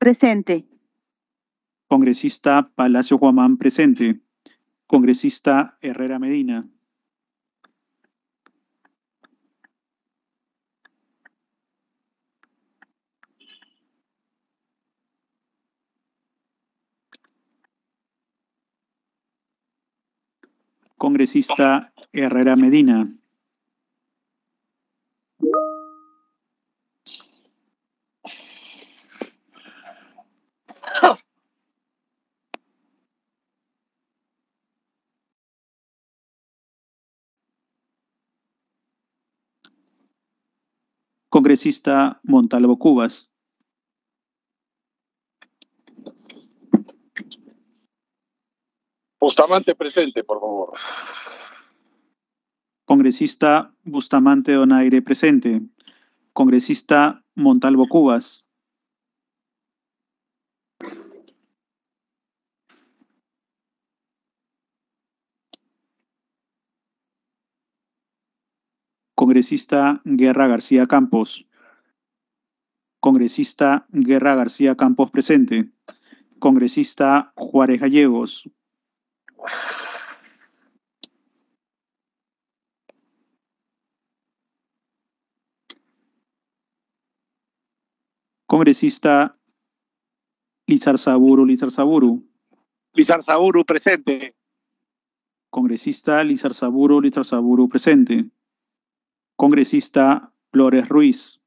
Presente. Congresista Palacio Guamán, presente. Congresista Herrera Medina. Congresista Herrera Medina. Congresista Montalvo Cubas. Bustamante presente, por favor. Congresista Bustamante Donaire presente. Congresista Montalvo Cubas. Congresista Guerra García Campos. Congresista Guerra García Campos presente. Congresista Juárez Gallegos. Congresista Lizar Saburu, Lizar Saburu. Lizar Saburu presente. Congresista Lizar Saburu, Lizar Saburu presente. Congresista Flores Ruiz.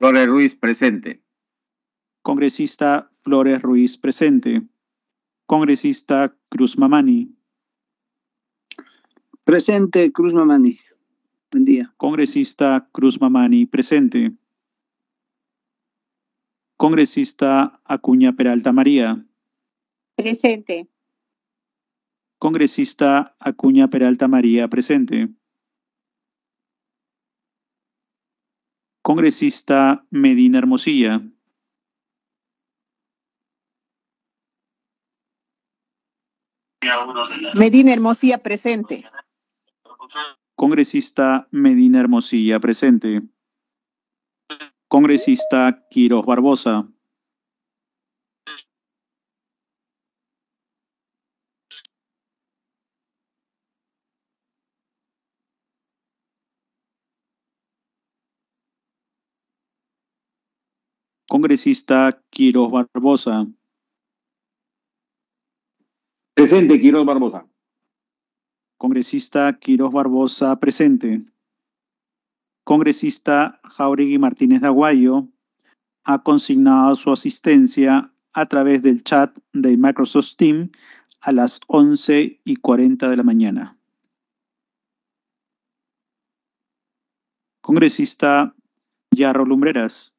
Flores Ruiz, presente. Congresista Flores Ruiz, presente. Congresista Cruz Mamani. Presente, Cruz Mamani. Buen día. Congresista Cruz Mamani, presente. Congresista Acuña Peralta María. Presente. Congresista Acuña Peralta María, presente. congresista Medina Hermosilla. Medina Hermosilla presente. Congresista Medina Hermosilla presente. Congresista Quiroz Barbosa. congresista Quiroz Barbosa. Presente, Quiroz Barbosa. Congresista Quiroz Barbosa, presente. Congresista Jauregui Martínez de Aguayo ha consignado su asistencia a través del chat de Microsoft Team a las 11 y 40 de la mañana. Congresista Yarro Lumbreras.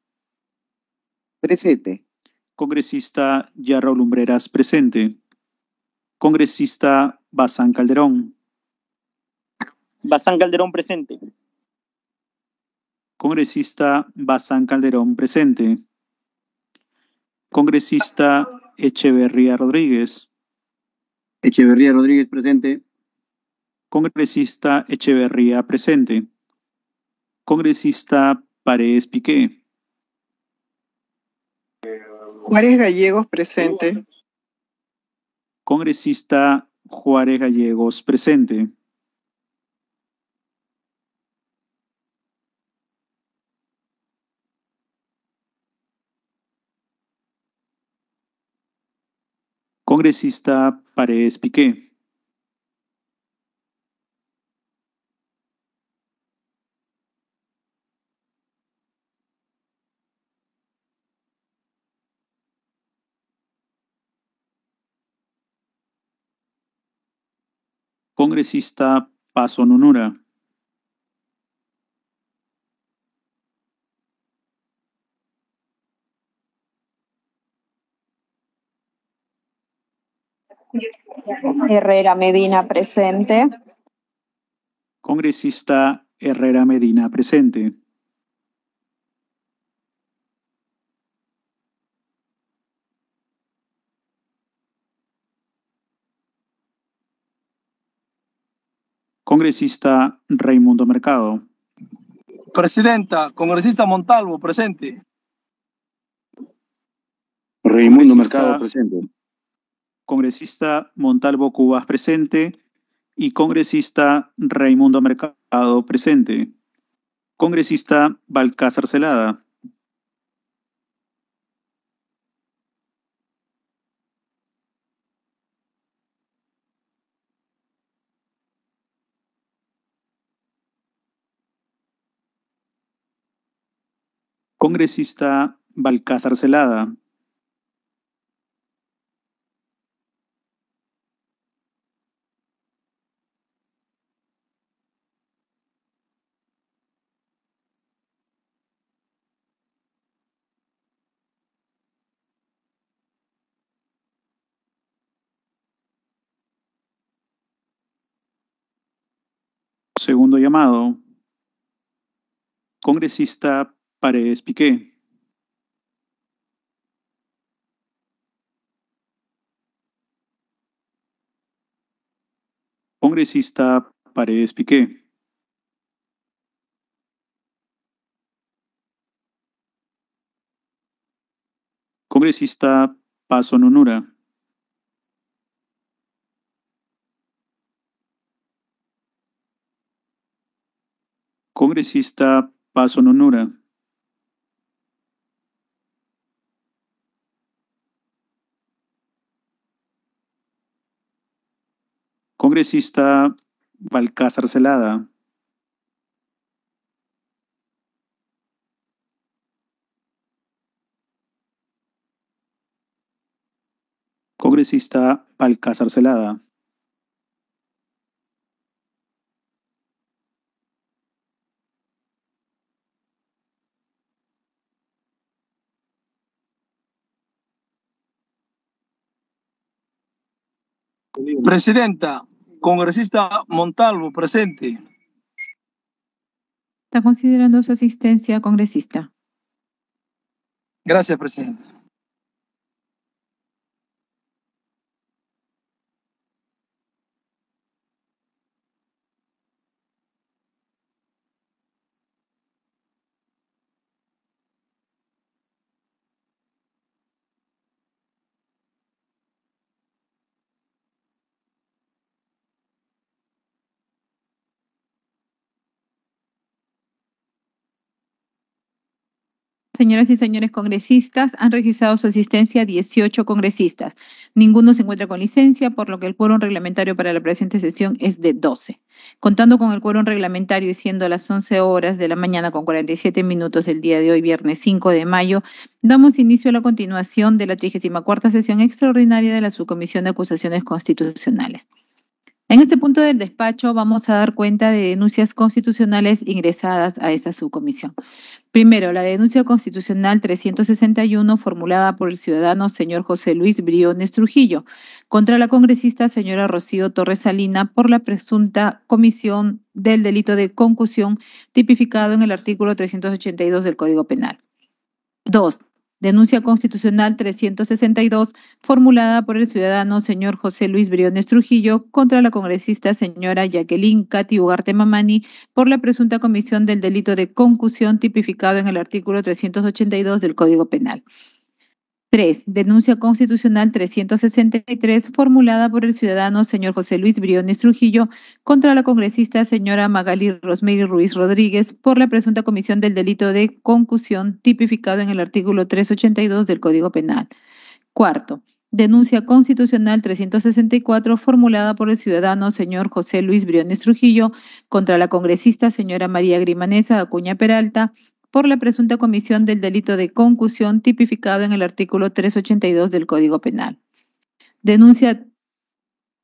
Presente. Congresista Yarra Lumbreras, presente. Congresista Bazán Calderón. Bazán Calderón, presente. Congresista Bazán Calderón, presente. Congresista Echeverría Rodríguez. Echeverría Rodríguez, presente. Congresista Echeverría, presente. Congresista Paredes Piqué. Juárez Gallegos presente. Congresista Juárez Gallegos presente. Congresista Paredes Piqué. congresista Paso Nunura. Herrera Medina presente. Congresista Herrera Medina presente. Congresista Raimundo Mercado. Presidenta, congresista Montalvo, presente. Raimundo Mercado, presente. Congresista Montalvo Cubas, presente. Y congresista Raimundo Mercado, presente. Congresista Balcázar Celada. Congresista Balcázar Celada. Segundo llamado. Congresista Paredes Piqué Congresista Paredes Piqué Congresista Paso Nonura. Congresista Paso Nonura. congresista Balcázar Celada. Congresista Balcázar Celada. Presidenta, Congresista Montalvo, presente. Está considerando su asistencia, congresista. Gracias, presidente. Señoras y señores congresistas, han registrado su asistencia 18 congresistas. Ninguno se encuentra con licencia, por lo que el quórum reglamentario para la presente sesión es de 12. Contando con el quórum reglamentario y siendo las 11 horas de la mañana con 47 minutos el día de hoy, viernes 5 de mayo, damos inicio a la continuación de la 34 sesión extraordinaria de la Subcomisión de Acusaciones Constitucionales. En este punto del despacho vamos a dar cuenta de denuncias constitucionales ingresadas a esta subcomisión. Primero, la denuncia constitucional 361 formulada por el ciudadano señor José Luis Briones Trujillo contra la congresista señora Rocío Torres Salina por la presunta comisión del delito de concusión tipificado en el artículo 382 del Código Penal. Dos, Denuncia constitucional 362, formulada por el ciudadano señor José Luis Briones Trujillo contra la congresista señora Jacqueline Cati Ugarte Mamani por la presunta comisión del delito de concusión tipificado en el artículo 382 del Código Penal. 3. Denuncia constitucional 363 formulada por el ciudadano señor José Luis Briones Trujillo contra la congresista señora Magali Rosemary Ruiz Rodríguez por la presunta comisión del delito de concusión tipificado en el artículo 382 del Código Penal. Cuarto. Denuncia constitucional 364 formulada por el ciudadano señor José Luis Briones Trujillo contra la congresista señora María Grimanesa Acuña Peralta por la presunta comisión del delito de concusión tipificado en el artículo 382 del Código Penal. Denuncia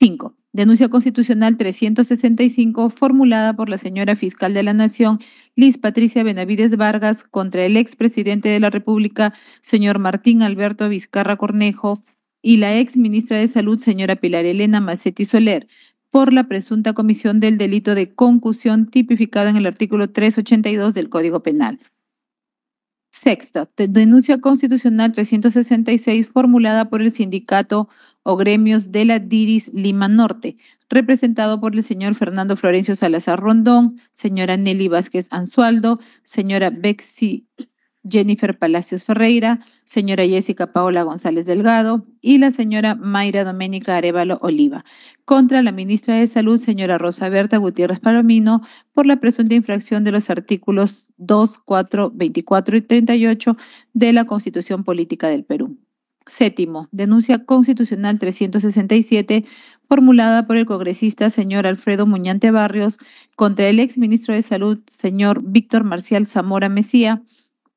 5. Denuncia constitucional 365 formulada por la señora fiscal de la Nación, Liz Patricia Benavides Vargas, contra el expresidente de la República, señor Martín Alberto Vizcarra Cornejo, y la ex ministra de Salud, señora Pilar Elena Macetti Soler, por la presunta comisión del delito de concusión tipificado en el artículo 382 del Código Penal. Sexta, denuncia constitucional 366 formulada por el sindicato o gremios de la Diris Lima Norte, representado por el señor Fernando Florencio Salazar Rondón, señora Nelly Vázquez Anzualdo, señora Bexi Jennifer Palacios Ferreira, señora Jessica Paola González Delgado y la señora Mayra Doménica Arevalo Oliva, contra la ministra de Salud, señora Rosa Berta Gutiérrez Palomino, por la presunta infracción de los artículos 2, 4, 24 y 38 de la Constitución Política del Perú. Séptimo, denuncia constitucional 367 formulada por el congresista señor Alfredo Muñante Barrios contra el exministro de Salud, señor Víctor Marcial Zamora Mesía,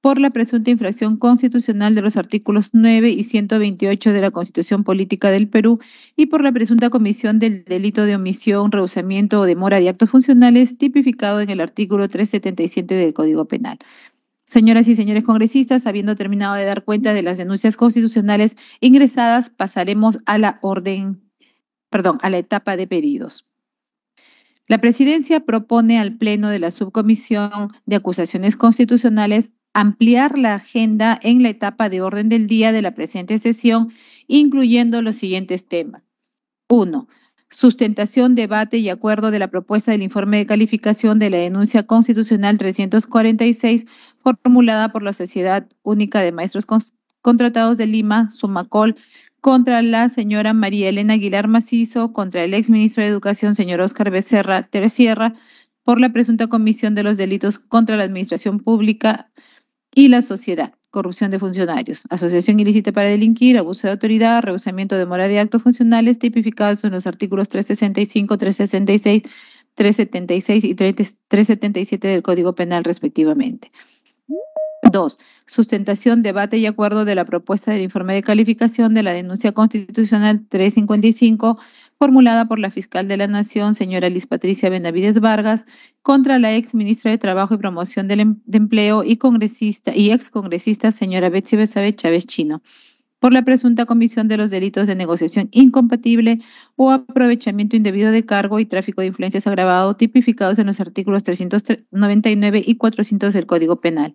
por la presunta infracción constitucional de los artículos 9 y 128 de la Constitución Política del Perú y por la presunta comisión del delito de omisión, rehusamiento o demora de actos funcionales tipificado en el artículo 377 del Código Penal. Señoras y señores congresistas, habiendo terminado de dar cuenta de las denuncias constitucionales ingresadas, pasaremos a la orden, perdón, a la etapa de pedidos. La presidencia propone al Pleno de la Subcomisión de Acusaciones Constitucionales ampliar la agenda en la etapa de orden del día de la presente sesión, incluyendo los siguientes temas. 1. Sustentación, debate y acuerdo de la propuesta del informe de calificación de la denuncia constitucional 346 formulada por la Sociedad Única de Maestros Contratados de Lima, Sumacol, contra la señora María Elena Aguilar Macizo, contra el exministro de Educación, señor Óscar Becerra Teresierra, por la presunta comisión de los delitos contra la administración pública, y la sociedad. Corrupción de funcionarios, asociación ilícita para delinquir, abuso de autoridad, rehusamiento de mora de actos funcionales tipificados en los artículos 365, 366, 376 y 377 del Código Penal respectivamente. Dos, Sustentación, debate y acuerdo de la propuesta del informe de calificación de la denuncia constitucional 355 formulada por la fiscal de la Nación, señora Liz Patricia Benavides Vargas, contra la ex ministra de Trabajo y Promoción del em-, Empleo y congresista y ex congresista, señora Betsy Besabe Chávez Chino por la presunta comisión de los delitos de negociación incompatible o aprovechamiento indebido de cargo y tráfico de influencias agravado tipificados en los artículos 399 y 400 del Código Penal.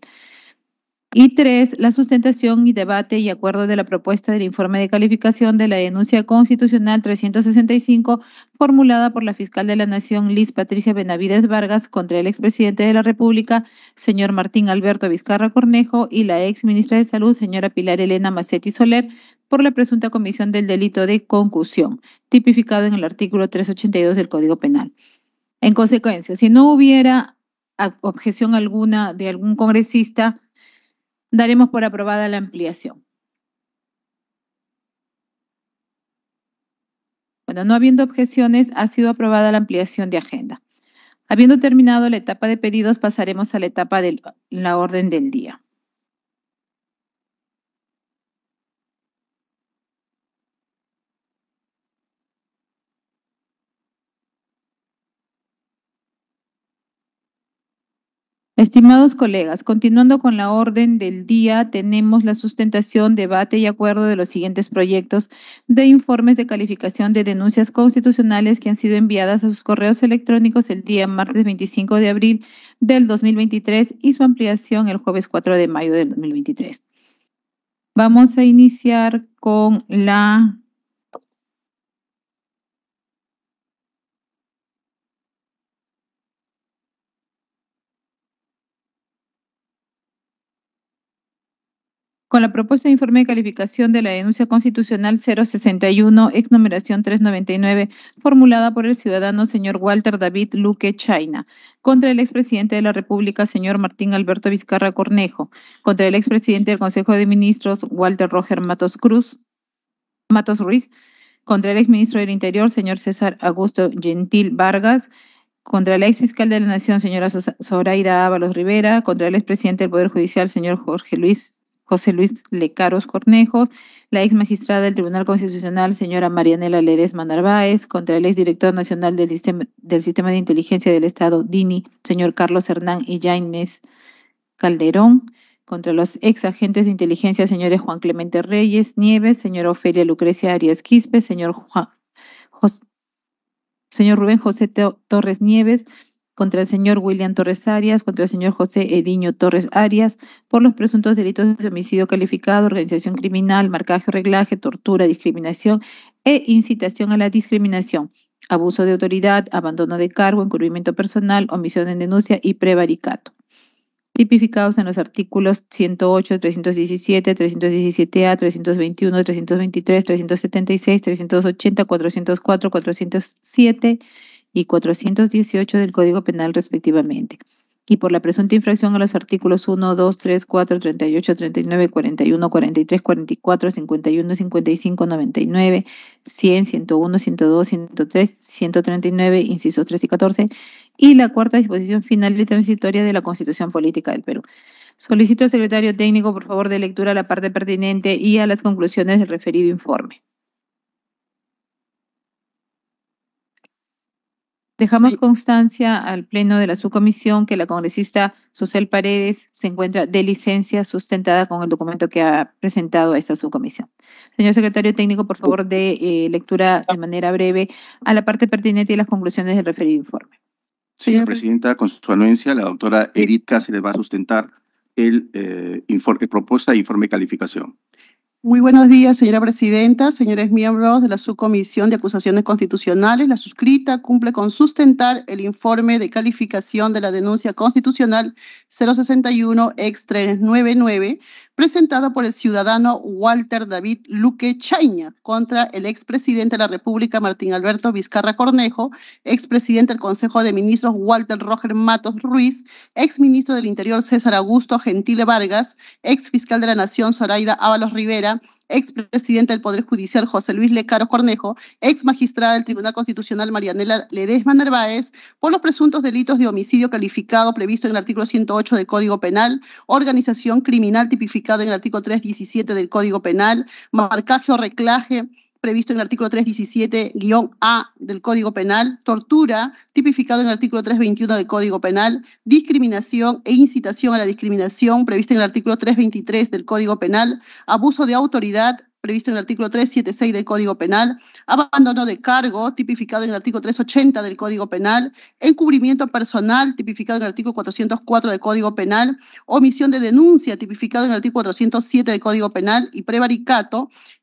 Y tres, la sustentación y debate y acuerdo de la propuesta del informe de calificación de la denuncia constitucional 365 formulada por la fiscal de la Nación, Liz Patricia Benavides Vargas, contra el expresidente de la República, señor Martín Alberto Vizcarra Cornejo, y la ex ministra de Salud, señora Pilar Elena Macetti Soler, por la presunta comisión del delito de concusión, tipificado en el artículo 382 del Código Penal. En consecuencia, si no hubiera objeción alguna de algún congresista, daremos por aprobada la ampliación. Bueno, no habiendo objeciones, ha sido aprobada la ampliación de agenda. Habiendo terminado la etapa de pedidos, pasaremos a la etapa de la orden del día. Estimados colegas, continuando con la orden del día, tenemos la sustentación, debate y acuerdo de los siguientes proyectos de informes de calificación de denuncias constitucionales que han sido enviadas a sus correos electrónicos el día martes 25 de abril del 2023 y su ampliación el jueves 4 de mayo del 2023. Vamos a iniciar con la con la propuesta de informe de calificación de la denuncia constitucional 061, ex numeración 399, formulada por el ciudadano señor Walter David Luque China, contra el expresidente de la República, señor Martín Alberto Vizcarra Cornejo, contra el expresidente del Consejo de Ministros, Walter Roger Matos Cruz, Matos Ruiz, contra el exministro del Interior, señor César Augusto Gentil Vargas, contra el exfiscal de la Nación, señora Zoraida Ábalos Rivera, contra el expresidente del Poder Judicial, señor Jorge Luis José Luis Lecaros Cornejos, la ex magistrada del Tribunal Constitucional, señora Marianela Ledesma Narváez, contra el ex director nacional del sistema, de Inteligencia del Estado, DINI, señor Carlos Hernán y Yaines Calderón, contra los ex agentes de inteligencia, señores Juan Clemente Reyes Nieves, señora Ofelia Lucrecia Arias Quispe, señor, Juan, señor Rubén José Torres Nieves, contra el señor William Torres Arias, contra el señor José Ediño Torres Arias, por los presuntos delitos de homicidio calificado, organización criminal, marcaje o reglaje, tortura, discriminación e incitación a la discriminación, abuso de autoridad, abandono de cargo, encubrimiento personal, omisión en denuncia y prevaricato tipificados en los artículos 108, 317, 317A, 321, 323, 376, 380, 404, 407, y 418 del Código Penal respectivamente, y por la presunta infracción a los artículos 1, 2, 3, 4, 38, 39, 41, 43, 44, 51, 55, 99, 100, 101, 102, 103, 139, incisos 3 y 14, y la cuarta disposición final y transitoria de la Constitución Política del Perú. Solicito al secretario técnico, por favor, de lectura a la parte pertinente y a las conclusiones del referido informe. Dejamos constancia al Pleno de la Subcomisión que la congresista Susel Paredes se encuentra de licencia sustentada con el documento que ha presentado a esta subcomisión. Señor secretario técnico, por favor, de eh, lectura de manera breve a la parte pertinente y las conclusiones del referido informe. Señora Presidenta, con su anuencia, la doctora se le va a sustentar el, eh, informe, propuesta de informe de calificación. Muy buenos días, señora presidenta, señores miembros de la Subcomisión de Acusaciones Constitucionales. La suscrita cumple con sustentar el informe de calificación de la denuncia constitucional 061 x 399 presentada por el ciudadano Walter David Luque Chaña contra el expresidente de la República Martín Alberto Vizcarra Cornejo, expresidente del Consejo de Ministros Walter Roger Matos Ruiz, exministro del Interior César Augusto Gentile Vargas, exfiscal de la Nación Zoraida Ábalos Rivera, expresidente del Poder Judicial José Luis Lecaro Cornejo, ex magistrada del Tribunal Constitucional Marianela Ledesma Narváez, por los presuntos delitos de homicidio calificado previsto en el artículo 108 del Código Penal, organización criminal tipificado en el artículo 317 del Código Penal, marcaje o reclaje previsto en el artículo 317-A del Código Penal, tortura, tipificado en el artículo 321 del Código Penal, discriminación e incitación a la discriminación, previsto en el artículo 323 del Código Penal, abuso de autoridad, previsto en el artículo 376 del Código Penal, abandono de cargo, tipificado en el artículo 380 del Código Penal, encubrimiento personal, tipificado en el artículo 404 del Código Penal, omisión de denuncia, tipificado en el artículo 407 del Código Penal, y prevaricato,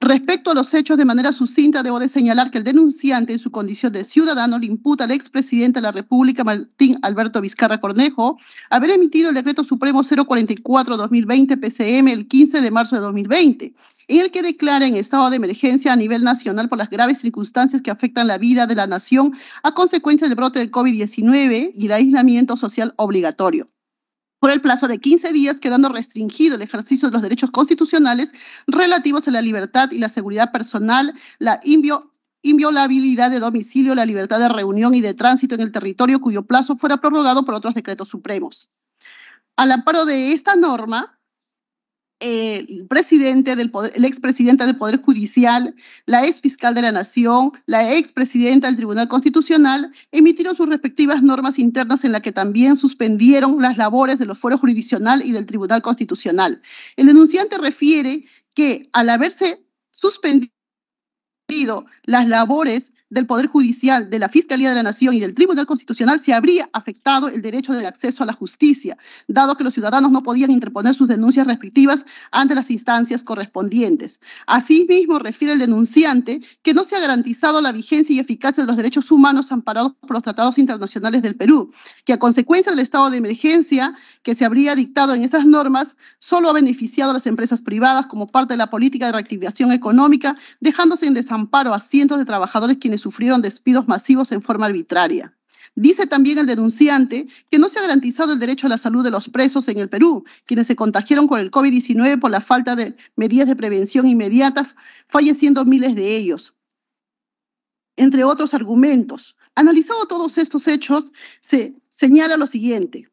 Respecto a los hechos, de manera sucinta, debo de señalar que el denunciante, en su condición de ciudadano, le imputa al expresidente de la República, Martín Alberto Vizcarra Cornejo, haber emitido el decreto supremo 044-2020 PCM el 15 de marzo de 2020, en el que declara en estado de emergencia a nivel nacional por las graves circunstancias que afectan la vida de la nación a consecuencia del brote del COVID-19 y el aislamiento social obligatorio por el plazo de 15 días, quedando restringido el ejercicio de los derechos constitucionales relativos a la libertad y la seguridad personal, la inviolabilidad de domicilio, la libertad de reunión y de tránsito en el territorio cuyo plazo fuera prorrogado por otros decretos supremos. Al amparo de esta norma, eh, el presidente del poder, del Poder Judicial, la ex fiscal de la Nación, la expresidenta del Tribunal Constitucional, emitieron sus respectivas normas internas en las que también suspendieron las labores de los foros jurisdiccional y del Tribunal Constitucional. El denunciante refiere que al haberse suspendido las labores del Poder Judicial, de la Fiscalía de la Nación y del Tribunal Constitucional se habría afectado el derecho del acceso a la justicia, dado que los ciudadanos no podían interponer sus denuncias respectivas ante las instancias correspondientes. Asimismo, refiere el denunciante que no se ha garantizado la vigencia y eficacia de los derechos humanos amparados por los tratados internacionales del Perú, que a consecuencia del estado de emergencia que se habría dictado en esas normas, solo ha beneficiado a las empresas privadas como parte de la política de reactivación económica, dejándose en desamparo a cientos de trabajadores quienes sufrieron despidos masivos en forma arbitraria. Dice también el denunciante que no se ha garantizado el derecho a la salud de los presos en el Perú, quienes se contagiaron con el COVID-19 por la falta de medidas de prevención inmediata, falleciendo miles de ellos, entre otros argumentos. Analizado todos estos hechos, se señala lo siguiente.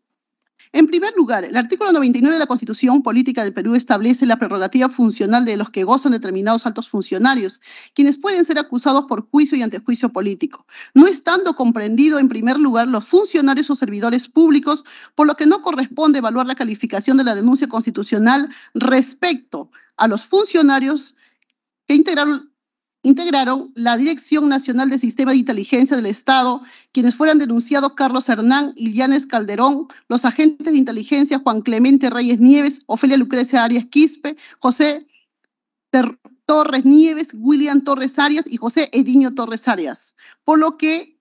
En primer lugar, el artículo 99 de la Constitución Política del Perú establece la prerrogativa funcional de los que gozan determinados altos funcionarios, quienes pueden ser acusados por juicio y antejuicio político, no estando comprendido en primer lugar los funcionarios o servidores públicos, por lo que no corresponde evaluar la calificación de la denuncia constitucional respecto a los funcionarios que integraron integraron la Dirección Nacional de Sistema de Inteligencia del Estado, quienes fueran denunciados Carlos Hernán, Llanes Calderón, los agentes de inteligencia Juan Clemente Reyes Nieves, Ofelia Lucrecia Arias Quispe, José Torres Nieves, William Torres Arias y José Ediño Torres Arias, por lo que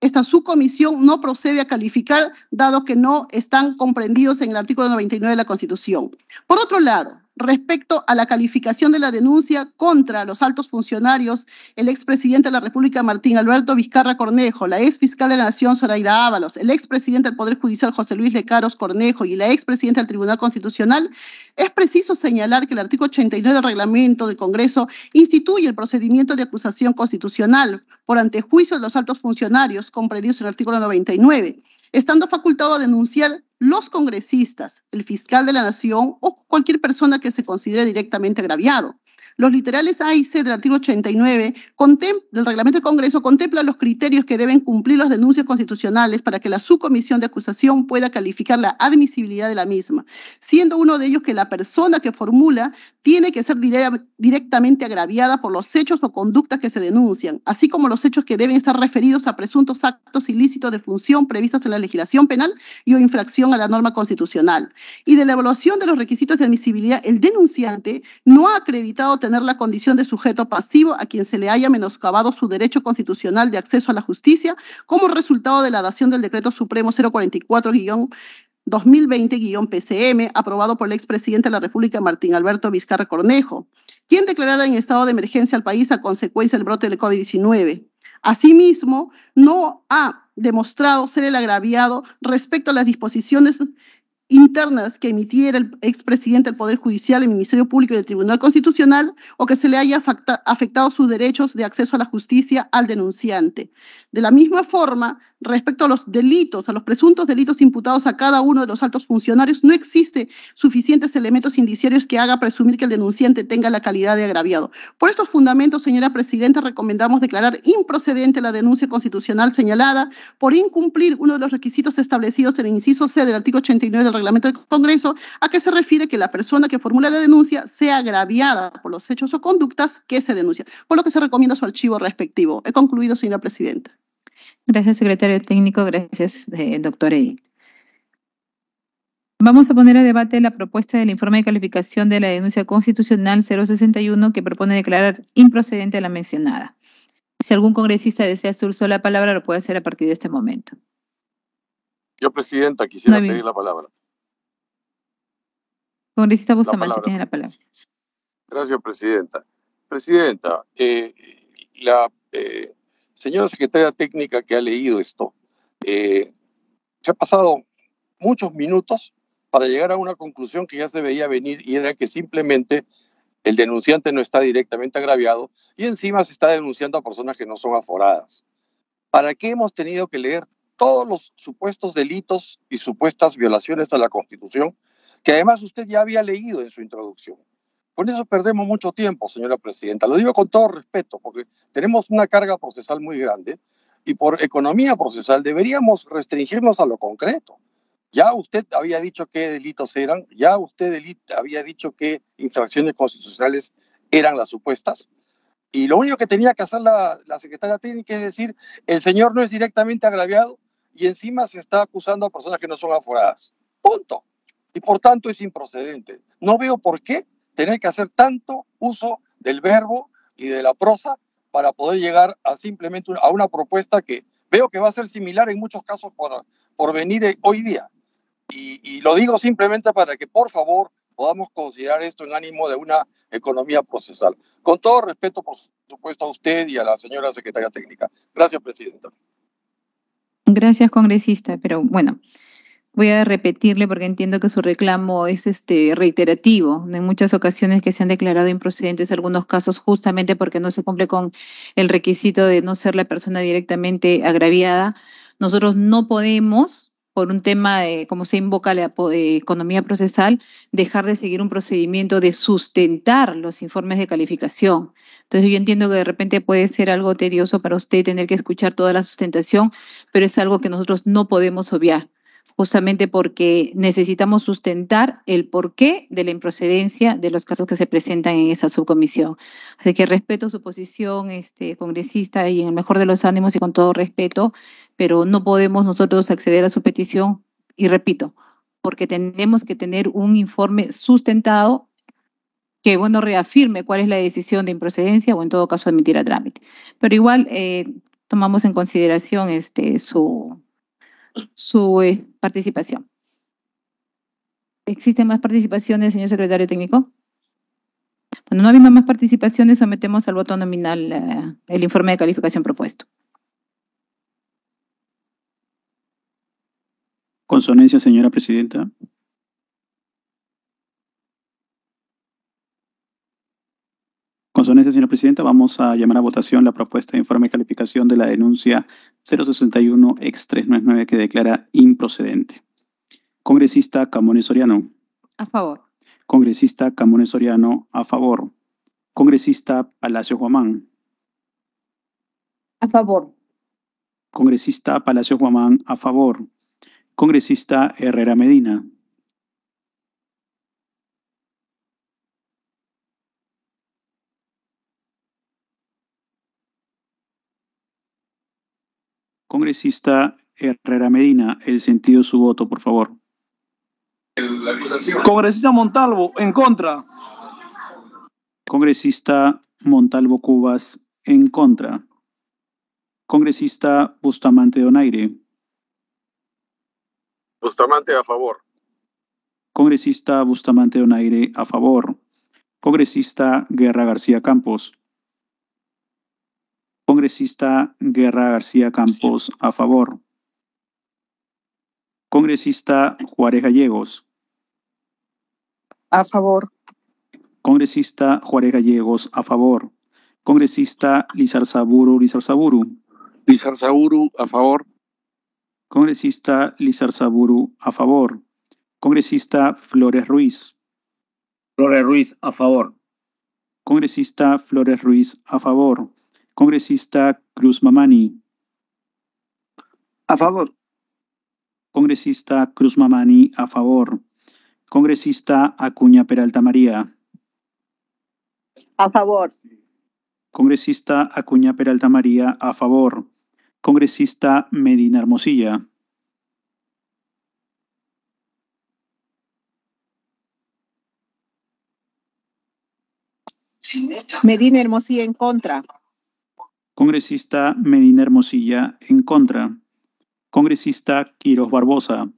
esta subcomisión no procede a calificar, dado que no están comprendidos en el artículo 99 de la Constitución. Por otro lado, respecto a la calificación de la denuncia contra los altos funcionarios, el expresidente de la República, Martín Alberto Vizcarra Cornejo, la ex fiscal de la Nación, Zoraida Ábalos, el expresidente del Poder Judicial, José Luis Lecaros Cornejo, y la presidenta del Tribunal Constitucional, es preciso señalar que el artículo 89 del reglamento del Congreso instituye el procedimiento de acusación constitucional por antejuicio de los altos funcionarios, comprendidos en el artículo 99 estando facultado a denunciar los congresistas, el fiscal de la nación o cualquier persona que se considere directamente agraviado. Los literales A y C del artículo 89 del reglamento del Congreso contemplan los criterios que deben cumplir las denuncias constitucionales para que la subcomisión de acusación pueda calificar la admisibilidad de la misma, siendo uno de ellos que la persona que formula tiene que ser directamente agraviada por los hechos o conductas que se denuncian, así como los hechos que deben estar referidos a presuntos actos ilícitos de función previstas en la legislación penal y o infracción a la norma constitucional. Y de la evaluación de los requisitos de admisibilidad, el denunciante no ha acreditado tener la condición de sujeto pasivo a quien se le haya menoscabado su derecho constitucional de acceso a la justicia como resultado de la dación del Decreto Supremo 044 2020-PCM, aprobado por el expresidente de la República, Martín Alberto Vizcarra Cornejo, quien declarara en estado de emergencia al país a consecuencia del brote del COVID-19. Asimismo, no ha demostrado ser el agraviado respecto a las disposiciones internas que emitiera el expresidente del Poder Judicial, el Ministerio Público y el Tribunal Constitucional o que se le haya afectado sus derechos de acceso a la justicia al denunciante. De la misma forma, respecto a los delitos, a los presuntos delitos imputados a cada uno de los altos funcionarios, no existe suficientes elementos indiciarios que haga presumir que el denunciante tenga la calidad de agraviado. Por estos fundamentos, señora Presidenta, recomendamos declarar improcedente la denuncia constitucional señalada por incumplir uno de los requisitos establecidos en el inciso C del artículo 89 del reglamento del Congreso, a que se refiere que la persona que formula la denuncia sea agraviada por los hechos o conductas que se denuncian, por lo que se recomienda su archivo respectivo. He concluido, señora Presidenta. Gracias, secretario técnico. Gracias, eh, doctor Edith. Vamos a poner a debate la propuesta del informe de calificación de la denuncia constitucional 061 que propone declarar improcedente la mencionada. Si algún congresista desea su uso de la palabra, lo puede hacer a partir de este momento. Yo, presidenta, quisiera pedir la palabra. Congresista Bustamante, tiene la palabra. Gracias, presidenta. Presidenta, eh, la, eh, señora secretaria técnica que ha leído esto, eh, se ha pasado muchos minutos para llegar a una conclusión que ya se veía venir y era que simplemente el denunciante no está directamente agraviado y encima se está denunciando a personas que no son aforadas. ¿Para qué hemos tenido que leer todos los supuestos delitos y supuestas violaciones a la Constitución que además usted ya había leído en su introducción? Por eso perdemos mucho tiempo, señora presidenta. Lo digo con todo respeto, porque tenemos una carga procesal muy grande y por economía procesal deberíamos restringirnos a lo concreto. Ya usted había dicho qué delitos eran, ya usted había dicho qué infracciones constitucionales eran las supuestas. Y lo único que tenía que hacer la, la secretaria técnica es decir, el señor no es directamente agraviado y encima se está acusando a personas que no son aforadas. Punto. Y por tanto es improcedente. No veo por qué tener que hacer tanto uso del verbo y de la prosa para poder llegar a simplemente a una propuesta que veo que va a ser similar en muchos casos por, por venir e, hoy día. Y, y lo digo simplemente para que por favor podamos considerar esto en ánimo de una economía procesal. Con todo respeto, por supuesto, a usted y a la señora secretaria técnica. Gracias, presidenta. Gracias, congresista. Pero bueno, Voy a repetirle porque entiendo que su reclamo es este reiterativo. En muchas ocasiones que se han declarado improcedentes algunos casos justamente porque no se cumple con el requisito de no ser la persona directamente agraviada. Nosotros no podemos, por un tema de, cómo se invoca la eh, economía procesal, dejar de seguir un procedimiento de sustentar los informes de calificación. Entonces yo entiendo que de repente puede ser algo tedioso para usted tener que escuchar toda la sustentación, pero es algo que nosotros no podemos obviar justamente porque necesitamos sustentar el porqué de la improcedencia de los casos que se presentan en esa subcomisión. Así que respeto su posición, este, congresista, y en el mejor de los ánimos y con todo respeto, pero no podemos nosotros acceder a su petición, y repito, porque tenemos que tener un informe sustentado que bueno reafirme cuál es la decisión de improcedencia o en todo caso admitir a trámite. Pero igual eh, tomamos en consideración este su su eh, participación. ¿Existen más participaciones, señor secretario técnico? Cuando no habiendo más participaciones, sometemos al voto nominal eh, el informe de calificación propuesto. Consonencia, señora presidenta. Este, señor señora presidenta, vamos a llamar a votación la propuesta de informe y calificación de la denuncia 061-399 x que declara improcedente. Congresista Camones Soriano. A favor. Congresista Camones Soriano, a favor. Congresista Palacio Guamán. A favor. Congresista Palacio Guamán, a favor. Congresista Herrera Medina. congresista Herrera Medina el sentido de su voto, por favor. Congresista Montalvo, en contra. Congresista Montalvo Cubas, en contra. Congresista Bustamante Donaire. Bustamante a favor. Congresista Bustamante Donaire a favor. Congresista Guerra García Campos. Congresista Guerra García Campos a favor. Congresista Juárez Gallegos. A favor. Congresista Juárez Gallegos a favor. Congresista Lizarzaburu Lizarzaburu. Lizarzaburu a favor. Congresista Lizarzaburu a favor. Congresista Flores Ruiz. Flores Ruiz a favor. Congresista Flores Ruiz a favor. Congresista Cruz Mamani. A favor. Congresista Cruz Mamani, a favor. Congresista Acuña Peralta María. A favor. Congresista Acuña Peralta María, a favor. Congresista Medina Hermosilla. Medina Hermosilla en contra. Congresista Medina Hermosilla en contra. Congresista Quiros Barbosa.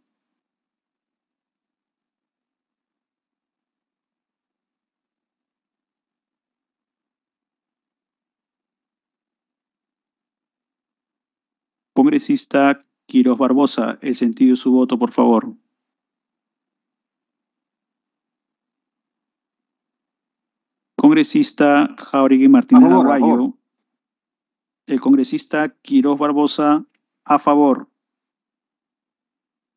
Congresista Quiroz Barbosa, el sentido de su voto, por favor. Congresista Jauregui Martínez Aguayo, el congresista Quiroz Barbosa, a favor.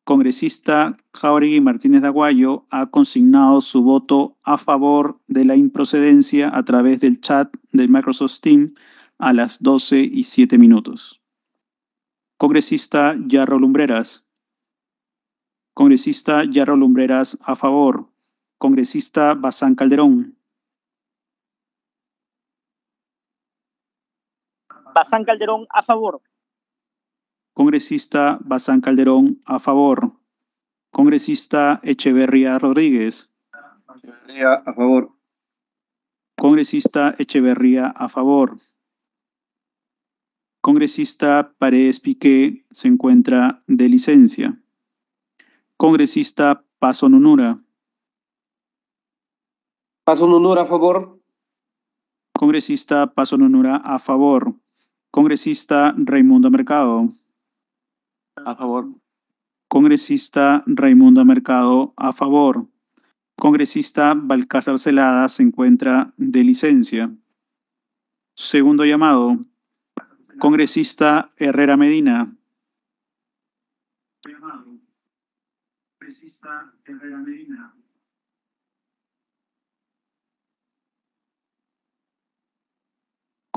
Congresista Jauregui Martínez de Aguayo ha consignado su voto a favor de la improcedencia a través del chat del Microsoft Team a las 12 y 7 minutos. Congresista Yarro Lumbreras. Congresista Yarro Lumbreras a favor. Congresista Bazán Calderón. Bazán Calderón, a favor. Congresista Bazán Calderón, a favor. Congresista Echeverría Rodríguez. a favor. Congresista Echeverría, a favor. Congresista Paredes Piqué se encuentra de licencia. Congresista Paso Nunura. Paso Nunura, a favor. Congresista Paso Nunura, a favor. Congresista Raimundo Mercado. A favor. Congresista Raimundo Mercado, a favor. Congresista Balcázar Celada se encuentra de licencia. Segundo llamado. Congresista Herrera Medina. Llamado. Congresista Herrera Medina.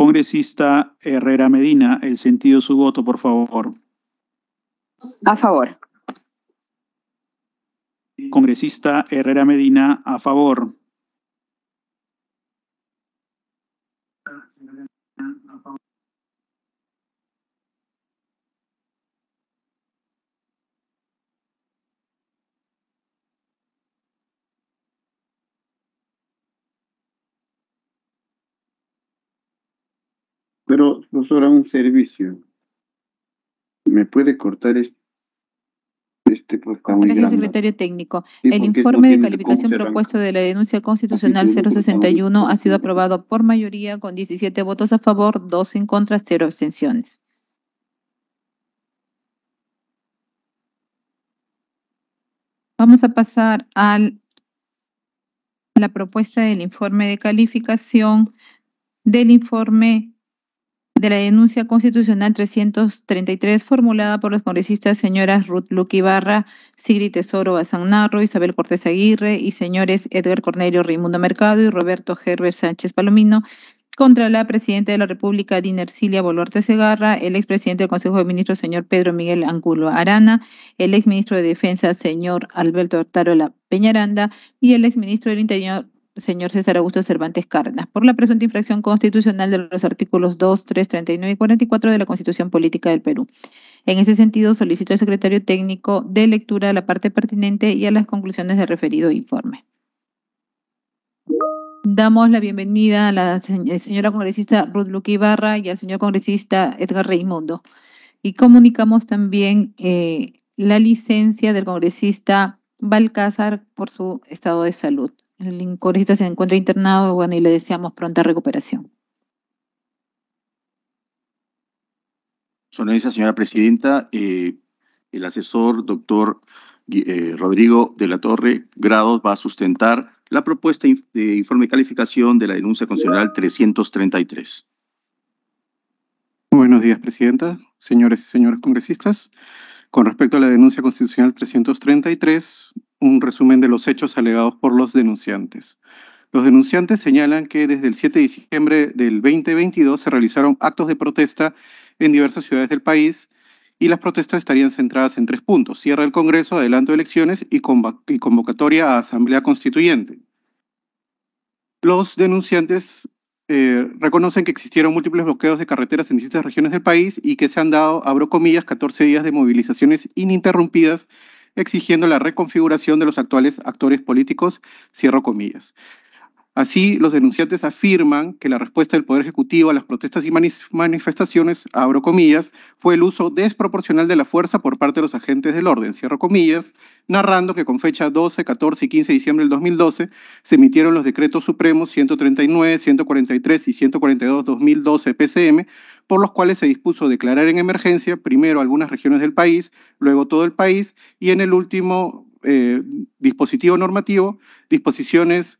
Congresista Herrera Medina, el sentido de su voto, por favor. A favor. Congresista Herrera Medina, a favor. sobra un servicio. ¿Me puede cortar este? Este el secretario técnico. el informe de calificación propuesto de la denuncia constitucional 061 ha sido aprobado por mayoría con 17 votos a favor, 2 en contra, 0 abstenciones. Vamos a pasar a la propuesta del informe de calificación del informe de la denuncia constitucional 333 formulada por los congresistas señoras Ruth Luque Ibarra, Sigrid Tesoro Bazán Narro, Isabel Cortés Aguirre y señores Edgar Cornelio Raimundo Mercado y Roberto Gerber Sánchez Palomino contra la presidenta de la República, Dinercilia Boluarte Segarra, el expresidente del Consejo de Ministros, señor Pedro Miguel Angulo Arana, el exministro de Defensa, señor Alberto Tarola Peñaranda, y el exministro del Interior, señor César Augusto Cervantes Cárdenas por la presunta infracción constitucional de los artículos 2, 3, 39 y 44 de la Constitución Política del Perú. En ese sentido, solicito al secretario técnico de lectura a la parte pertinente y a las conclusiones del referido informe. Damos la bienvenida a la eh, señora congresista Ruth Luque Ibarra y al señor congresista Edgar Reimundo, Y comunicamos también eh, la licencia del congresista Balcázar por su estado de salud. El lincorista se encuentra internado bueno, y le deseamos pronta recuperación. señora presidenta, eh, el asesor doctor eh, Rodrigo de la Torre Grados va a sustentar la propuesta de informe de calificación de la denuncia constitucional 333. Buenos días, Presidenta, señores y señores congresistas. Con respecto a la denuncia constitucional 333, un resumen de los hechos alegados por los denunciantes. Los denunciantes señalan que desde el 7 de diciembre del 2022 se realizaron actos de protesta en diversas ciudades del país y las protestas estarían centradas en tres puntos. cierre del Congreso, adelanto de elecciones y, convocatoria a Asamblea Constituyente. Los denunciantes eh, reconocen que existieron múltiples bloqueos de carreteras en distintas regiones del país y que se han dado, abro comillas, 14 días de movilizaciones ininterrumpidas exigiendo la reconfiguración de los actuales actores políticos, cierro comillas. Así, los denunciantes afirman que la respuesta del Poder Ejecutivo a las protestas y manifestaciones, abro comillas, fue el uso desproporcional de la fuerza por parte de los agentes del orden, cierro comillas, narrando que con fecha 12, 14 y 15 de diciembre del 2012 se emitieron los decretos supremos 139, 143 y 142-2012 PCM, por los cuales se dispuso declarar en emergencia primero algunas regiones del país, luego todo el país y en el último eh, dispositivo normativo, disposiciones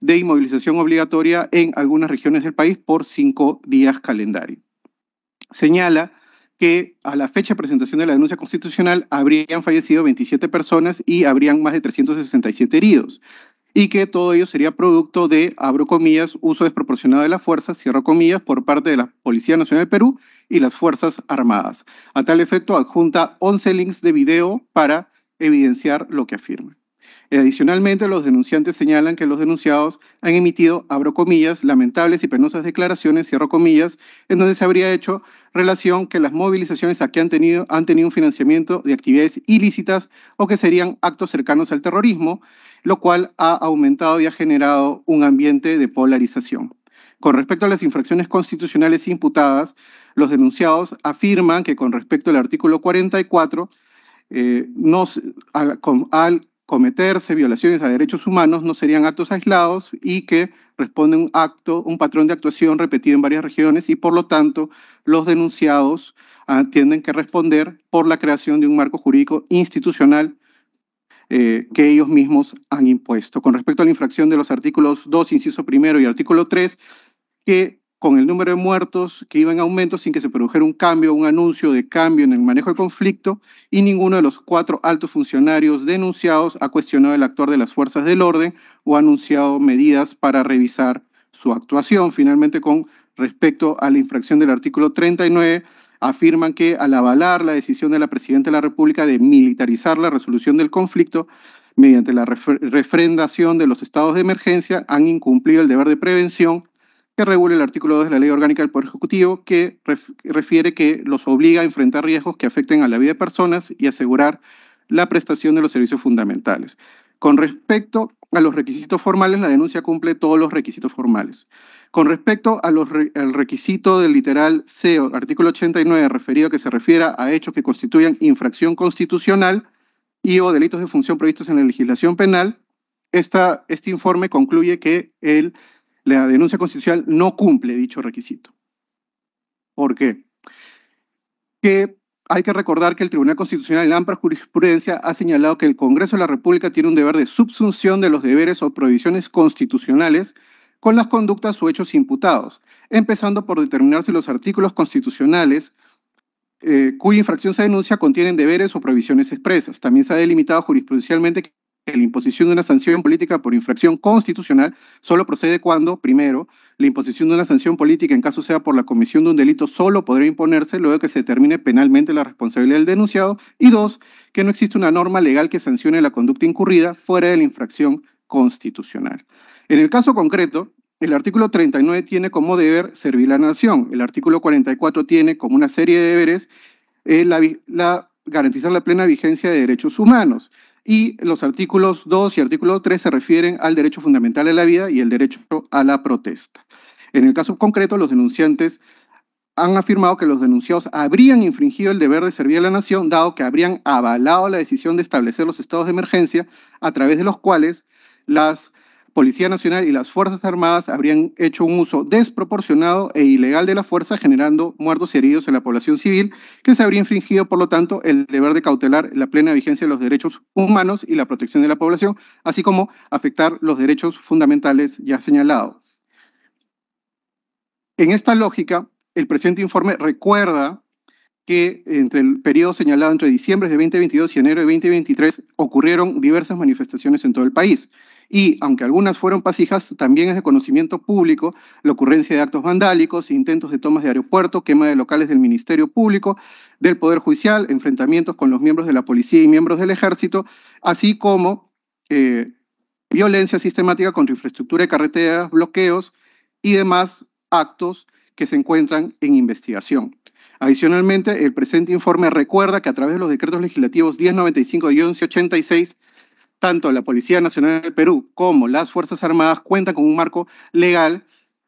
de inmovilización obligatoria en algunas regiones del país por cinco días calendario. Señala que a la fecha de presentación de la denuncia constitucional habrían fallecido 27 personas y habrían más de 367 heridos y que todo ello sería producto de, abro comillas, uso desproporcionado de las fuerzas, cierro comillas, por parte de la Policía Nacional del Perú y las Fuerzas Armadas. A tal efecto, adjunta 11 links de video para evidenciar lo que afirma. Adicionalmente, los denunciantes señalan que los denunciados han emitido, abro comillas, lamentables y penosas declaraciones, cierro comillas, en donde se habría hecho relación que las movilizaciones aquí han tenido, han tenido un financiamiento de actividades ilícitas o que serían actos cercanos al terrorismo lo cual ha aumentado y ha generado un ambiente de polarización. Con respecto a las infracciones constitucionales imputadas, los denunciados afirman que con respecto al artículo 44, eh, al, cometerse violaciones a derechos humanos no serían actos aislados y que responde un acto, un patrón de actuación repetido en varias regiones y por lo tanto los denunciados ah, tienen que responder por la creación de un marco jurídico institucional eh, que ellos mismos han impuesto. Con respecto a la infracción de los artículos 2, inciso primero y artículo 3, que con el número de muertos que iba en aumento sin que se produjera un cambio, un anuncio de cambio en el manejo del conflicto y ninguno de los cuatro altos funcionarios denunciados ha cuestionado el actuar de las fuerzas del orden o ha anunciado medidas para revisar su actuación. Finalmente, con respecto a la infracción del artículo 39, afirman que al avalar la decisión de la Presidenta de la República de militarizar la resolución del conflicto mediante la refrendación de los estados de emergencia, han incumplido el deber de prevención que regula el artículo 2 de la Ley Orgánica del Poder Ejecutivo, que refiere que los obliga a enfrentar riesgos que afecten a la vida de personas y asegurar la prestación de los servicios fundamentales. Con respecto a los requisitos formales, la denuncia cumple todos los requisitos formales. Con respecto al requisito del literal CEO, artículo 89, referido a que se refiera a hechos que constituyan infracción constitucional y o delitos de función previstos en la legislación penal, este informe concluye que el, la denuncia constitucional no cumple dicho requisito. ¿Por qué? Que hay que recordar que el Tribunal Constitucional en amplia jurisprudencia ha señalado que el Congreso de la República tiene un deber de subsunción de los deberes o prohibiciones constitucionales con las conductas o hechos imputados, empezando por determinar si los artículos constitucionales eh, cuya infracción se denuncia contienen deberes o prohibiciones expresas. También se ha delimitado jurisprudencialmente que la imposición de una sanción política por infracción constitucional solo procede cuando, primero, la imposición de una sanción política en caso sea por la comisión de un delito solo podrá imponerse luego de que se determine penalmente la responsabilidad del denunciado y dos, que no existe una norma legal que sancione la conducta incurrida fuera de la infracción constitucional. En el caso concreto, el artículo 39 tiene como deber servir la nación, el artículo 44 tiene como una serie de deberes eh, garantizar la plena vigencia de derechos humanos y los artículos 2 y artículo 3 se refieren al derecho fundamental a la vida y el derecho a la protesta. En el caso concreto, los denunciantes han afirmado que los denunciados habrían infringido el deber de servir a la nación, dado que habrían avalado la decisión de establecer los estados de emergencia a través de los cuales las Policía Nacional y las Fuerzas Armadas habrían hecho un uso desproporcionado e ilegal de la fuerza, generando muertos y heridos en la población civil, que se habría infringido, por lo tanto, el deber de cautelar la plena vigencia de los derechos humanos y la protección de la población, así como afectar los derechos fundamentales ya señalados. En esta lógica, el presente informe recuerda que entre el periodo señalado entre diciembre de 2022 y enero de 2023 ocurrieron diversas manifestaciones en todo el país. Y aunque algunas fueron pasijas, también es de conocimiento público la ocurrencia de actos vandálicos, intentos de tomas de aeropuerto, quema de locales del Ministerio Público, del Poder Judicial, enfrentamientos con los miembros de la policía y miembros del ejército, así como eh, violencia sistemática contra infraestructura y carreteras, bloqueos y demás actos que se encuentran en investigación. Adicionalmente, el presente informe recuerda que a través de los decretos legislativos 1095 y 1186 tanto la Policía Nacional del Perú como las Fuerzas Armadas cuentan con un marco legal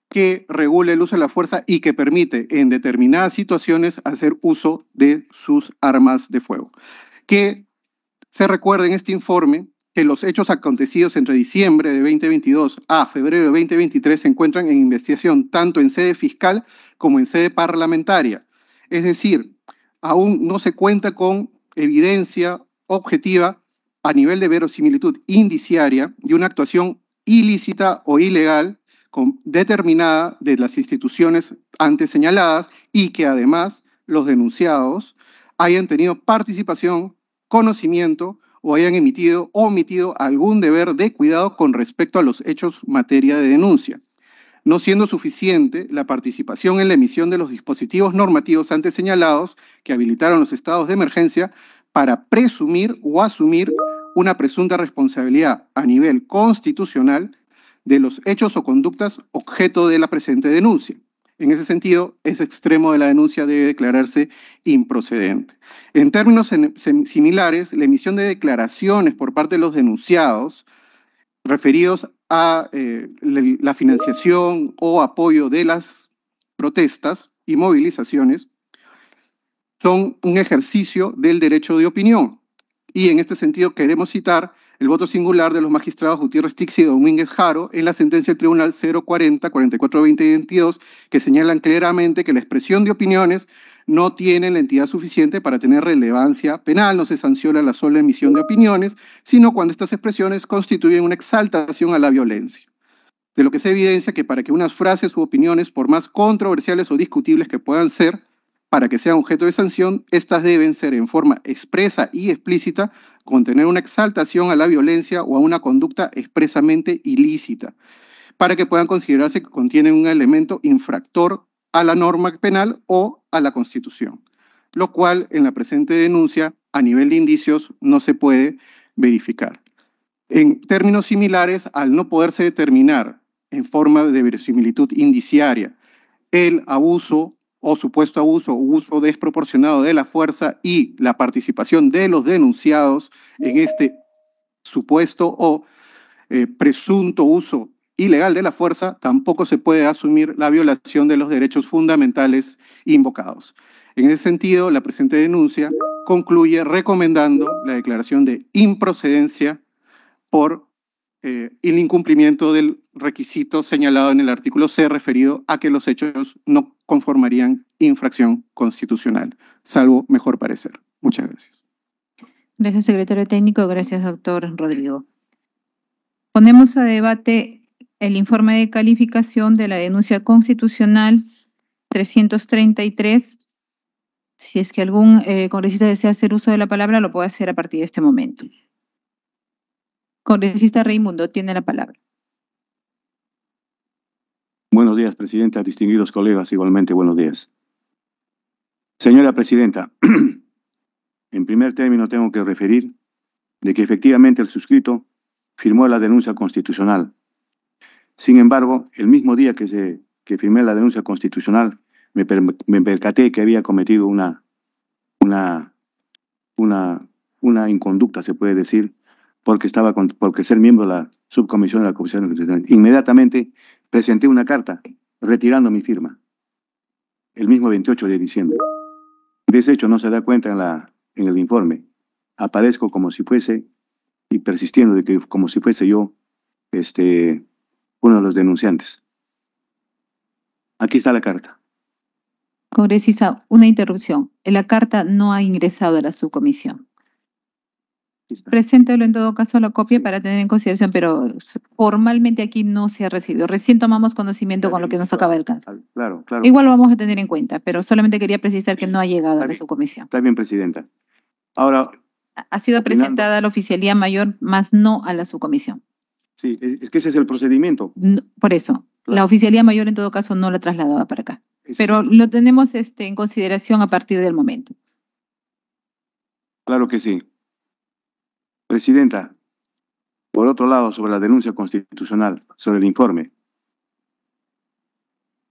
que regule el uso de la fuerza y que permite en determinadas situaciones hacer uso de sus armas de fuego. Que se recuerde en este informe que los hechos acontecidos entre diciembre de 2022 a febrero de 2023 se encuentran en investigación tanto en sede fiscal como en sede parlamentaria. Es decir, aún no se cuenta con evidencia objetiva a nivel de verosimilitud indiciaria de una actuación ilícita o ilegal determinada de las instituciones antes señaladas y que además los denunciados hayan tenido participación, conocimiento o hayan emitido o omitido algún deber de cuidado con respecto a los hechos materia de denuncia no siendo suficiente la participación en la emisión de los dispositivos normativos antes señalados que habilitaron los estados de emergencia para presumir o asumir una presunta responsabilidad a nivel constitucional de los hechos o conductas objeto de la presente denuncia. En ese sentido, ese extremo de la denuncia debe declararse improcedente. En términos similares, la emisión de declaraciones por parte de los denunciados referidos a eh, la financiación o apoyo de las protestas y movilizaciones son un ejercicio del derecho de opinión, y en este sentido queremos citar el voto singular de los magistrados Gutiérrez Tixi y Domínguez Jaro en la sentencia del Tribunal 040-4420-22 que señalan claramente que la expresión de opiniones no tiene la entidad suficiente para tener relevancia penal, no se sanciona la sola emisión de opiniones, sino cuando estas expresiones constituyen una exaltación a la violencia. De lo que se evidencia que para que unas frases u opiniones, por más controversiales o discutibles que puedan ser, para que sea objeto de sanción, estas deben ser en forma expresa y explícita, contener una exaltación a la violencia o a una conducta expresamente ilícita, para que puedan considerarse que contienen un elemento infractor a la norma penal o a la Constitución, lo cual en la presente denuncia a nivel de indicios no se puede verificar. En términos similares, al no poderse determinar en forma de verosimilitud indiciaria el abuso o supuesto abuso o uso desproporcionado de la fuerza y la participación de los denunciados en este supuesto o eh, presunto uso ilegal de la fuerza, tampoco se puede asumir la violación de los derechos fundamentales invocados. En ese sentido, la presente denuncia concluye recomendando la declaración de improcedencia por eh, el incumplimiento del requisito señalado en el artículo C referido a que los hechos no conformarían infracción constitucional, salvo mejor parecer. Muchas gracias. Gracias, secretario técnico. Gracias, doctor Rodrigo. Ponemos a debate el informe de calificación de la denuncia constitucional 333. Si es que algún eh, congresista desea hacer uso de la palabra, lo puede hacer a partir de este momento. Congresista Raimundo, tiene la palabra. Buenos días, Presidenta. Distinguidos colegas, igualmente buenos días. Señora Presidenta, en primer término tengo que referir de que efectivamente el suscrito firmó la denuncia constitucional. Sin embargo, el mismo día que, se, firmé la denuncia constitucional, me, percaté que había cometido una, una, una, una inconducta, se puede decir, porque, estaba porque ser miembro de la subcomisión de la Comisión Inmediatamente presenté una carta retirando mi firma, el mismo 28 de diciembre. De ese hecho no se da cuenta en, la, en el informe. Aparezco como si fuese, y persistiendo de que como si fuese yo, este, uno de los denunciantes. Aquí está la carta. Congresista, una interrupción. La carta no ha ingresado a la subcomisión. Preséntelo en todo caso la copia para tener en consideración, pero formalmente aquí no se ha recibido. Recién tomamos conocimiento con lo que nos acaba de alcanzar. Claro, claro. Igual lo vamos a tener en cuenta, pero solamente quería precisar que no ha llegado a la subcomisión Está bien, Presidenta. Ahora. Ha sido presentada a la oficialía mayor, más no a la subcomisión. Sí, es que ese es el procedimiento. por eso. La oficialía mayor en todo caso no la trasladaba para acá. pero lo tenemos este, en consideración a partir del momento. Claro que sí. Presidenta, por otro lado, sobre la denuncia constitucional, sobre el informe.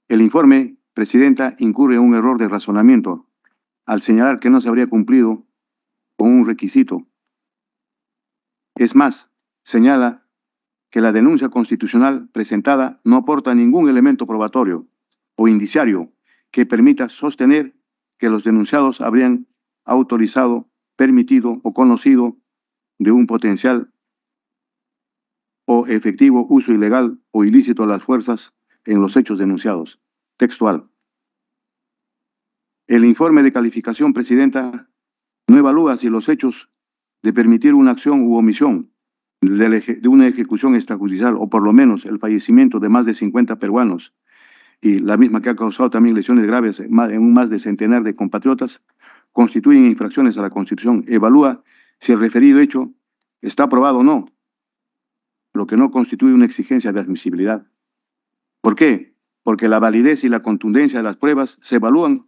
El informe, Presidenta, incurre en un error de razonamiento al señalar que no se habría cumplido con un requisito. Es más, señala que la denuncia constitucional presentada no aporta ningún elemento probatorio o indiciario que permita sostener que los denunciados habrían autorizado, permitido o conocido de un potencial o efectivo uso ilegal o ilícito a las fuerzas en los hechos denunciados. Textual. El informe de calificación, Presidenta, no evalúa si los hechos de permitir una acción u omisión de una ejecución extrajudicial o por lo menos el fallecimiento de más de 50 peruanos y la misma que ha causado también lesiones graves en un más de centenar de compatriotas, constituyen infracciones a la Constitución. Evalúa si el referido hecho está aprobado o no, lo que no constituye una exigencia de admisibilidad. ¿Por qué? Porque la validez y la contundencia de las pruebas se evalúan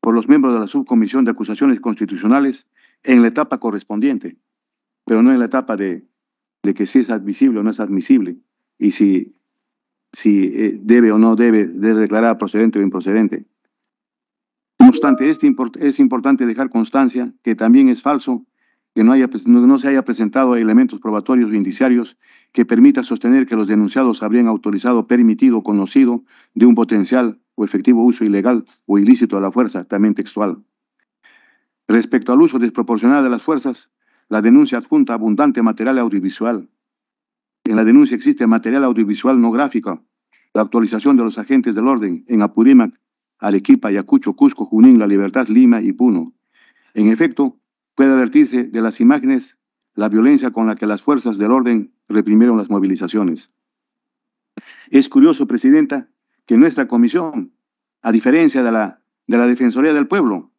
por los miembros de la Subcomisión de Acusaciones Constitucionales en la etapa correspondiente, pero no en la etapa de, que si es admisible o no es admisible y si, si eh, debe o no debe declarar procedente o improcedente. No obstante, es importante dejar constancia que también es falso que no, haya, pues, no, se haya presentado elementos probatorios o indiciarios que permita sostener que los denunciados habrían autorizado, permitido, conocido de un potencial o efectivo uso ilegal o ilícito de la fuerza, también textual. Respecto al uso desproporcionado de las fuerzas, la denuncia adjunta abundante material audiovisual. En la denuncia existe material audiovisual no gráfico, la actualización de los agentes del orden en Apurímac, Arequipa, Ayacucho, Cusco, Junín, La Libertad, Lima y Puno. En efecto, Puede advertirse de las imágenes la violencia con la que las fuerzas del orden reprimieron las movilizaciones. Es curioso, Presidenta, que nuestra comisión, a diferencia de la, de la Defensoría del Pueblo,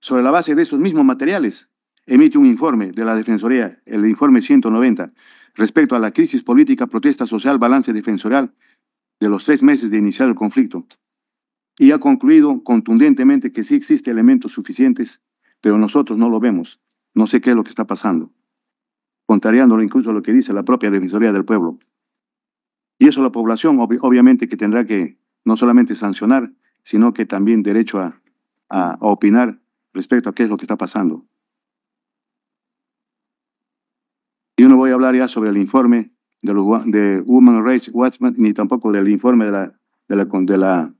sobre la base de esos mismos materiales, emite un informe de la Defensoría, el informe 190, respecto a la crisis política, protesta social, balance defensorial de los tres meses de iniciar el conflicto, y ha concluido contundentemente que sí existe elementos suficientes pero nosotros no lo vemos. No sé qué es lo que está pasando. Contrariándolo incluso a lo que dice la propia Defensoría del Pueblo. Y eso la población, obviamente, que tendrá que no solamente sancionar, sino que también derecho a, opinar respecto a qué es lo que está pasando. Y no voy a hablar ya sobre el informe de, los, Human Rights Watchman ni tampoco del informe de la, de la, de la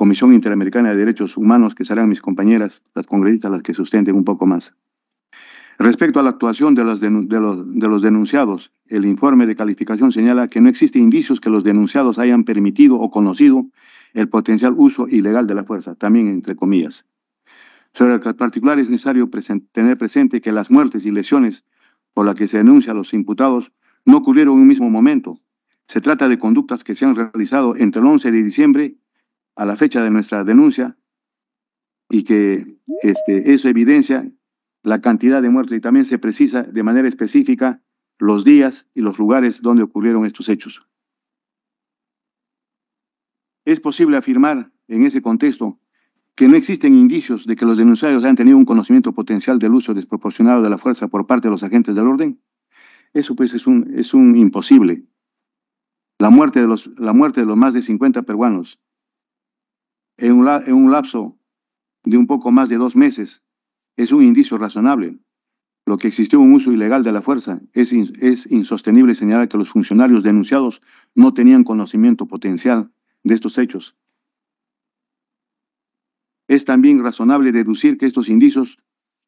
Comisión Interamericana de Derechos Humanos, que serán mis compañeras, las congresistas, las que sustenten un poco más. Respecto a la actuación de los, denunciados, el informe de calificación señala que no existe indicios que los denunciados hayan permitido o conocido el potencial uso ilegal de la fuerza, también entre comillas. Sobre el particular es necesario tener presente que las muertes y lesiones por las que se denuncia a los imputados no ocurrieron en un mismo momento. Se trata de conductas que se han realizado entre el 11 de diciembre a la fecha de nuestra denuncia y que este, eso evidencia la cantidad de muertos y también se precisa de manera específica los días y los lugares donde ocurrieron estos hechos. Es posible afirmar en ese contexto que no existen indicios de que los denunciados hayan tenido un conocimiento potencial del uso desproporcionado de la fuerza por parte de los agentes del orden. Eso pues es un, es un imposible. La muerte, de los, la muerte de los más de 50 peruanos en un, lapso de un poco más de dos meses es un indicio razonable. Lo que existió un uso ilegal de la fuerza es, es insostenible señalar que los funcionarios denunciados no tenían conocimiento potencial de estos hechos. Es también razonable deducir que estos indicios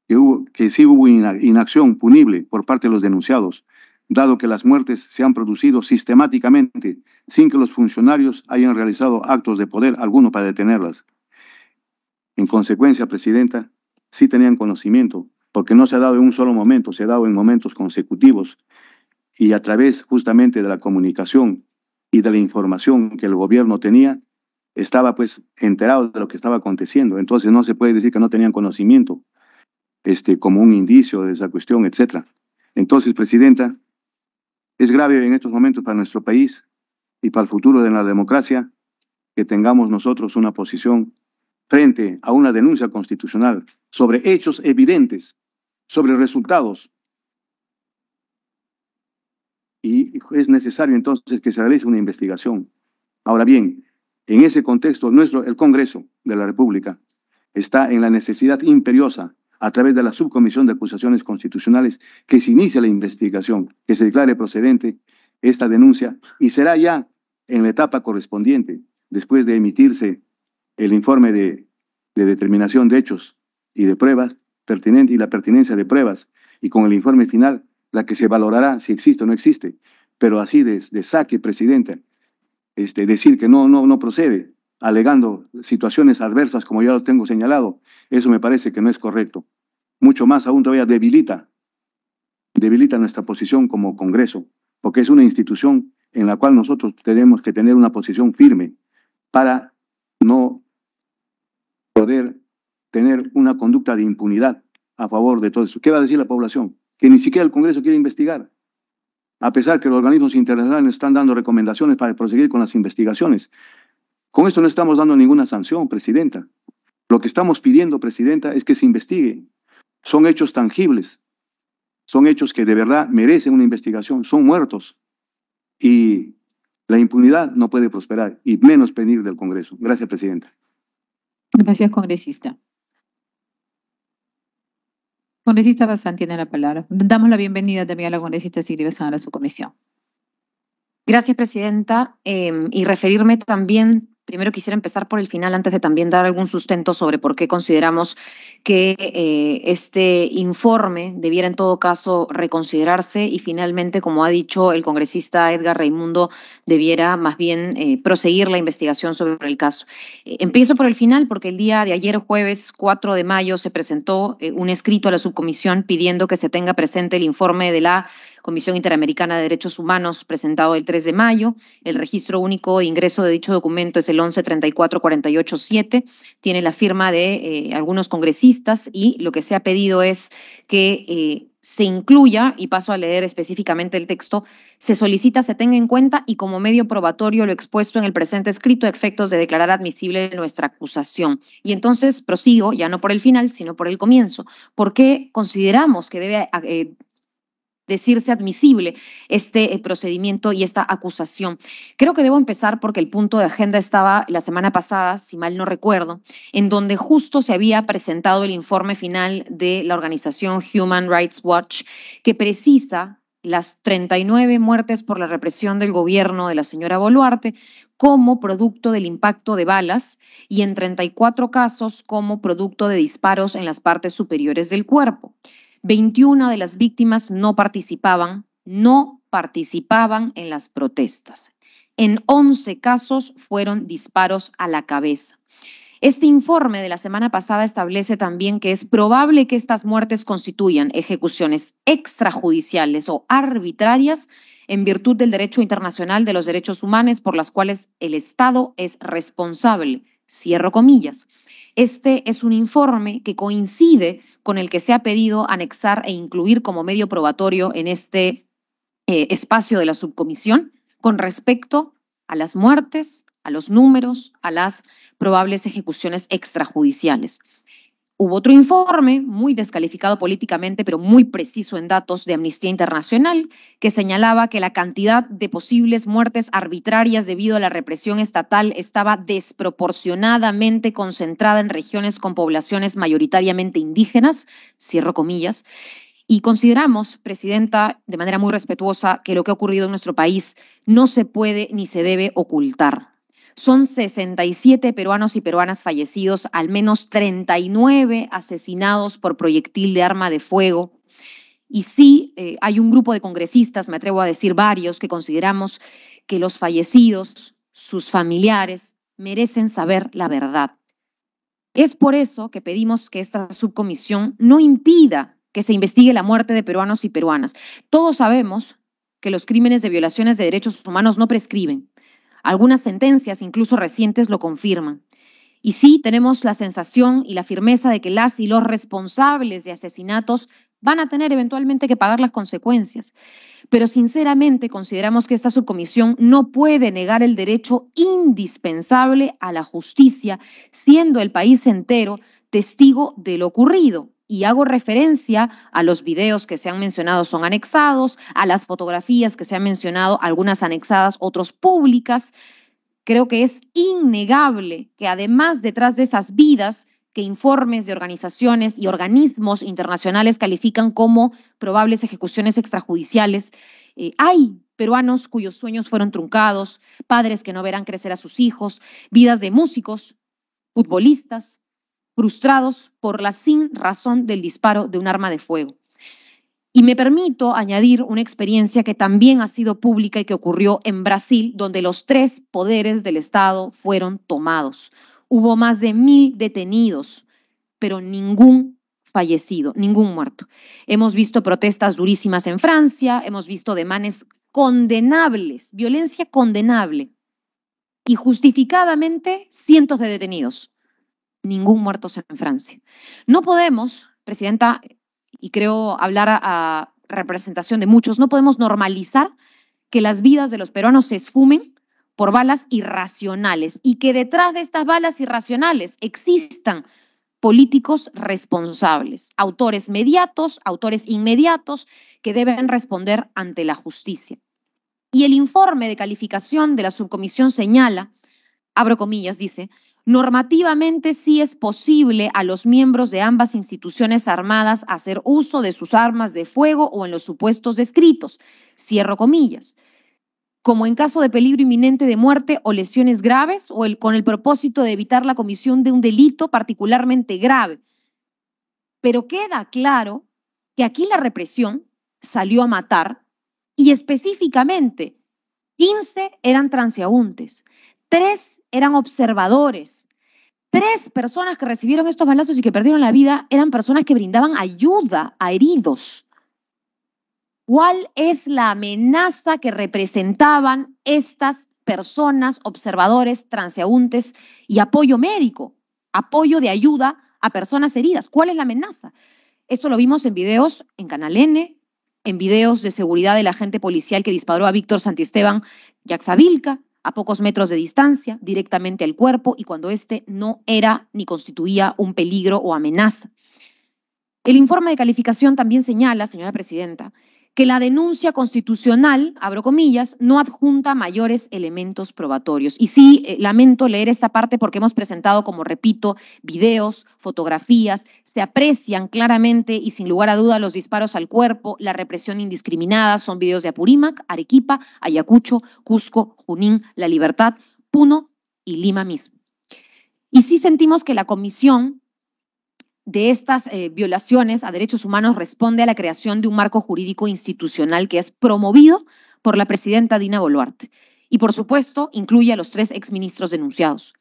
que, hubo, que sí hubo inacción punible por parte de los denunciados dado que las muertes se han producido sistemáticamente sin que los funcionarios hayan realizado actos de poder alguno para detenerlas. En consecuencia, Presidenta, sí tenían conocimiento, porque no se ha dado en un solo momento, se ha dado en momentos consecutivos y a través justamente de la comunicación y de la información que el gobierno tenía, estaba pues enterado de lo que estaba aconteciendo. Entonces no se puede decir que no tenían conocimiento este, como un indicio de esa cuestión, etc. Entonces, Presidenta, es grave en estos momentos para nuestro país y para el futuro de la democracia que tengamos nosotros una posición frente a una denuncia constitucional sobre hechos evidentes, sobre resultados. Y es necesario entonces que se realice una investigación. Ahora bien, en ese contexto, nuestro, el Congreso de la República está en la necesidad imperiosa a través de la Subcomisión de Acusaciones Constitucionales, que se inicie la investigación, que se declare procedente esta denuncia y será ya en la etapa correspondiente, después de emitirse el informe de, determinación de hechos y de pruebas pertinente, y la pertinencia de pruebas, y con el informe final, la que se valorará si existe o no existe. Pero así de, saque, Presidenta, este, decir que no, no, no procede, alegando situaciones adversas, como ya lo tengo señalado, eso me parece que no es correcto mucho más aún todavía debilita, debilita nuestra posición como Congreso, porque es una institución en la cual nosotros tenemos que tener una posición firme para no poder tener una conducta de impunidad a favor de todo esto. ¿Qué va a decir la población? Que ni siquiera el Congreso quiere investigar, a pesar que los organismos internacionales están dando recomendaciones para proseguir con las investigaciones. Con esto no estamos dando ninguna sanción, Presidenta. Lo que estamos pidiendo, Presidenta, es que se investigue son hechos tangibles, son hechos que de verdad merecen una investigación, son muertos. Y la impunidad no puede prosperar, y menos venir del Congreso. Gracias, Presidenta. Gracias, congresista. Congresista Bazán tiene la palabra. Damos la bienvenida también a la congresista Silvia Bazán a su comisión. Gracias, Presidenta. Em, y referirme también Primero quisiera empezar por el final antes de también dar algún sustento sobre por qué consideramos que eh, este informe debiera en todo caso reconsiderarse y finalmente, como ha dicho el congresista Edgar Raimundo, debiera más bien eh, proseguir la investigación sobre el caso. Eh, empiezo por el final porque el día de ayer, jueves 4 de mayo, se presentó un escrito a la subcomisión pidiendo que se tenga presente el informe de la Comisión Interamericana de Derechos Humanos presentado el 3 de mayo. El registro único de ingreso de dicho documento es el 1134487. Tiene la firma de eh, algunos congresistas y lo que se ha pedido es que eh, se incluya, y paso a leer específicamente el texto, se solicita se tenga en cuenta y como medio probatorio lo expuesto en el presente escrito a efectos de declarar admisible nuestra acusación. Y entonces prosigo, ya no por el final, sino por el comienzo. ¿Por qué consideramos que debe eh, decirse admisible este eh, procedimiento y esta acusación. Creo que debo empezar porque el punto de agenda estaba la semana pasada, si mal no recuerdo, en donde justo se había presentado el informe final de la organización Human Rights Watch que precisa las 39 muertes por la represión del gobierno de la señora Boluarte como producto del impacto de balas y en 34 casos como producto de disparos en las partes superiores del cuerpo. 21 de las víctimas no participaban, no participaban en las protestas. En 11 casos fueron disparos a la cabeza. Este informe de la semana pasada establece también que es probable que estas muertes constituyan ejecuciones extrajudiciales o arbitrarias en virtud del derecho internacional de los derechos humanos por las cuales el Estado es responsable. Cierro comillas. Este es un informe que coincide con el que se ha pedido anexar e incluir como medio probatorio en este eh, espacio de la subcomisión con respecto a las muertes, a los números, a las probables ejecuciones extrajudiciales. Hubo otro informe, muy descalificado políticamente, pero muy preciso en datos de Amnistía Internacional, que señalaba que la cantidad de posibles muertes arbitrarias debido a la represión estatal estaba desproporcionadamente concentrada en regiones con poblaciones mayoritariamente indígenas, cierro comillas, y consideramos, Presidenta, de manera muy respetuosa, que lo que ha ocurrido en nuestro país no se puede ni se debe ocultar. Son 67 peruanos y peruanas fallecidos, al menos 39 asesinados por proyectil de arma de fuego. Y sí, eh, hay un grupo de congresistas, me atrevo a decir varios, que consideramos que los fallecidos, sus familiares, merecen saber la verdad. Es por eso que pedimos que esta subcomisión no impida que se investigue la muerte de peruanos y peruanas. Todos sabemos que los crímenes de violaciones de derechos humanos no prescriben algunas sentencias, incluso recientes, lo confirman. Y sí, tenemos la sensación y la firmeza de que las y los responsables de asesinatos van a tener eventualmente que pagar las consecuencias. Pero sinceramente consideramos que esta subcomisión no puede negar el derecho indispensable a la justicia, siendo el país entero testigo de lo ocurrido y hago referencia a los videos que se han mencionado son anexados, a las fotografías que se han mencionado, algunas anexadas, otras públicas. Creo que es innegable que además detrás de esas vidas que informes de organizaciones y organismos internacionales califican como probables ejecuciones extrajudiciales, eh, hay peruanos cuyos sueños fueron truncados, padres que no verán crecer a sus hijos, vidas de músicos, futbolistas, frustrados por la sin razón del disparo de un arma de fuego. Y me permito añadir una experiencia que también ha sido pública y que ocurrió en Brasil, donde los tres poderes del Estado fueron tomados. Hubo más de mil detenidos, pero ningún fallecido, ningún muerto. Hemos visto protestas durísimas en Francia, hemos visto demanes condenables, violencia condenable y justificadamente cientos de detenidos ningún muerto en Francia. No podemos, Presidenta, y creo hablar a representación de muchos, no podemos normalizar que las vidas de los peruanos se esfumen por balas irracionales y que detrás de estas balas irracionales existan políticos responsables, autores mediatos, autores inmediatos que deben responder ante la justicia. Y el informe de calificación de la subcomisión señala, abro comillas, dice, Normativamente sí es posible a los miembros de ambas instituciones armadas hacer uso de sus armas de fuego o en los supuestos descritos, cierro comillas, como en caso de peligro inminente de muerte o lesiones graves o con el propósito de evitar la comisión de un delito particularmente grave. Pero queda claro que aquí la represión salió a matar y específicamente 15 eran transeúntes, Tres eran observadores. Tres personas que recibieron estos balazos y que perdieron la vida eran personas que brindaban ayuda a heridos. ¿Cuál es la amenaza que representaban estas personas, observadores, transeúntes y apoyo médico? Apoyo de ayuda a personas heridas. ¿Cuál es la amenaza? Esto lo vimos en videos en Canal N, en videos de seguridad del agente policial que disparó a Víctor Santisteban, Yaxabilca a pocos metros de distancia, directamente al cuerpo y cuando éste no era ni constituía un peligro o amenaza. El informe de calificación también señala, señora presidenta, que la denuncia constitucional, abro comillas, no adjunta mayores elementos probatorios. Y sí, eh, lamento leer esta parte porque hemos presentado, como repito, videos, fotografías, se aprecian claramente y sin lugar a duda los disparos al cuerpo, la represión indiscriminada, son videos de Apurímac, Arequipa, Ayacucho, Cusco, Junín, La Libertad, Puno y Lima mismo. Y sí sentimos que la comisión de estas eh, violaciones a derechos humanos responde a la creación de un marco jurídico institucional que es promovido por la presidenta Dina Boluarte y, por supuesto, incluye a los tres exministros denunciados.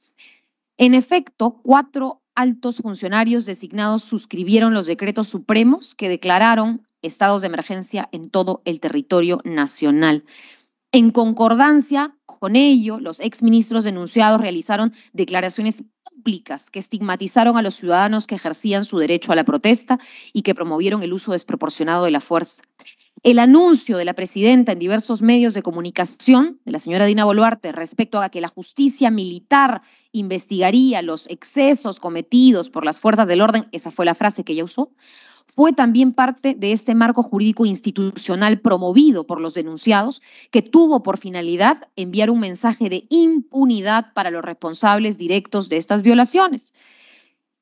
En efecto, cuatro altos funcionarios designados suscribieron los decretos supremos que declararon estados de emergencia en todo el territorio nacional. En concordancia con ello, los exministros denunciados realizaron declaraciones que estigmatizaron a los ciudadanos que ejercían su derecho a la protesta y que promovieron el uso desproporcionado de la fuerza. El anuncio de la presidenta en diversos medios de comunicación, de la señora Dina Boluarte, respecto a que la justicia militar investigaría los excesos cometidos por las fuerzas del orden, esa fue la frase que ella usó, fue también parte de este marco jurídico institucional promovido por los denunciados, que tuvo por finalidad enviar un mensaje de impunidad para los responsables directos de estas violaciones.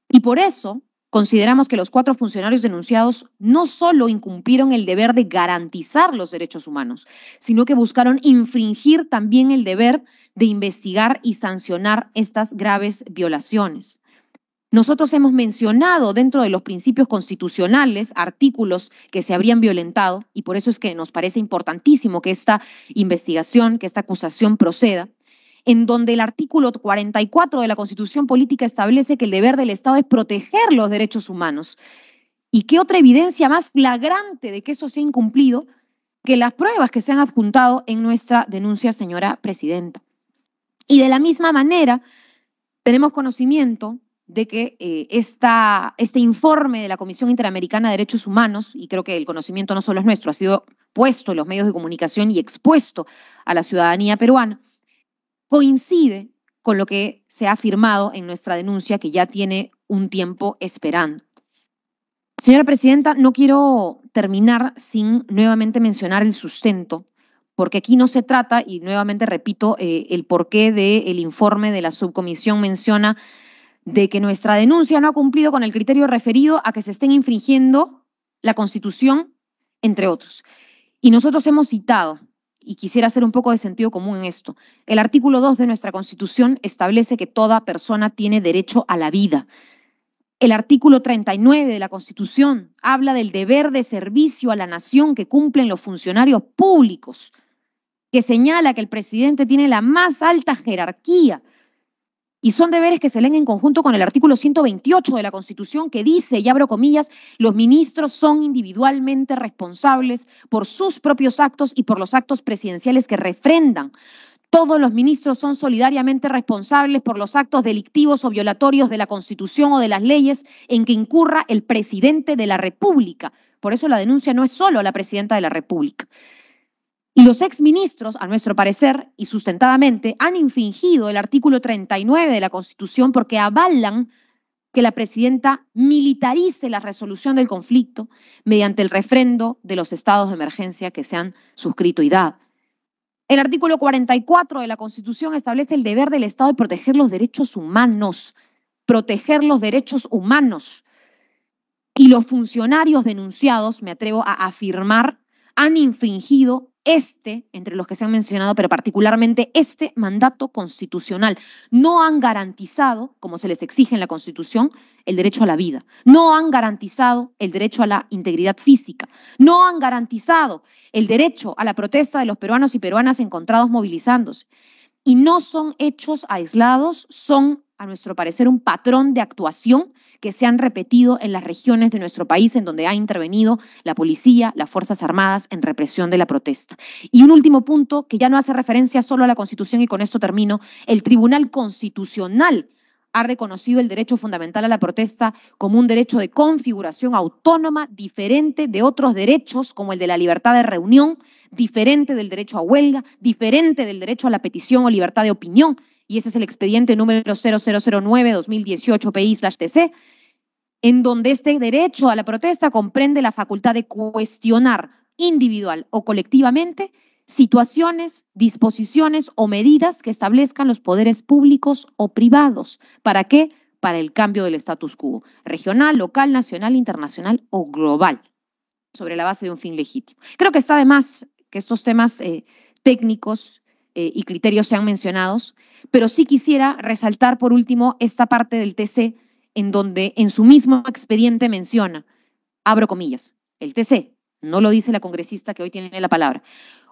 Y por eso consideramos que los cuatro funcionarios denunciados no solo incumplieron el deber de garantizar los derechos humanos, sino que buscaron infringir también el deber de investigar y sancionar estas graves violaciones. Nosotros hemos mencionado dentro de los principios constitucionales artículos que se habrían violentado y por eso es que nos parece importantísimo que esta investigación, que esta acusación proceda, en donde el artículo 44 de la Constitución Política establece que el deber del Estado es proteger los derechos humanos. ¿Y qué otra evidencia más flagrante de que eso se ha incumplido que las pruebas que se han adjuntado en nuestra denuncia, señora presidenta? Y de la misma manera, tenemos conocimiento de que eh, este informe de la Comisión Interamericana de Derechos Humanos, y creo que el conocimiento no solo es nuestro, ha sido puesto en los medios de comunicación y expuesto a la ciudadanía peruana, coincide con lo que se ha afirmado en nuestra denuncia que ya tiene un tiempo esperando. Señora Presidenta, no quiero terminar sin nuevamente mencionar el sustento, porque aquí no se trata, y nuevamente repito, eh, el porqué del el informe de la subcomisión menciona de que nuestra denuncia no ha cumplido con el criterio referido a que se estén infringiendo la Constitución, entre otros. Y nosotros hemos citado, y quisiera hacer un poco de sentido común en esto, el artículo 2 de nuestra Constitución establece que toda persona tiene derecho a la vida. El artículo 39 de la Constitución habla del deber de servicio a la nación que cumplen los funcionarios públicos, que señala que el presidente tiene la más alta jerarquía y son deberes que se leen en conjunto con el artículo 128 de la Constitución que dice, y abro comillas, los ministros son individualmente responsables por sus propios actos y por los actos presidenciales que refrendan. Todos los ministros son solidariamente responsables por los actos delictivos o violatorios de la Constitución o de las leyes en que incurra el presidente de la República. Por eso la denuncia no es solo a la presidenta de la República. Y Los exministros, a nuestro parecer, y sustentadamente, han infringido el artículo 39 de la Constitución porque avalan que la presidenta militarice la resolución del conflicto mediante el refrendo de los estados de emergencia que se han suscrito y dado. El artículo 44 de la Constitución establece el deber del Estado de proteger los derechos humanos, proteger los derechos humanos. Y los funcionarios denunciados, me atrevo a afirmar, han infringido este, entre los que se han mencionado, pero particularmente este mandato constitucional, no han garantizado, como se les exige en la Constitución, el derecho a la vida, no han garantizado el derecho a la integridad física, no han garantizado el derecho a la protesta de los peruanos y peruanas encontrados movilizándose. Y no son hechos aislados, son a nuestro parecer, un patrón de actuación que se han repetido en las regiones de nuestro país en donde ha intervenido la policía, las Fuerzas Armadas en represión de la protesta. Y un último punto que ya no hace referencia solo a la Constitución y con esto termino, el Tribunal Constitucional ha reconocido el derecho fundamental a la protesta como un derecho de configuración autónoma diferente de otros derechos como el de la libertad de reunión, diferente del derecho a huelga, diferente del derecho a la petición o libertad de opinión y ese es el expediente número 0009-2018-PI-TC, en donde este derecho a la protesta comprende la facultad de cuestionar individual o colectivamente situaciones, disposiciones o medidas que establezcan los poderes públicos o privados. ¿Para qué? Para el cambio del status quo, regional, local, nacional, internacional o global, sobre la base de un fin legítimo. Creo que está de que estos temas eh, técnicos eh, y criterios sean mencionados pero sí quisiera resaltar por último esta parte del TC en donde en su mismo expediente menciona, abro comillas, el TC, no lo dice la congresista que hoy tiene la palabra.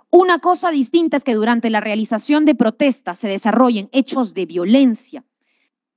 Una cosa distinta es que durante la realización de protestas se desarrollen hechos de violencia.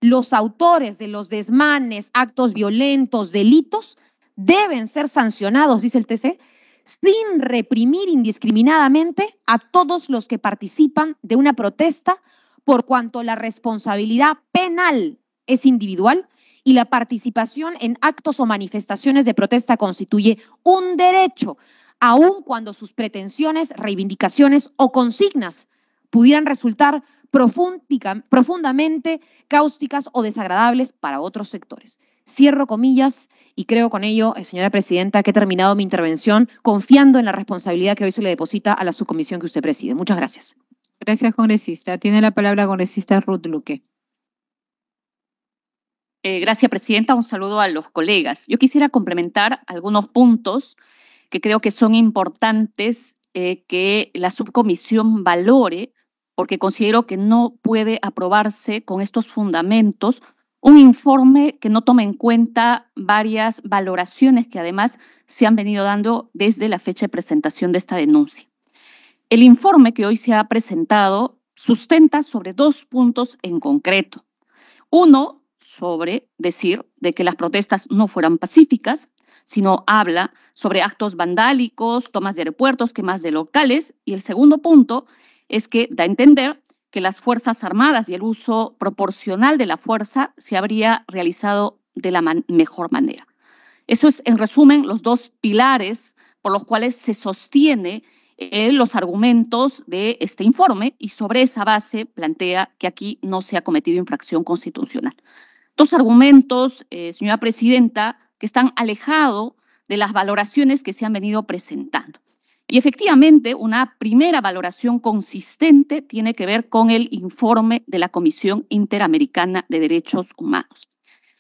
Los autores de los desmanes, actos violentos, delitos, deben ser sancionados, dice el TC, sin reprimir indiscriminadamente a todos los que participan de una protesta por cuanto la responsabilidad penal es individual y la participación en actos o manifestaciones de protesta constituye un derecho, aun cuando sus pretensiones, reivindicaciones o consignas pudieran resultar profundamente cáusticas o desagradables para otros sectores. Cierro comillas y creo con ello, eh, señora presidenta, que he terminado mi intervención confiando en la responsabilidad que hoy se le deposita a la subcomisión que usted preside. Muchas gracias. Gracias, congresista. Tiene la palabra congresista Ruth Luque. Eh, gracias, presidenta. Un saludo a los colegas. Yo quisiera complementar algunos puntos que creo que son importantes eh, que la subcomisión valore, porque considero que no puede aprobarse con estos fundamentos un informe que no tome en cuenta varias valoraciones que además se han venido dando desde la fecha de presentación de esta denuncia. El informe que hoy se ha presentado sustenta sobre dos puntos en concreto. Uno, sobre decir de que las protestas no fueran pacíficas, sino habla sobre actos vandálicos, tomas de aeropuertos, quemas de locales. Y el segundo punto es que da a entender que las Fuerzas Armadas y el uso proporcional de la fuerza se habría realizado de la mejor manera. Eso es, en resumen, los dos pilares por los cuales se sostiene eh, los argumentos de este informe y sobre esa base plantea que aquí no se ha cometido infracción constitucional. Dos argumentos, eh, señora presidenta, que están alejados de las valoraciones que se han venido presentando. Y efectivamente, una primera valoración consistente tiene que ver con el informe de la Comisión Interamericana de Derechos Humanos.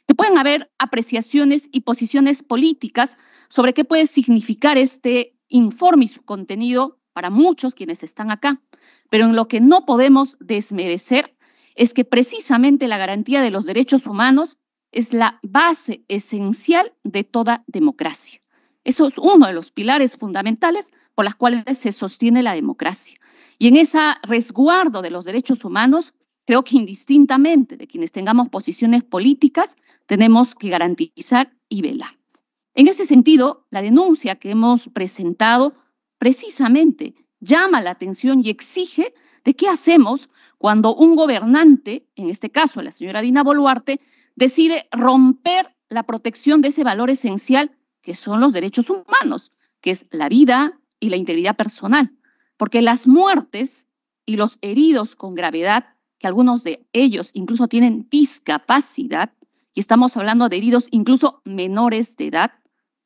Que pueden haber apreciaciones y posiciones políticas sobre qué puede significar este informe y su contenido para muchos quienes están acá, pero en lo que no podemos desmerecer es que precisamente la garantía de los derechos humanos es la base esencial de toda democracia. Eso es uno de los pilares fundamentales por las cuales se sostiene la democracia. Y en ese resguardo de los derechos humanos, creo que indistintamente de quienes tengamos posiciones políticas, tenemos que garantizar y velar. En ese sentido, la denuncia que hemos presentado precisamente llama la atención y exige de qué hacemos cuando un gobernante, en este caso la señora Dina Boluarte, decide romper la protección de ese valor esencial que son los derechos humanos, que es la vida y la integridad personal. Porque las muertes y los heridos con gravedad, que algunos de ellos incluso tienen discapacidad, y estamos hablando de heridos incluso menores de edad,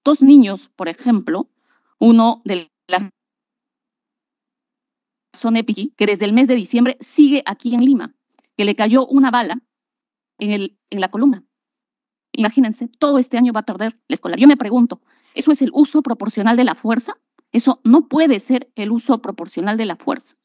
dos niños, por ejemplo, uno de la zona épigi, que desde el mes de diciembre sigue aquí en Lima, que le cayó una bala en, el, en la columna. Imagínense, todo este año va a perder la escolar. Yo me pregunto, ¿eso es el uso proporcional de la fuerza? Eso no puede ser el uso proporcional de la fuerza.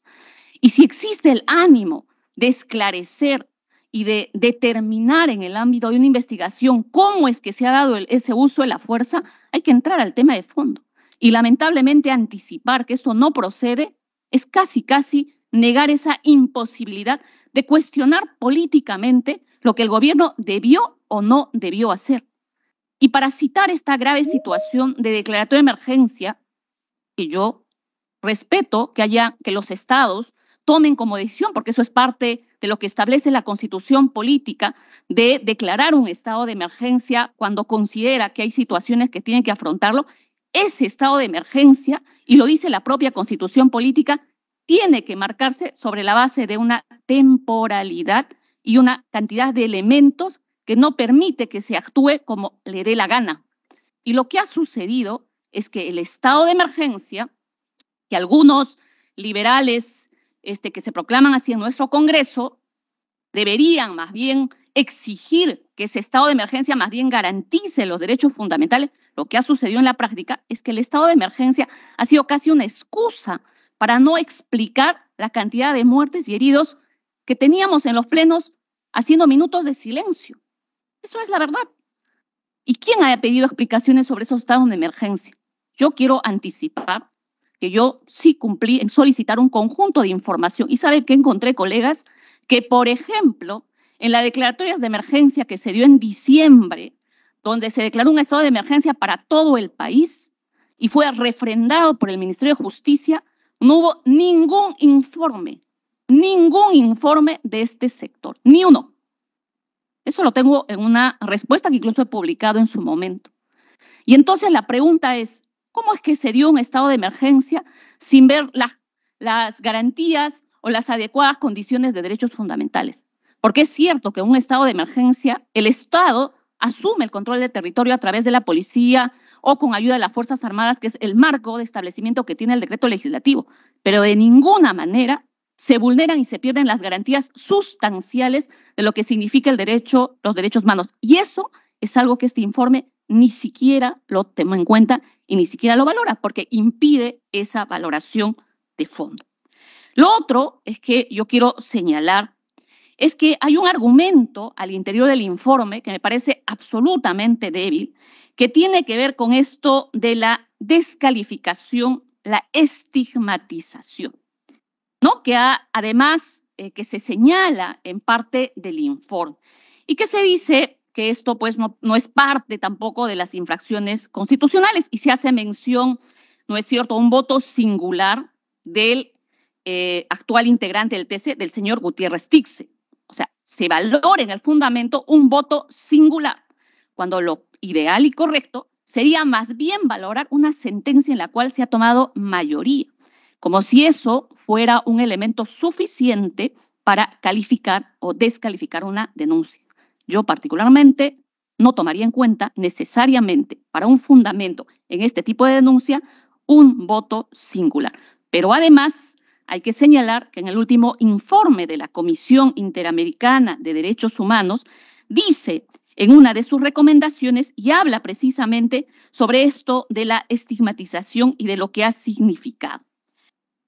Y si existe el ánimo de esclarecer y de determinar en el ámbito de una investigación cómo es que se ha dado ese uso de la fuerza, hay que entrar al tema de fondo. Y lamentablemente anticipar que eso no procede es casi, casi negar esa imposibilidad de cuestionar políticamente lo que el gobierno debió o no debió hacer. Y para citar esta grave situación de declaratoria de emergencia, que yo respeto que haya que los estados tomen como decisión, porque eso es parte de lo que establece la constitución política de declarar un estado de emergencia cuando considera que hay situaciones que tienen que afrontarlo, ese estado de emergencia, y lo dice la propia constitución política, tiene que marcarse sobre la base de una temporalidad y una cantidad de elementos que no permite que se actúe como le dé la gana. Y lo que ha sucedido es que el estado de emergencia, que algunos liberales este, que se proclaman así en nuestro Congreso deberían más bien exigir que ese estado de emergencia más bien garantice los derechos fundamentales, lo que ha sucedido en la práctica es que el estado de emergencia ha sido casi una excusa para no explicar la cantidad de muertes y heridos que teníamos en los plenos haciendo minutos de silencio. Eso es la verdad. ¿Y quién ha pedido explicaciones sobre esos estados de emergencia? Yo quiero anticipar que yo sí cumplí en solicitar un conjunto de información. Y saben que encontré, colegas, que por ejemplo, en las declaratorias de emergencia que se dio en diciembre, donde se declaró un estado de emergencia para todo el país y fue refrendado por el Ministerio de Justicia, no hubo ningún informe, ningún informe de este sector, ni uno. Eso lo tengo en una respuesta que incluso he publicado en su momento. Y entonces la pregunta es, ¿Cómo es que se dio un estado de emergencia sin ver las garantías o las adecuadas condiciones de derechos fundamentales? Porque es cierto que en un estado de emergencia el Estado asume el control del territorio a través de la policía o con ayuda de las Fuerzas Armadas, que es el marco de establecimiento que tiene el decreto legislativo, pero de ninguna manera se vulneran y se pierden las garantías sustanciales de lo que significa el derecho, los derechos humanos. Y eso es algo que este informe ni siquiera lo toma en cuenta y ni siquiera lo valora porque impide esa valoración de fondo. Lo otro es que yo quiero señalar es que hay un argumento al interior del informe que me parece absolutamente débil, que tiene que ver con esto de la descalificación, la estigmatización, ¿no? Que además eh, que se señala en parte del informe y que se dice que esto pues no, es parte tampoco de las infracciones constitucionales y se hace mención, no es cierto, un voto singular del eh, actual integrante del TC, del señor Gutiérrez Tixe. O sea, se valora en el fundamento un voto singular, cuando lo ideal y correcto sería más bien valorar una sentencia en la cual se ha tomado mayoría, como si eso fuera un elemento suficiente para calificar o descalificar una denuncia. Yo particularmente no tomaría en cuenta necesariamente para un fundamento en este tipo de denuncia un voto singular. Pero además hay que señalar que en el último informe de la Comisión Interamericana de Derechos Humanos dice en una de sus recomendaciones y habla precisamente sobre esto de la estigmatización y de lo que ha significado.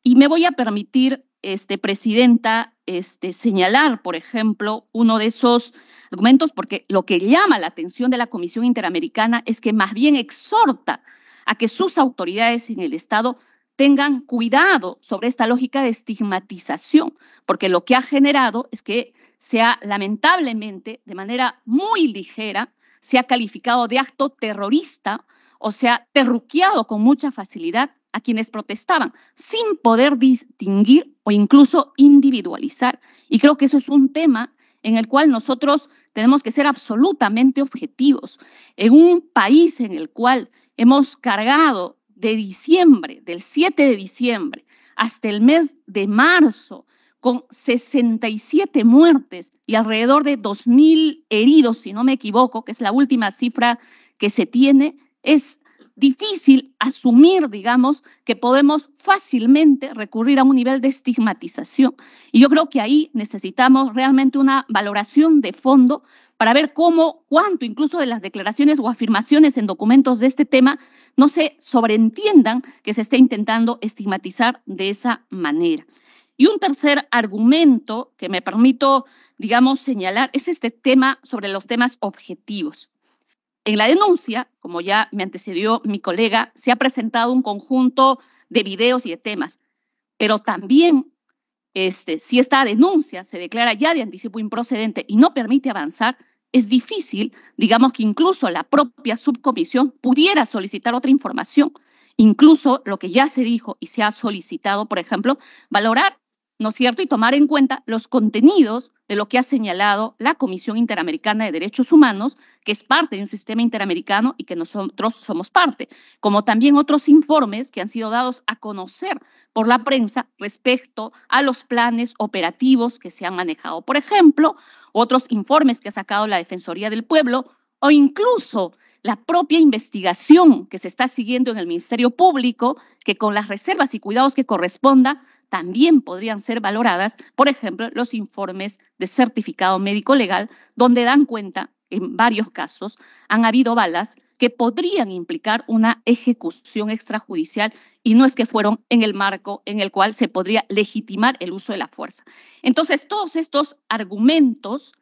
Y me voy a permitir este, presidenta, este, señalar, por ejemplo, uno de esos argumentos, porque lo que llama la atención de la Comisión Interamericana es que más bien exhorta a que sus autoridades en el Estado tengan cuidado sobre esta lógica de estigmatización, porque lo que ha generado es que sea lamentablemente, de manera muy ligera, se ha calificado de acto terrorista o se ha terruqueado con mucha facilidad a quienes protestaban sin poder distinguir o incluso individualizar. Y creo que eso es un tema en el cual nosotros tenemos que ser absolutamente objetivos. En un país en el cual hemos cargado de diciembre, del 7 de diciembre hasta el mes de marzo, con 67 muertes y alrededor de 2.000 heridos, si no me equivoco, que es la última cifra que se tiene, es difícil asumir, digamos, que podemos fácilmente recurrir a un nivel de estigmatización. Y yo creo que ahí necesitamos realmente una valoración de fondo para ver cómo, cuánto incluso de las declaraciones o afirmaciones en documentos de este tema no se sobreentiendan que se esté intentando estigmatizar de esa manera. Y un tercer argumento que me permito, digamos, señalar es este tema sobre los temas objetivos. En la denuncia, como ya me antecedió mi colega, se ha presentado un conjunto de videos y de temas, pero también este, si esta denuncia se declara ya de anticipo improcedente y no permite avanzar, es difícil, digamos que incluso la propia subcomisión pudiera solicitar otra información, incluso lo que ya se dijo y se ha solicitado, por ejemplo, valorar ¿no cierto? Y tomar en cuenta los contenidos de lo que ha señalado la Comisión Interamericana de Derechos Humanos, que es parte de un sistema interamericano y que nosotros somos parte, como también otros informes que han sido dados a conocer por la prensa respecto a los planes operativos que se han manejado. Por ejemplo, otros informes que ha sacado la Defensoría del Pueblo o incluso la propia investigación que se está siguiendo en el Ministerio Público, que con las reservas y cuidados que corresponda, también podrían ser valoradas, por ejemplo, los informes de certificado médico legal, donde dan cuenta, en varios casos, han habido balas que podrían implicar una ejecución extrajudicial y no es que fueron en el marco en el cual se podría legitimar el uso de la fuerza. Entonces, todos estos argumentos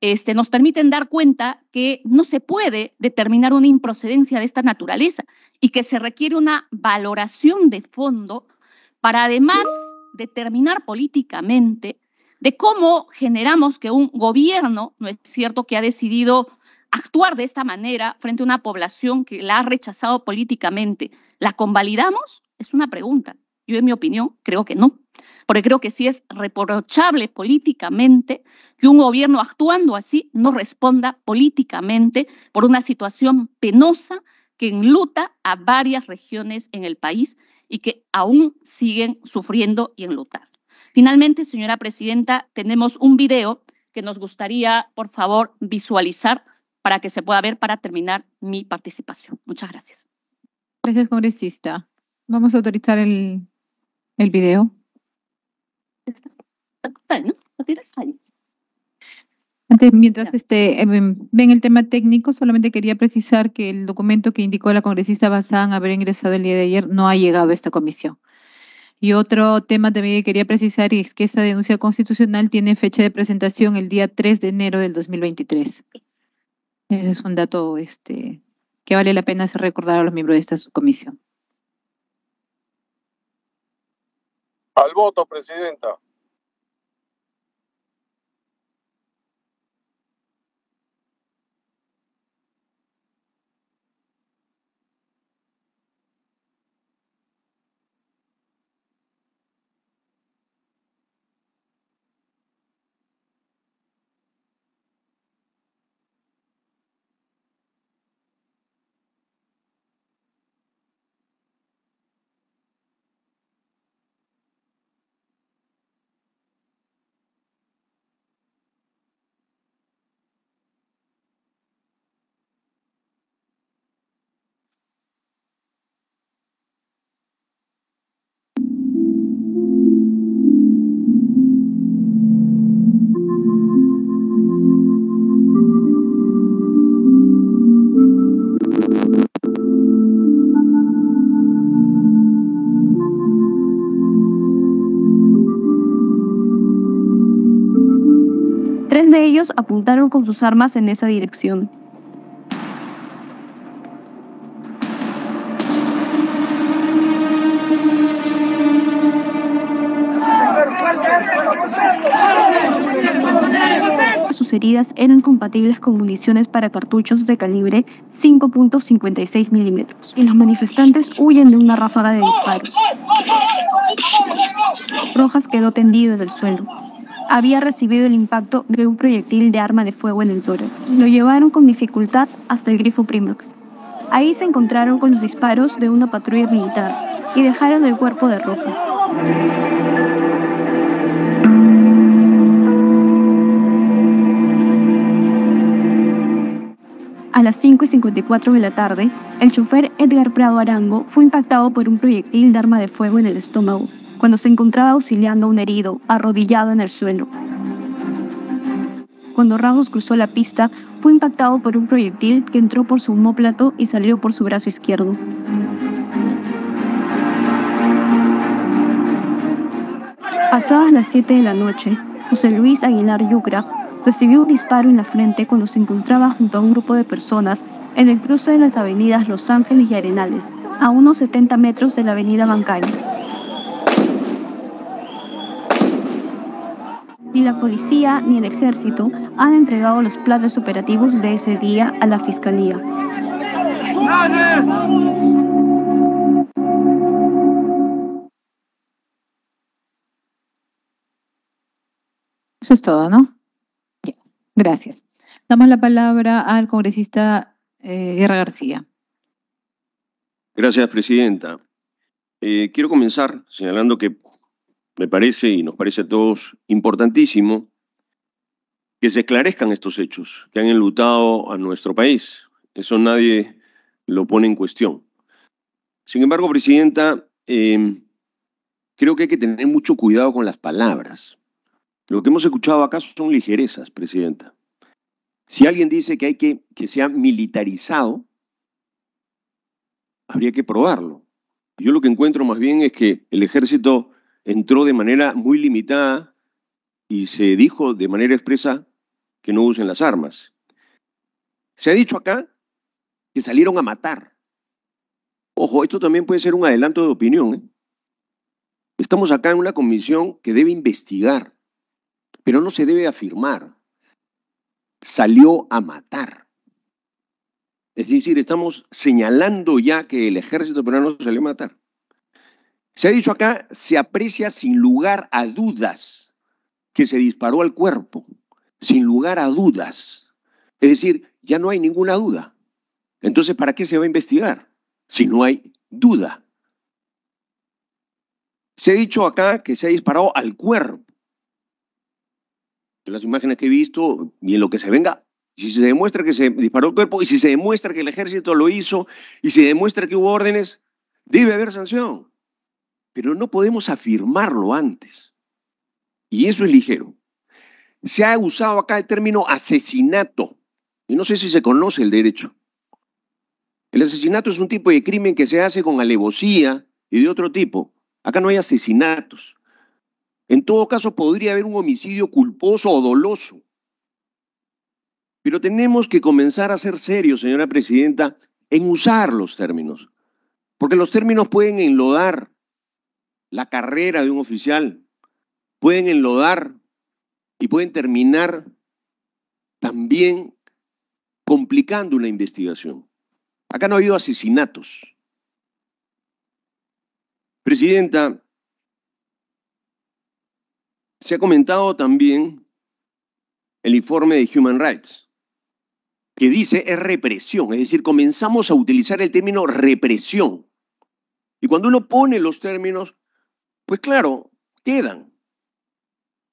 este, nos permiten dar cuenta que no se puede determinar una improcedencia de esta naturaleza y que se requiere una valoración de fondo para además determinar políticamente de cómo generamos que un gobierno, no es cierto, que ha decidido actuar de esta manera frente a una población que la ha rechazado políticamente, ¿la convalidamos? Es una pregunta. Yo, en mi opinión, creo que no. Porque creo que sí es reprochable políticamente que un gobierno actuando así no responda políticamente por una situación penosa que enluta a varias regiones en el país y que aún siguen sufriendo y enlutando. Finalmente, señora presidenta, tenemos un video que nos gustaría, por favor, visualizar para que se pueda ver para terminar mi participación. Muchas gracias. Gracias, congresista. Vamos a autorizar el, el video. ¿Está? ¿Está? ¿Lo tiras? Ahí mientras este, em, em, ven el tema técnico, solamente quería precisar que el documento que indicó la congresista Bazán haber ingresado el día de ayer no ha llegado a esta comisión. Y otro tema también que quería precisar es que esa denuncia constitucional tiene fecha de presentación el día 3 de enero del 2023. Ese es un dato este, que vale la pena recordar a los miembros de esta subcomisión. Al voto, Presidenta. apuntaron con sus armas en esa dirección. Sus heridas eran compatibles con municiones para cartuchos de calibre 5.56 milímetros y los manifestantes huyen de una ráfaga de disparos. Rojas quedó tendido en el suelo, había recibido el impacto de un proyectil de arma de fuego en el toro. Lo llevaron con dificultad hasta el grifo Primax. Ahí se encontraron con los disparos de una patrulla militar y dejaron el cuerpo de Rojas. A las 5 y 54 de la tarde, el chofer Edgar Prado Arango fue impactado por un proyectil de arma de fuego en el estómago cuando se encontraba auxiliando a un herido arrodillado en el suelo. Cuando Ramos cruzó la pista, fue impactado por un proyectil que entró por su homóplato y salió por su brazo izquierdo. Pasadas las 7 de la noche, José Luis Aguilar Yucra recibió un disparo en la frente cuando se encontraba junto a un grupo de personas en el cruce de las avenidas Los Ángeles y Arenales, a unos 70 metros de la avenida Bancayo. Ni la policía ni el ejército han entregado los planes operativos de ese día a la fiscalía. Eso es todo, ¿no? Gracias. Damos la palabra al congresista eh, Guerra García. Gracias, Presidenta. Eh, quiero comenzar señalando que me parece y nos parece a todos importantísimo que se esclarezcan estos hechos que han enlutado a nuestro país. Eso nadie lo pone en cuestión. Sin embargo, Presidenta, em, creo que hay que tener mucho cuidado con las palabras. Lo que hemos escuchado acá son ligerezas, Presidenta. Si alguien dice que hay que que sea militarizado, habría que probarlo. Yo lo que encuentro más bien es que el ejército entró de manera muy limitada y se dijo de manera expresa que no usen las armas. Se ha dicho acá que salieron a matar. Ojo, esto también puede ser un adelanto de opinión. ¿eh? Estamos acá en una comisión que debe investigar, pero no se debe afirmar. Salió a matar. Es decir, estamos señalando ya que el ejército peruano salió a matar. Se ha dicho acá, se aprecia sin lugar a dudas que se disparó al cuerpo, sin lugar a dudas. Es decir, ya no hay ninguna duda. Entonces, ¿para qué se va a investigar si no hay duda? Se ha dicho acá que se ha disparado al cuerpo. En las imágenes que he visto y en lo que se venga, si se demuestra que se disparó al cuerpo y si se demuestra que el ejército lo hizo y se demuestra que hubo órdenes, debe haber sanción pero no podemos afirmarlo antes. Y eso es ligero. Se ha usado acá el término asesinato. Y no sé si se conoce el derecho. El asesinato es un tipo de crimen que se hace con alevosía y de otro tipo. Acá no hay asesinatos. En todo caso, podría haber un homicidio culposo o doloso. Pero tenemos que comenzar a ser serios, señora presidenta, en usar los términos. Porque los términos pueden enlodar la carrera de un oficial, pueden enlodar y pueden terminar también complicando una investigación. Acá no ha habido asesinatos. Presidenta, se ha comentado también el informe de Human Rights, que dice es represión, es decir, comenzamos a utilizar el término represión. Y cuando uno pone los términos, pues claro, quedan.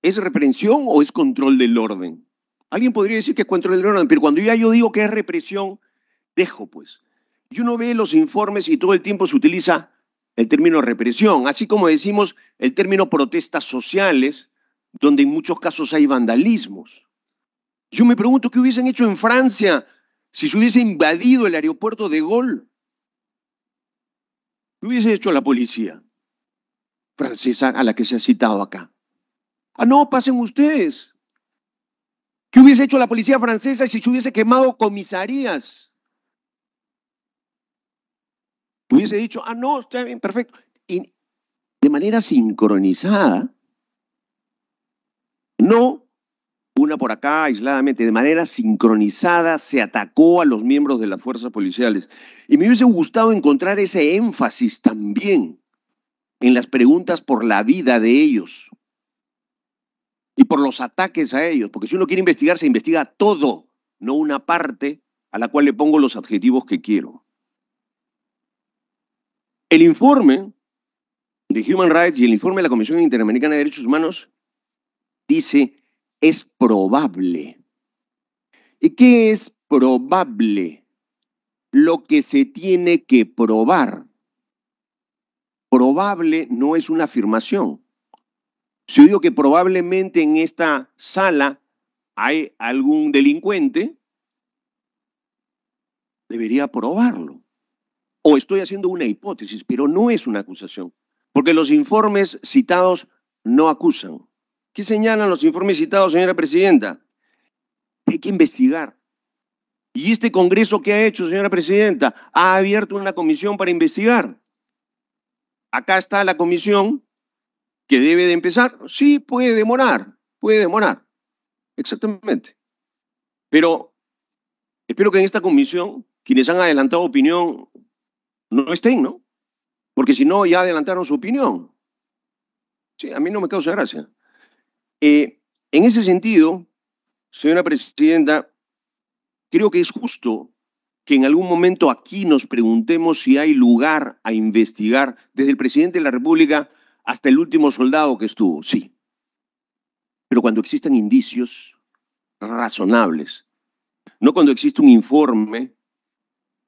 ¿Es represión o es control del orden? Alguien podría decir que es control del orden, pero cuando ya yo digo que es represión, dejo pues. Yo uno veo los informes y todo el tiempo se utiliza el término represión, así como decimos el término protestas sociales, donde en muchos casos hay vandalismos. Yo me pregunto qué hubiesen hecho en Francia si se hubiese invadido el aeropuerto de Gaulle. ¿Qué hubiese hecho la policía? francesa a la que se ha citado acá. Ah, no, pasen ustedes. ¿Qué hubiese hecho la policía francesa si se hubiese quemado comisarías? Hubiese dicho, ah, no, está bien, perfecto. Y de manera sincronizada, no una por acá aisladamente, de manera sincronizada se atacó a los miembros de las fuerzas policiales. Y me hubiese gustado encontrar ese énfasis también en las preguntas por la vida de ellos y por los ataques a ellos, porque si uno quiere investigar, se investiga todo, no una parte a la cual le pongo los adjetivos que quiero. El informe de Human Rights y el informe de la Comisión Interamericana de Derechos Humanos dice, es probable. ¿Y qué es probable? Lo que se tiene que probar probable no es una afirmación. Si yo digo que probablemente en esta sala hay algún delincuente, debería probarlo. O estoy haciendo una hipótesis, pero no es una acusación, porque los informes citados no acusan. ¿Qué señalan los informes citados, señora presidenta? Hay que investigar. Y este Congreso qué ha hecho, señora presidenta, ha abierto una comisión para investigar acá está la comisión que debe de empezar. Sí, puede demorar, puede demorar. Exactamente. Pero espero que en esta comisión quienes han adelantado opinión no estén, ¿no? Porque si no, ya adelantaron su opinión. Sí, a mí no me causa gracia. Eh, en ese sentido, señora presidenta, creo que es justo que en algún momento aquí nos preguntemos si hay lugar a investigar desde el presidente de la República hasta el último soldado que estuvo, sí. Pero cuando existan indicios razonables, no cuando existe un informe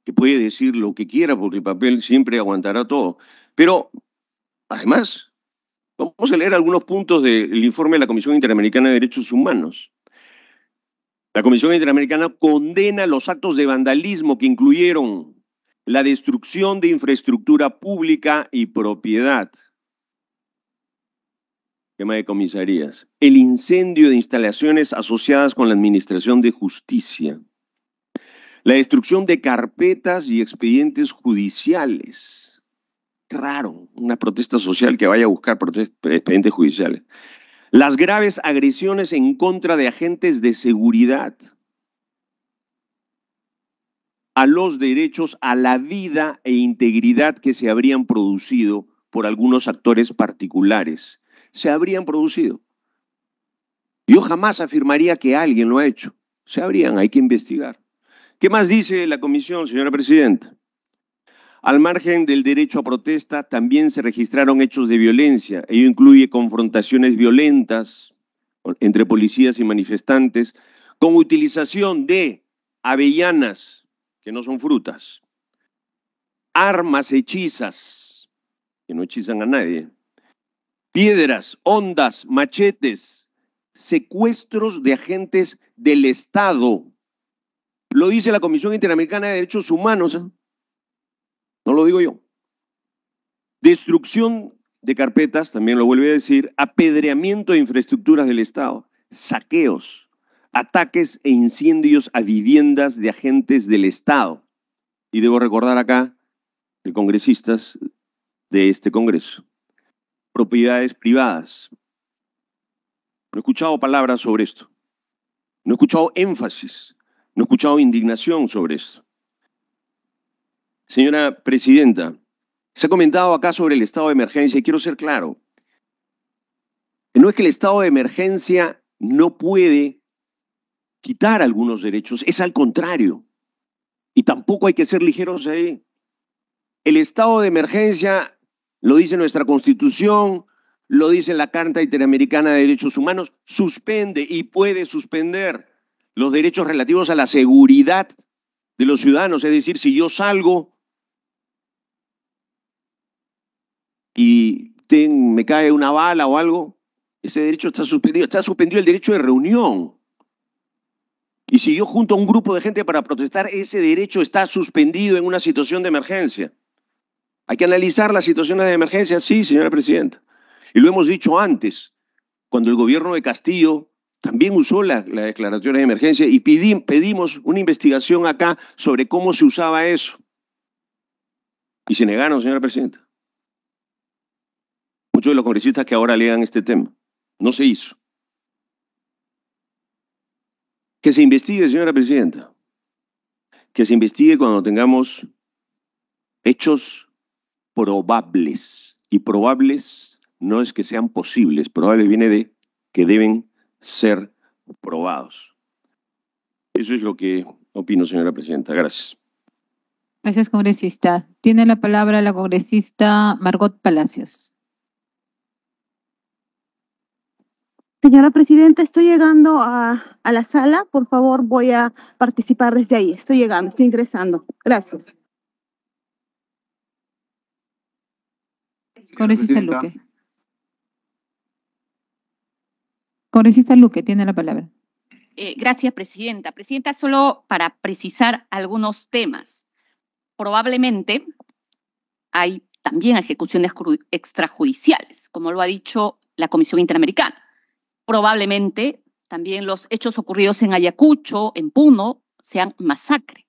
que puede decir lo que quiera porque el papel siempre aguantará todo. Pero además, vamos a leer algunos puntos del informe de la Comisión Interamericana de Derechos Humanos la Comisión Interamericana condena los actos de vandalismo que incluyeron la destrucción de infraestructura pública y propiedad. Tema de comisarías. El incendio de instalaciones asociadas con la Administración de Justicia. La destrucción de carpetas y expedientes judiciales. Raro, una protesta social que vaya a buscar expedientes judiciales las graves agresiones en contra de agentes de seguridad, a los derechos a la vida e integridad que se habrían producido por algunos actores particulares. Se habrían producido. Yo jamás afirmaría que alguien lo ha hecho. Se habrían, hay que investigar. ¿Qué más dice la comisión, señora presidenta? Al margen del derecho a protesta, también se registraron hechos de violencia. Ello incluye confrontaciones violentas entre policías y manifestantes con utilización de avellanas, que no son frutas, armas hechizas, que no hechizan a nadie, piedras, ondas, machetes, secuestros de agentes del Estado. Lo dice la Comisión Interamericana de Derechos Humanos. ¿eh? No lo digo yo. Destrucción de carpetas, también lo vuelvo a decir, apedreamiento de infraestructuras del Estado, saqueos, ataques e incendios a viviendas de agentes del Estado. Y debo recordar acá de congresistas de este Congreso. Propiedades privadas. No he escuchado palabras sobre esto. No he escuchado énfasis. No he escuchado indignación sobre esto. Señora Presidenta, se ha comentado acá sobre el estado de emergencia y quiero ser claro. No es que el estado de emergencia no puede quitar algunos derechos, es al contrario. Y tampoco hay que ser ligeros ahí. El estado de emergencia lo dice nuestra constitución, lo dice la Carta Interamericana de Derechos Humanos, suspende y puede suspender los derechos relativos a la seguridad de los ciudadanos. Es decir, si yo salgo y me cae una bala o algo, ese derecho está suspendido. Está suspendido el derecho de reunión. Y si yo junto a un grupo de gente para protestar, ese derecho está suspendido en una situación de emergencia. Hay que analizar las situaciones de emergencia, sí, señora presidenta. Y lo hemos dicho antes, cuando el gobierno de Castillo también usó las la declaraciones de emergencia y pedimos una investigación acá sobre cómo se usaba eso. Y se negaron, señora presidenta de los congresistas que ahora lean este tema. No se hizo. Que se investigue, señora presidenta. Que se investigue cuando tengamos hechos probables. Y probables no es que sean posibles, probable viene de que deben ser probados. Eso es lo que opino, señora presidenta. Gracias. Gracias, congresista. Tiene la palabra la congresista Margot Palacios. Señora Presidenta, estoy llegando a, la sala. Por favor, voy a participar desde ahí. Estoy llegando, estoy ingresando. Gracias. Congresista Luque. Congresista Luque, tiene la palabra. Eh, gracias, Presidenta. Presidenta, solo para precisar algunos temas. Probablemente hay también ejecuciones extrajudiciales, como lo ha dicho la Comisión Interamericana. Probablemente también los hechos ocurridos en Ayacucho, en Puno, sean masacre.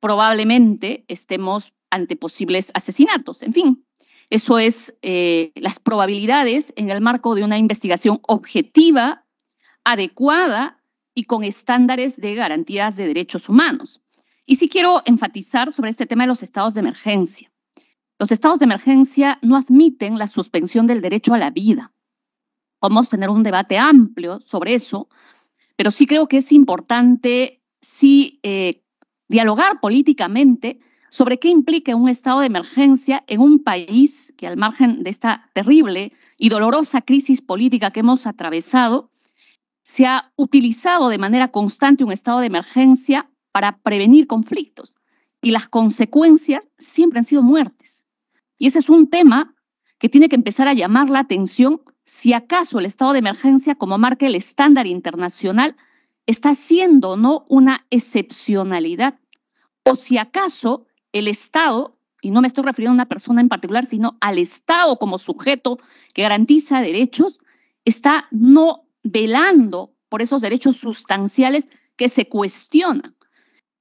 Probablemente estemos ante posibles asesinatos. En fin, eso es eh, las probabilidades en el marco de una investigación objetiva, adecuada y con estándares de garantías de derechos humanos. Y sí quiero enfatizar sobre este tema de los estados de emergencia. Los estados de emergencia no admiten la suspensión del derecho a la vida podemos tener un debate amplio sobre eso, pero sí creo que es importante sí eh, dialogar políticamente sobre qué implica un estado de emergencia en un país que al margen de esta terrible y dolorosa crisis política que hemos atravesado, se ha utilizado de manera constante un estado de emergencia para prevenir conflictos y las consecuencias siempre han sido muertes. Y ese es un tema que tiene que empezar a llamar la atención si acaso el estado de emergencia, como marca el estándar internacional, está siendo no una excepcionalidad, o si acaso el Estado, y no me estoy refiriendo a una persona en particular, sino al Estado como sujeto que garantiza derechos, está no velando por esos derechos sustanciales que se cuestionan.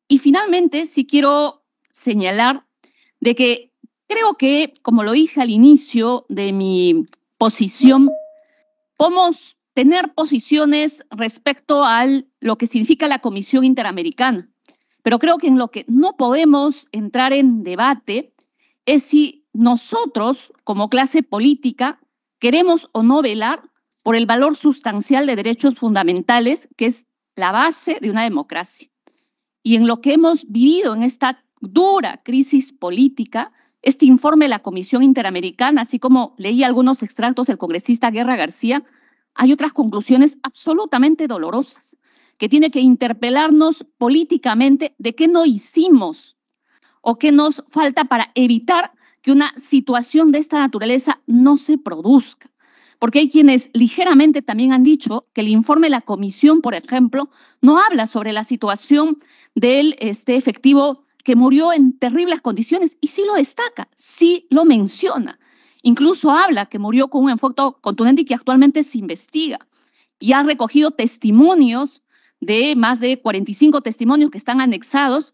Y finalmente, sí quiero señalar de que creo que, como lo dije al inicio de mi posición, podemos tener posiciones respecto a lo que significa la Comisión Interamericana, pero creo que en lo que no podemos entrar en debate es si nosotros, como clase política, queremos o no velar por el valor sustancial de derechos fundamentales, que es la base de una democracia. Y en lo que hemos vivido en esta dura crisis política, este informe de la Comisión Interamericana, así como leí algunos extractos del congresista Guerra García, hay otras conclusiones absolutamente dolorosas que tiene que interpelarnos políticamente de qué no hicimos o qué nos falta para evitar que una situación de esta naturaleza no se produzca. Porque hay quienes ligeramente también han dicho que el informe de la comisión, por ejemplo, no habla sobre la situación del este, efectivo que murió en terribles condiciones y sí lo destaca, sí lo menciona. Incluso habla que murió con un enfoque contundente y que actualmente se investiga. Y ha recogido testimonios de más de 45 testimonios que están anexados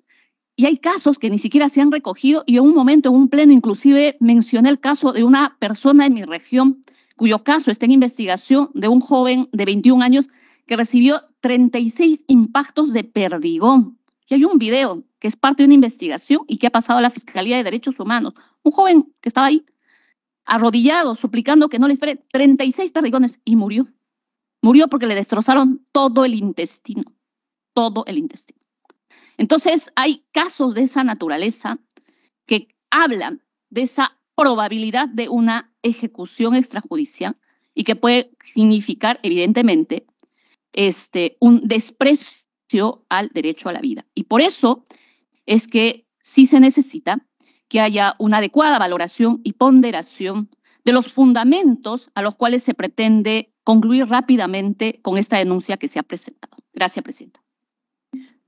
y hay casos que ni siquiera se han recogido y en un momento, en un pleno, inclusive mencioné el caso de una persona en mi región cuyo caso está en investigación de un joven de 21 años que recibió 36 impactos de perdigón y hay un video que es parte de una investigación y que ha pasado a la Fiscalía de Derechos Humanos. Un joven que estaba ahí, arrodillado, suplicando que no le espere 36 perdigones y murió. Murió porque le destrozaron todo el intestino, todo el intestino. Entonces, hay casos de esa naturaleza que hablan de esa probabilidad de una ejecución extrajudicial y que puede significar, evidentemente, este, un desprecio al derecho a la vida. Y por eso es que sí se necesita que haya una adecuada valoración y ponderación de los fundamentos a los cuales se pretende concluir rápidamente con esta denuncia que se ha presentado. Gracias, Presidenta.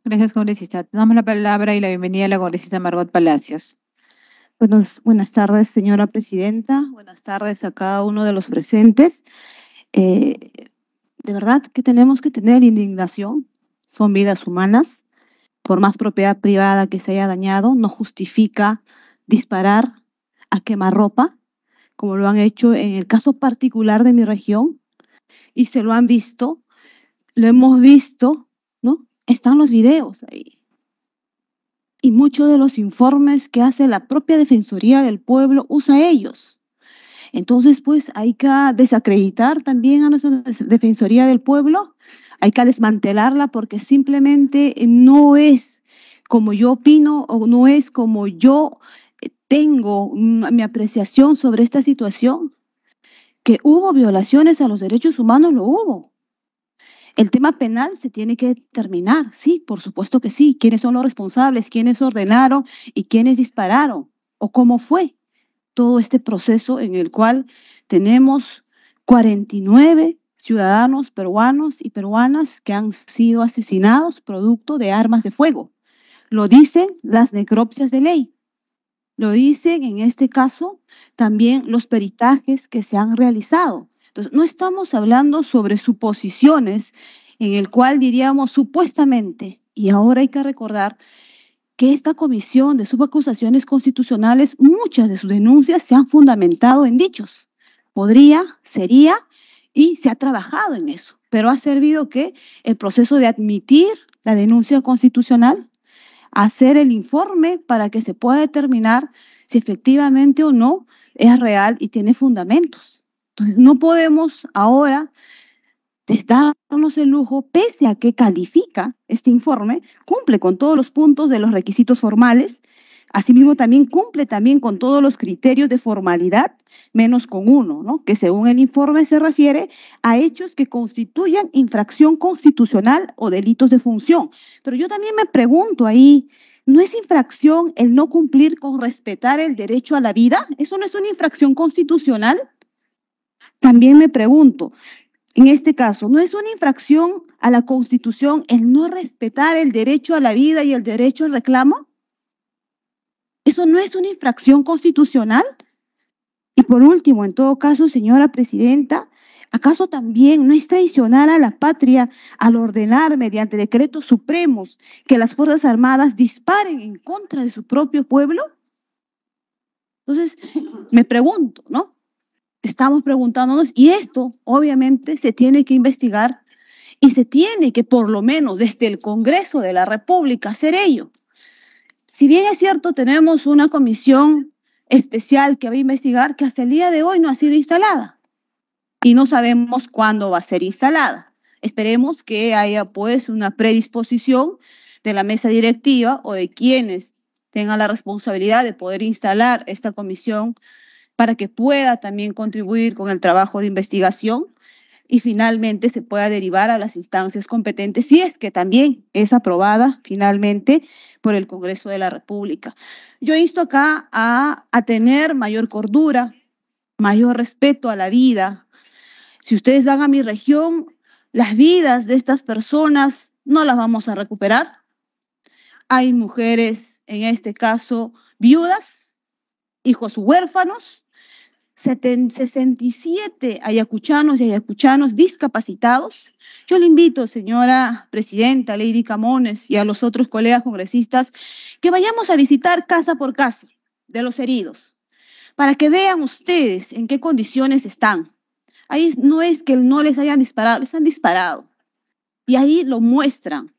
Gracias, congresista. Damos la palabra y la bienvenida a la congresista Margot Palacios. Pues buenas tardes, señora presidenta. Buenas tardes a cada uno de los presentes. Eh, de verdad que tenemos que tener indignación son vidas humanas. Por más propiedad privada que se haya dañado, no justifica disparar a quemarropa, como lo han hecho en el caso particular de mi región, y se lo han visto, lo hemos visto, ¿no? Están los videos ahí. Y muchos de los informes que hace la propia Defensoría del Pueblo usa ellos. Entonces, pues hay que desacreditar también a nuestra Defensoría del Pueblo hay que desmantelarla porque simplemente eh, no es como yo opino o no es como yo eh, tengo mi apreciación sobre esta situación. Que hubo violaciones a los derechos humanos, lo hubo. El tema penal se tiene que terminar, sí, por supuesto que sí. ¿Quiénes son los responsables? ¿Quiénes ordenaron? ¿Y quiénes dispararon? ¿O cómo fue todo este proceso en el cual tenemos 49 ciudadanos peruanos y peruanas que han sido asesinados producto de armas de fuego. Lo dicen las necropsias de ley. Lo dicen en este caso también los peritajes que se han realizado. Entonces, no estamos hablando sobre suposiciones en el cual diríamos supuestamente, y ahora hay que recordar que esta comisión de subacusaciones constitucionales, muchas de sus denuncias se han fundamentado en dichos. Podría, sería y se ha trabajado en eso, pero ha servido que el proceso de admitir la denuncia constitucional, hacer el informe para que se pueda determinar si efectivamente o no es real y tiene fundamentos. Entonces, no podemos ahora darnos el lujo, pese a que califica este informe, cumple con todos los puntos de los requisitos formales, Asimismo, también cumple también con todos los criterios de formalidad, menos con uno, ¿no? que según el informe se refiere a hechos que constituyan infracción constitucional o delitos de función. Pero yo también me pregunto ahí, ¿no es infracción el no cumplir con respetar el derecho a la vida? ¿Eso no es una infracción constitucional? También me pregunto, en este caso, no es una infracción a la Constitución el no respetar el derecho a la vida y el derecho al reclamo? ¿Eso no es una infracción constitucional? Y por último, en todo caso, señora presidenta, ¿acaso también no es traicionar a la patria al ordenar mediante decretos supremos que las Fuerzas Armadas disparen en contra de su propio pueblo? Entonces, me pregunto, ¿no? Estamos preguntándonos, y esto obviamente se tiene que investigar y se tiene que, por lo menos desde el Congreso de la República, hacer ello si bien es cierto, tenemos una comisión especial que va a investigar que hasta el día de hoy no ha sido instalada y no sabemos cuándo va a ser instalada. Esperemos que haya pues una predisposición de la mesa directiva o de quienes tengan la responsabilidad de poder instalar esta comisión para que pueda también contribuir con el trabajo de investigación y finalmente se pueda derivar a las instancias competentes si es que también es aprobada finalmente por el Congreso de la República. Yo insto acá a, tener mayor cordura, mayor respeto a la vida. Si ustedes van a mi región, las vidas de estas personas no las vamos a recuperar. Hay mujeres, en este caso, viudas, hijos huérfanos, 67 ayacuchanos y ayacuchanos discapacitados. Yo le invito, señora presidenta Lady Camones y a los otros colegas congresistas, que vayamos a visitar casa por casa de los heridos, para que vean ustedes en qué condiciones están. Ahí no es que no les hayan disparado, les han disparado. Y ahí lo muestran.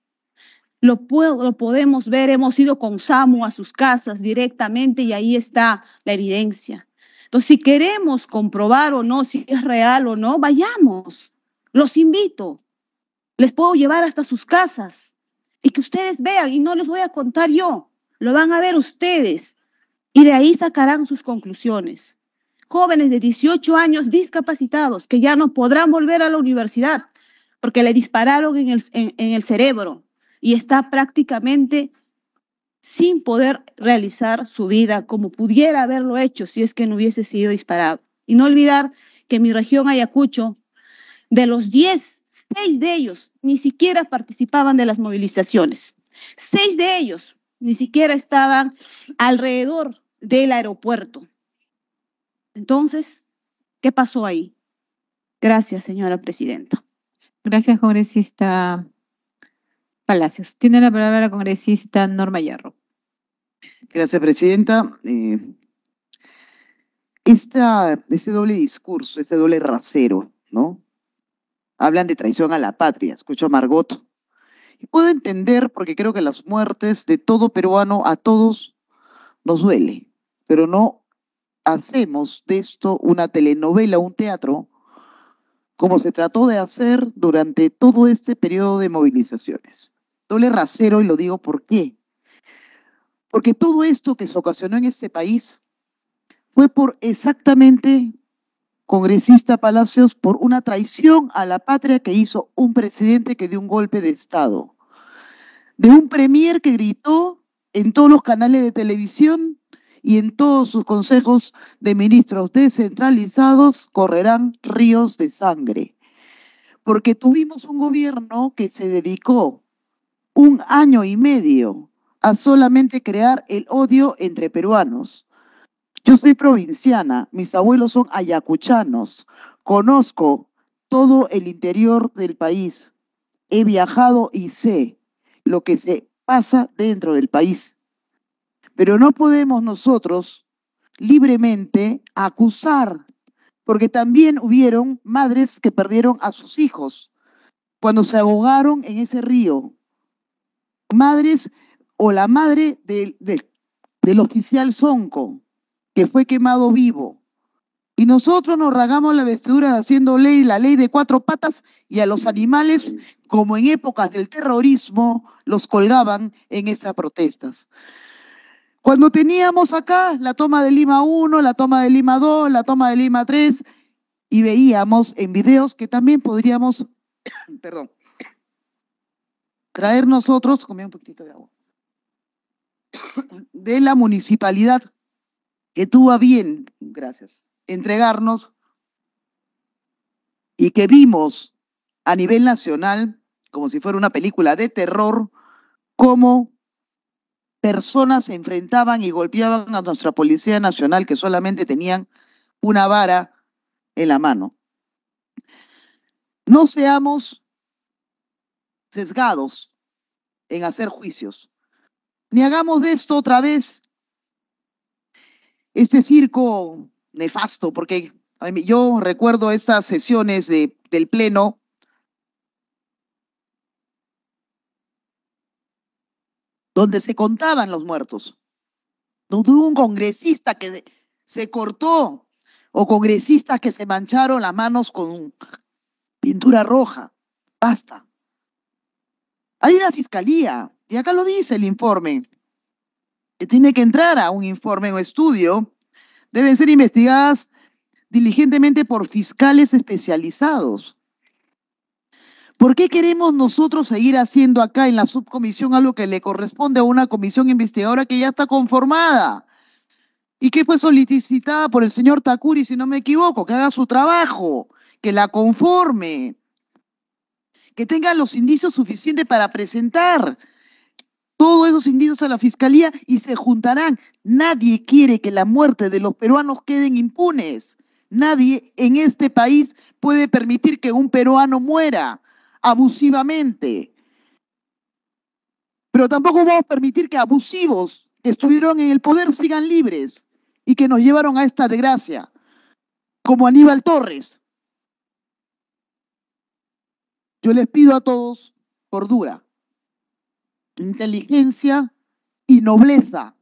Lo, lo podemos ver, hemos ido con SAMU a sus casas directamente y ahí está la evidencia si queremos comprobar o no, si es real o no, vayamos. Los invito. Les puedo llevar hasta sus casas y que ustedes vean, y no les voy a contar yo, lo van a ver ustedes y de ahí sacarán sus conclusiones. Jóvenes de 18 años discapacitados que ya no podrán volver a la universidad porque le dispararon en el, en el cerebro y está prácticamente sin poder realizar su vida como pudiera haberlo hecho si es que no hubiese sido disparado. Y no olvidar que en mi región Ayacucho, de los 10, 6 de ellos ni siquiera participaban de las movilizaciones. 6 de ellos ni siquiera estaban alrededor del aeropuerto. Entonces, ¿qué pasó ahí? Gracias, señora presidenta. Gracias, congresista Palacios. Tiene la palabra la congresista Norma Yarro. Gracias, presidenta. Eh, esta, este doble discurso, este doble rasero, ¿no? Hablan de traición a la patria, escucho a Margot. Y puedo entender, porque creo que las muertes de todo peruano, a todos, nos duele, pero no hacemos de esto una telenovela, un teatro, como se trató de hacer durante todo este periodo de movilizaciones dole rasero y lo digo por qué. Porque todo esto que se ocasionó en este país fue por exactamente, congresista Palacios, por una traición a la patria que hizo un presidente que dio un golpe de Estado, de un premier que gritó en todos los canales de televisión y en todos sus consejos de ministros descentralizados correrán ríos de sangre. Porque tuvimos un gobierno que se dedicó un año y medio a solamente crear el odio entre peruanos. Yo soy provinciana, mis abuelos son ayacuchanos, conozco todo el interior del país, he viajado y sé lo que se pasa dentro del país. Pero no podemos nosotros libremente acusar, porque también hubieron madres que perdieron a sus hijos cuando se ahogaron en ese río madres o la madre del del oficial Sonco, que fue quemado vivo. Y nosotros nos ragamos la vestidura haciendo ley, la ley de cuatro patas, y a los animales, como en épocas del terrorismo, los colgaban en esas protestas. Cuando teníamos acá la toma de Lima 1, la toma de Lima 2, la toma de Lima 3, y veíamos en videos que también podríamos, perdón, traer nosotros, comía un poquito de agua, de la municipalidad, que tuvo bien, gracias, entregarnos y que vimos a nivel nacional, como si fuera una película de terror, cómo personas se enfrentaban y golpeaban a nuestra Policía Nacional, que solamente tenían una vara en la mano. No seamos sesgados en hacer juicios. Ni hagamos de esto otra vez este circo nefasto, porque yo recuerdo estas sesiones de, del Pleno donde se contaban los muertos. No hubo un congresista que se cortó o congresistas que se mancharon las manos con pintura roja. Basta. Hay una fiscalía, y acá lo dice el informe, que tiene que entrar a un informe o estudio, deben ser investigadas diligentemente por fiscales especializados. ¿Por qué queremos nosotros seguir haciendo acá en la subcomisión algo que le corresponde a una comisión investigadora que ya está conformada y que fue solicitada por el señor Takuri, si no me equivoco, que haga su trabajo, que la conforme? que tengan los indicios suficientes para presentar todos esos indicios a la fiscalía y se juntarán. Nadie quiere que la muerte de los peruanos queden impunes. Nadie en este país puede permitir que un peruano muera abusivamente. Pero tampoco vamos a permitir que abusivos que estuvieron en el poder sigan libres y que nos llevaron a esta desgracia, como Aníbal Torres, yo les pido a todos cordura, inteligencia y nobleza,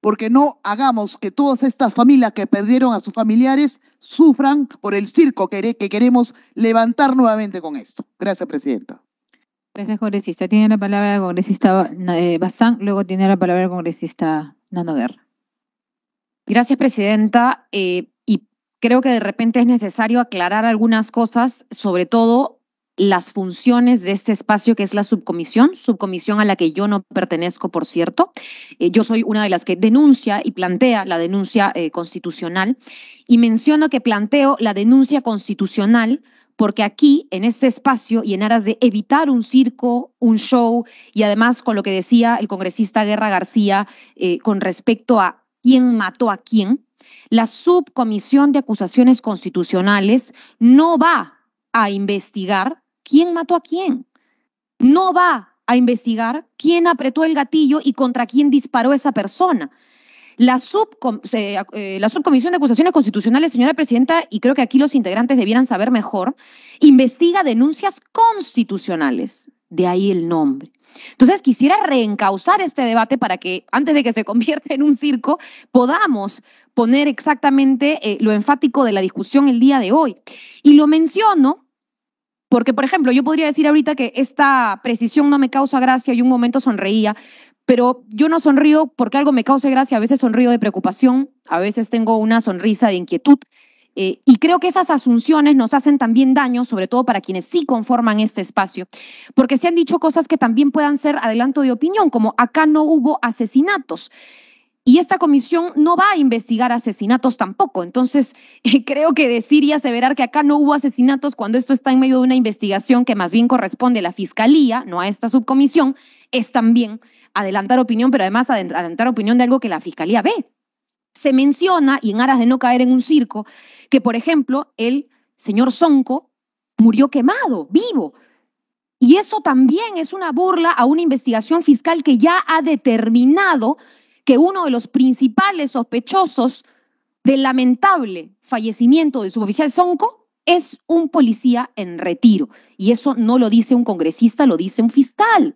porque no hagamos que todas estas familias que perdieron a sus familiares sufran por el circo que, queremos levantar nuevamente con esto. Gracias, Presidenta. Gracias, congresista. Tiene la palabra el congresista eh, Bazán, luego tiene la palabra el congresista Nando Guerra. Gracias, Presidenta. Eh, y creo que de repente es necesario aclarar algunas cosas, sobre todo las funciones de este espacio que es la subcomisión, subcomisión a la que yo no pertenezco, por cierto. Eh, yo soy una de las que denuncia y plantea la denuncia eh, constitucional y menciono que planteo la denuncia constitucional porque aquí, en este espacio y en aras de evitar un circo, un show y además con lo que decía el congresista Guerra García eh, con respecto a quién mató a quién, la subcomisión de acusaciones constitucionales no va a investigar quién mató a quién. No va a investigar quién apretó el gatillo y contra quién disparó esa persona. Eh, la, Subcomisión de Acusaciones Constitucionales, señora Presidenta, y creo que aquí los integrantes debieran saber mejor, investiga denuncias constitucionales. De ahí el nombre. Entonces, quisiera reencauzar este debate para que, antes de que se convierta en un circo, podamos poner exactamente eh, lo enfático de la discusión el día de hoy. Y lo menciono porque, por ejemplo, yo podría decir ahorita que esta precisión no me causa gracia y un momento sonreía, pero yo no sonrío porque algo me cause gracia, a veces sonrío de preocupación, a veces tengo una sonrisa de inquietud. Eh, y creo que esas asunciones nos hacen también daño, sobre todo para quienes sí conforman este espacio, porque se han dicho cosas que también puedan ser adelanto de opinión, como acá no hubo asesinatos. Y esta comisión no va a investigar asesinatos tampoco. Entonces, creo que decir y aseverar que acá no hubo asesinatos cuando esto está en medio de una investigación que más bien corresponde a la Fiscalía, no a esta subcomisión, es también adelantar opinión, pero además adelantar opinión de algo que la Fiscalía ve. Se menciona, y en aras de no caer en un circo, que, por ejemplo, el señor Sonco murió quemado, vivo. Y eso también es una burla a una investigación fiscal que ya ha determinado que uno de los principales sospechosos del lamentable fallecimiento del suboficial Sonco es un policía en retiro. Y eso no lo dice un congresista, lo dice un fiscal.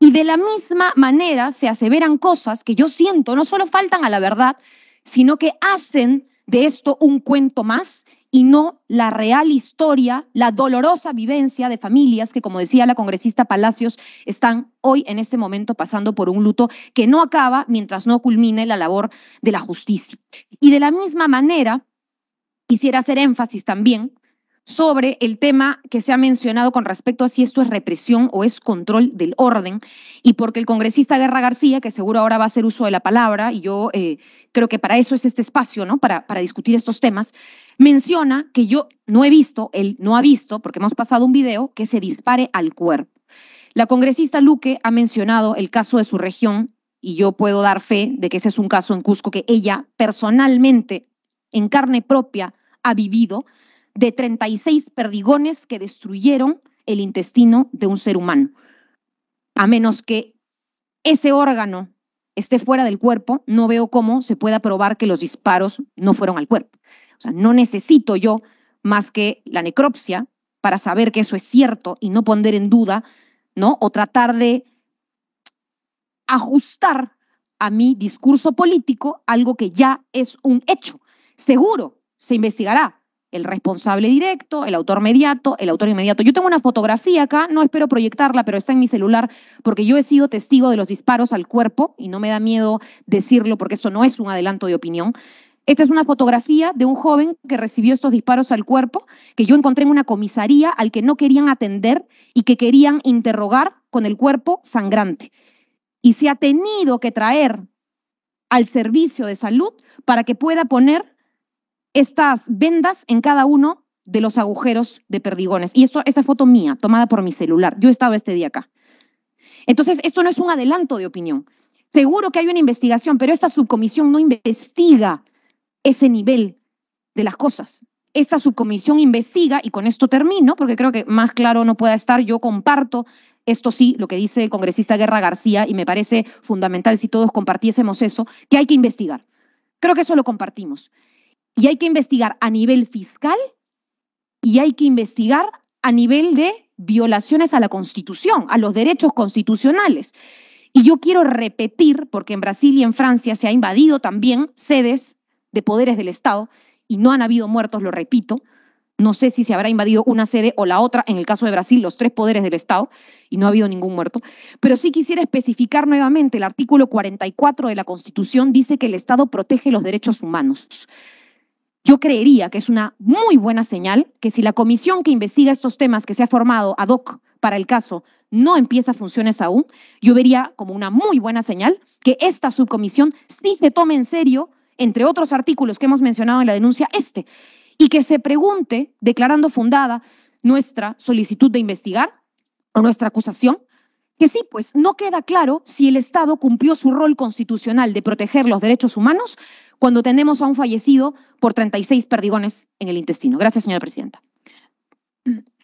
Y de la misma manera se aseveran cosas que yo siento no solo faltan a la verdad, sino que hacen de esto un cuento más y no la real historia, la dolorosa vivencia de familias que, como decía la congresista Palacios, están hoy en este momento pasando por un luto que no acaba mientras no culmine la labor de la justicia. Y de la misma manera, quisiera hacer énfasis también sobre el tema que se ha mencionado con respecto a si esto es represión o es control del orden, y porque el congresista Guerra García, que seguro ahora va a hacer uso de la palabra, y yo eh, creo que para eso es este espacio, ¿no? Para, para discutir estos temas, menciona que yo no he visto, él no ha visto, porque hemos pasado un video, que se dispare al cuerpo. La congresista Luque ha mencionado el caso de su región, y yo puedo dar fe de que ese es un caso en Cusco que ella personalmente, en carne propia, ha vivido de 36 perdigones que destruyeron el intestino de un ser humano. A menos que ese órgano esté fuera del cuerpo, no veo cómo se pueda probar que los disparos no fueron al cuerpo. O sea, no necesito yo más que la necropsia para saber que eso es cierto y no poner en duda, ¿no? O tratar de ajustar a mi discurso político algo que ya es un hecho. Seguro se investigará, el responsable directo, el autor mediato, el autor inmediato. Yo tengo una fotografía acá, no espero proyectarla, pero está en mi celular porque yo he sido testigo de los disparos al cuerpo y no me da miedo decirlo porque eso no es un adelanto de opinión. Esta es una fotografía de un joven que recibió estos disparos al cuerpo, que yo encontré en una comisaría al que no querían atender y que querían interrogar con el cuerpo sangrante. Y se ha tenido que traer al servicio de salud para que pueda poner estas vendas en cada uno de los agujeros de perdigones. Y esto, esta foto mía, tomada por mi celular. Yo estado este día acá. Entonces, esto no es un adelanto de opinión. Seguro que hay una investigación, pero esta subcomisión no investiga ese nivel de las cosas. Esta subcomisión investiga, y con esto termino, porque creo que más claro no pueda estar, yo comparto esto sí, lo que dice el congresista Guerra García, y me parece fundamental si todos compartiésemos eso, que hay que investigar. Creo que eso lo compartimos. Y hay que investigar a nivel fiscal y hay que investigar a nivel de violaciones a la Constitución, a los derechos constitucionales. Y yo quiero repetir, porque en Brasil y en Francia se ha invadido también sedes de poderes del Estado y no han habido muertos, lo repito. No sé si se habrá invadido una sede o la otra, en el caso de Brasil, los tres poderes del Estado, y no ha habido ningún muerto. Pero sí quisiera especificar nuevamente, el artículo 44 de la Constitución dice que el Estado protege los derechos humanos. Yo creería que es una muy buena señal que si la comisión que investiga estos temas que se ha formado ad hoc para el caso no empieza a funciones aún, yo vería como una muy buena señal que esta subcomisión sí se tome en serio, entre otros artículos que hemos mencionado en la denuncia, este, y que se pregunte, declarando fundada nuestra solicitud de investigar o nuestra acusación, que sí, pues no queda claro si el Estado cumplió su rol constitucional de proteger los derechos humanos cuando tenemos a un fallecido por 36 perdigones en el intestino. Gracias, señora presidenta.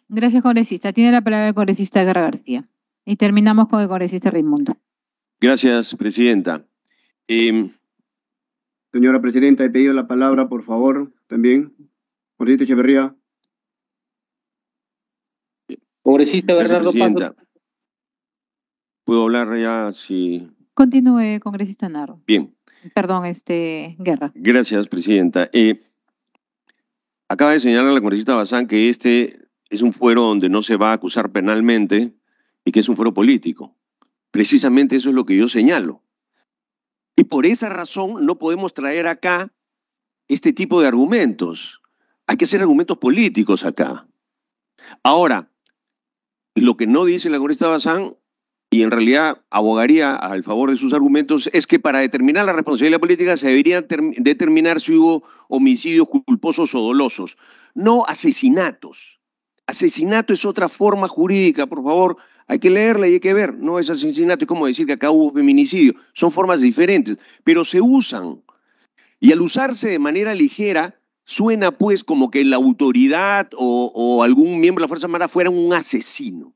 Gracias, congresista. Tiene la palabra el congresista Guerra García. Y terminamos con el congresista Raimundo. Gracias, presidenta. Em, señora presidenta, he pedido la palabra, por favor, también. Congresista Echeverría. Congresista Bernardo Pando. Puedo hablar ya si... Continúe, congresista Narro. Bien perdón, este, Guerra. Gracias, Presidenta. Eh, acaba de señalar la congresista Bazán que este es un fuero donde no se va a acusar penalmente y que es un fuero político. Precisamente eso es lo que yo señalo. Y por esa razón no podemos traer acá este tipo de argumentos. Hay que hacer argumentos políticos acá. Ahora, lo que no dice la congresista Bazán y en realidad abogaría al favor de sus argumentos, es que para determinar la responsabilidad política se debería determinar si hubo homicidios culposos o dolosos, no asesinatos. Asesinato es otra forma jurídica, por favor, hay que leerla y hay que ver, no es asesinato, es como decir que acá hubo feminicidio, son formas diferentes, pero se usan. Y al usarse de manera ligera, suena pues como que la autoridad o, o algún miembro de la Fuerza Armada fuera un asesino.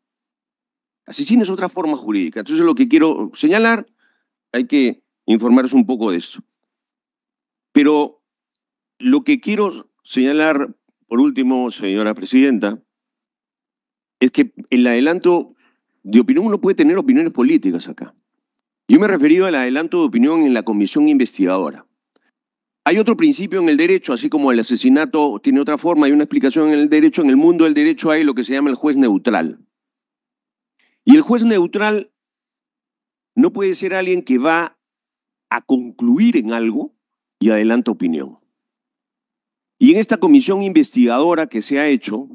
Asesino es otra forma jurídica. Entonces lo que quiero señalar, hay que informarse un poco de eso. Pero lo que quiero señalar, por último, señora presidenta, es que el adelanto de opinión, uno puede tener opiniones políticas acá. Yo me he referido al adelanto de opinión en la comisión investigadora. Hay otro principio en el derecho, así como el asesinato tiene otra forma, hay una explicación en el derecho, en el mundo del derecho hay lo que se llama el juez neutral. Y el juez neutral no puede ser alguien que va a concluir en algo y adelanta opinión. Y en esta comisión investigadora que se ha hecho,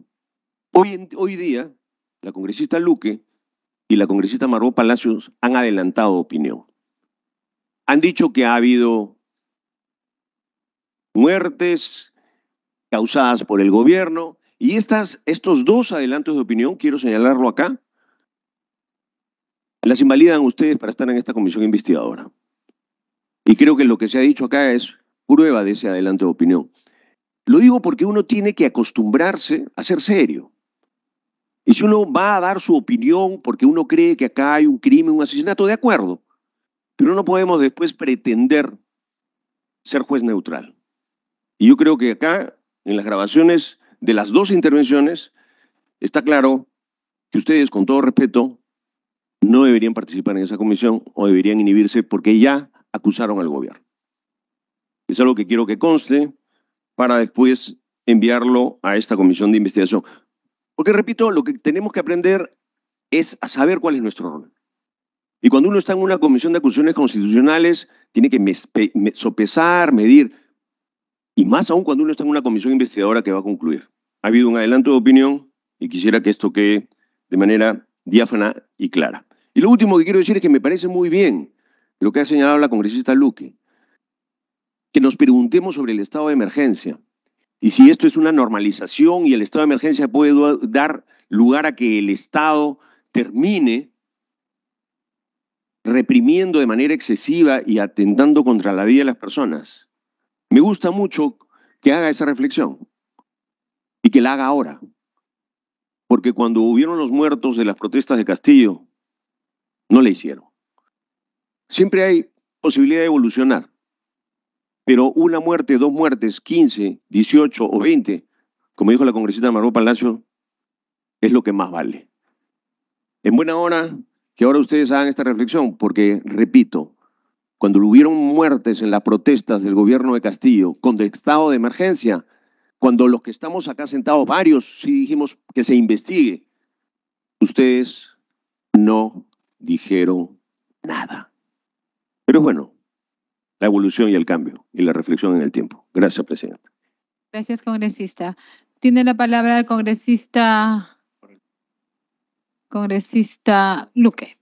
hoy, hoy día la congresista Luque y la congresista Margot Palacios han adelantado opinión. Han dicho que ha habido muertes causadas por el gobierno y estas, estos dos adelantos de opinión, quiero señalarlo acá, las invalidan ustedes para estar en esta comisión investigadora. Y creo que lo que se ha dicho acá es prueba de ese adelanto de opinión. Lo digo porque uno tiene que acostumbrarse a ser serio. Y si uno va a dar su opinión porque uno cree que acá hay un crimen, un asesinato, de acuerdo. Pero no podemos después pretender ser juez neutral. Y yo creo que acá, en las grabaciones de las dos intervenciones, está claro que ustedes, con todo respeto, no deberían participar en esa comisión o deberían inhibirse porque ya acusaron al gobierno. Es algo que quiero que conste para después enviarlo a esta comisión de investigación. Porque, repito, lo que tenemos que aprender es a saber cuál es nuestro rol. Y cuando uno está en una comisión de acusaciones constitucionales, tiene que sopesar, medir. Y más aún cuando uno está en una comisión investigadora que va a concluir. Ha habido un adelanto de opinión y quisiera que esto quede de manera diáfana y clara. Y lo último que quiero decir es que me parece muy bien lo que ha señalado la congresista Luque, que nos preguntemos sobre el estado de emergencia y si esto es una normalización y el estado de emergencia puede dar lugar a que el Estado termine reprimiendo de manera excesiva y atentando contra la vida de las personas. Me gusta mucho que haga esa reflexión y que la haga ahora. Porque cuando hubieron los muertos de las protestas de Castillo, no le hicieron. Siempre hay posibilidad de evolucionar, pero una muerte, dos muertes, 15, 18 o 20, como dijo la congresista Margot Palacio, es lo que más vale. En buena hora que ahora ustedes hagan esta reflexión, porque, repito, cuando hubieron muertes en las protestas del gobierno de Castillo, con el estado de emergencia, cuando los que estamos acá sentados, varios, sí dijimos que se investigue, ustedes no dijeron nada. Pero bueno, la evolución y el cambio y la reflexión en el tiempo. Gracias, Presidenta. Gracias, congresista. Tiene la palabra el congresista, congresista Luque.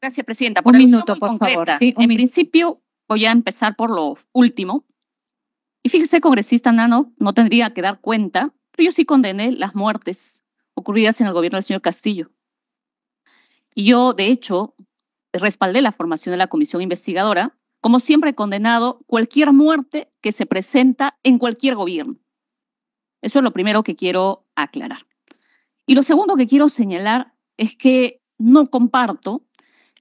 Gracias, Presidenta. un minuto, por favor. en principio, voy a empezar por lo último. Y fíjese, congresista Nano, no tendría que dar cuenta, pero yo sí condené las muertes ocurridas en el gobierno del señor Castillo. Yo, de hecho, respaldé la formación de la comisión investigadora, como siempre he condenado cualquier muerte que se presenta en cualquier gobierno. Eso es lo primero que quiero aclarar. Y lo segundo que quiero señalar es que no comparto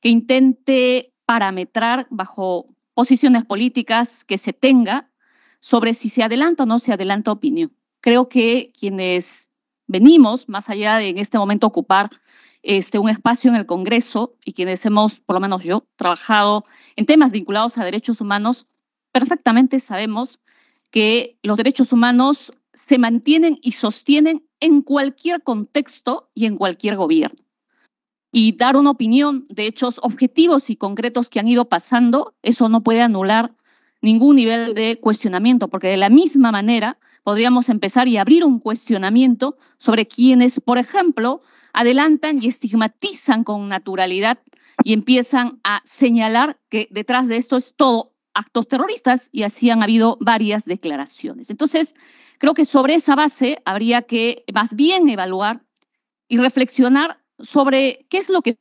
que intente parametrar bajo posiciones políticas que se tenga sobre si se adelanta o no se adelanta opinión. Creo que quienes venimos, más allá de en este momento ocupar este, un espacio en el Congreso y quienes hemos, por lo menos yo, trabajado en temas vinculados a derechos humanos, perfectamente sabemos que los derechos humanos se mantienen y sostienen en cualquier contexto y en cualquier gobierno. Y dar una opinión de hechos objetivos y concretos que han ido pasando, eso no puede anular ningún nivel de cuestionamiento, porque de la misma manera podríamos empezar y abrir un cuestionamiento sobre quienes, por ejemplo, adelantan y estigmatizan con naturalidad y empiezan a señalar que detrás de esto es todo actos terroristas y así han habido varias declaraciones. Entonces, creo que sobre esa base habría que más bien evaluar y reflexionar sobre qué es lo que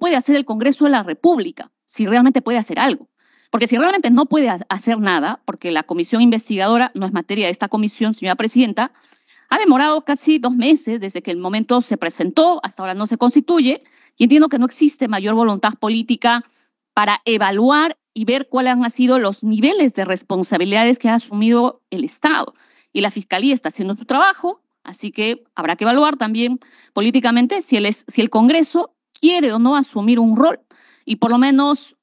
puede hacer el Congreso de la República, si realmente puede hacer algo. Porque si realmente no puede hacer nada, porque la comisión investigadora no es materia de esta comisión, señora presidenta, ha demorado casi dos meses desde que el momento se presentó, hasta ahora no se constituye, y entiendo que no existe mayor voluntad política para evaluar y ver cuáles han sido los niveles de responsabilidades que ha asumido el Estado. Y la Fiscalía está haciendo su trabajo, así que habrá que evaluar también políticamente si el, si el Congreso quiere o no asumir un rol y por lo menos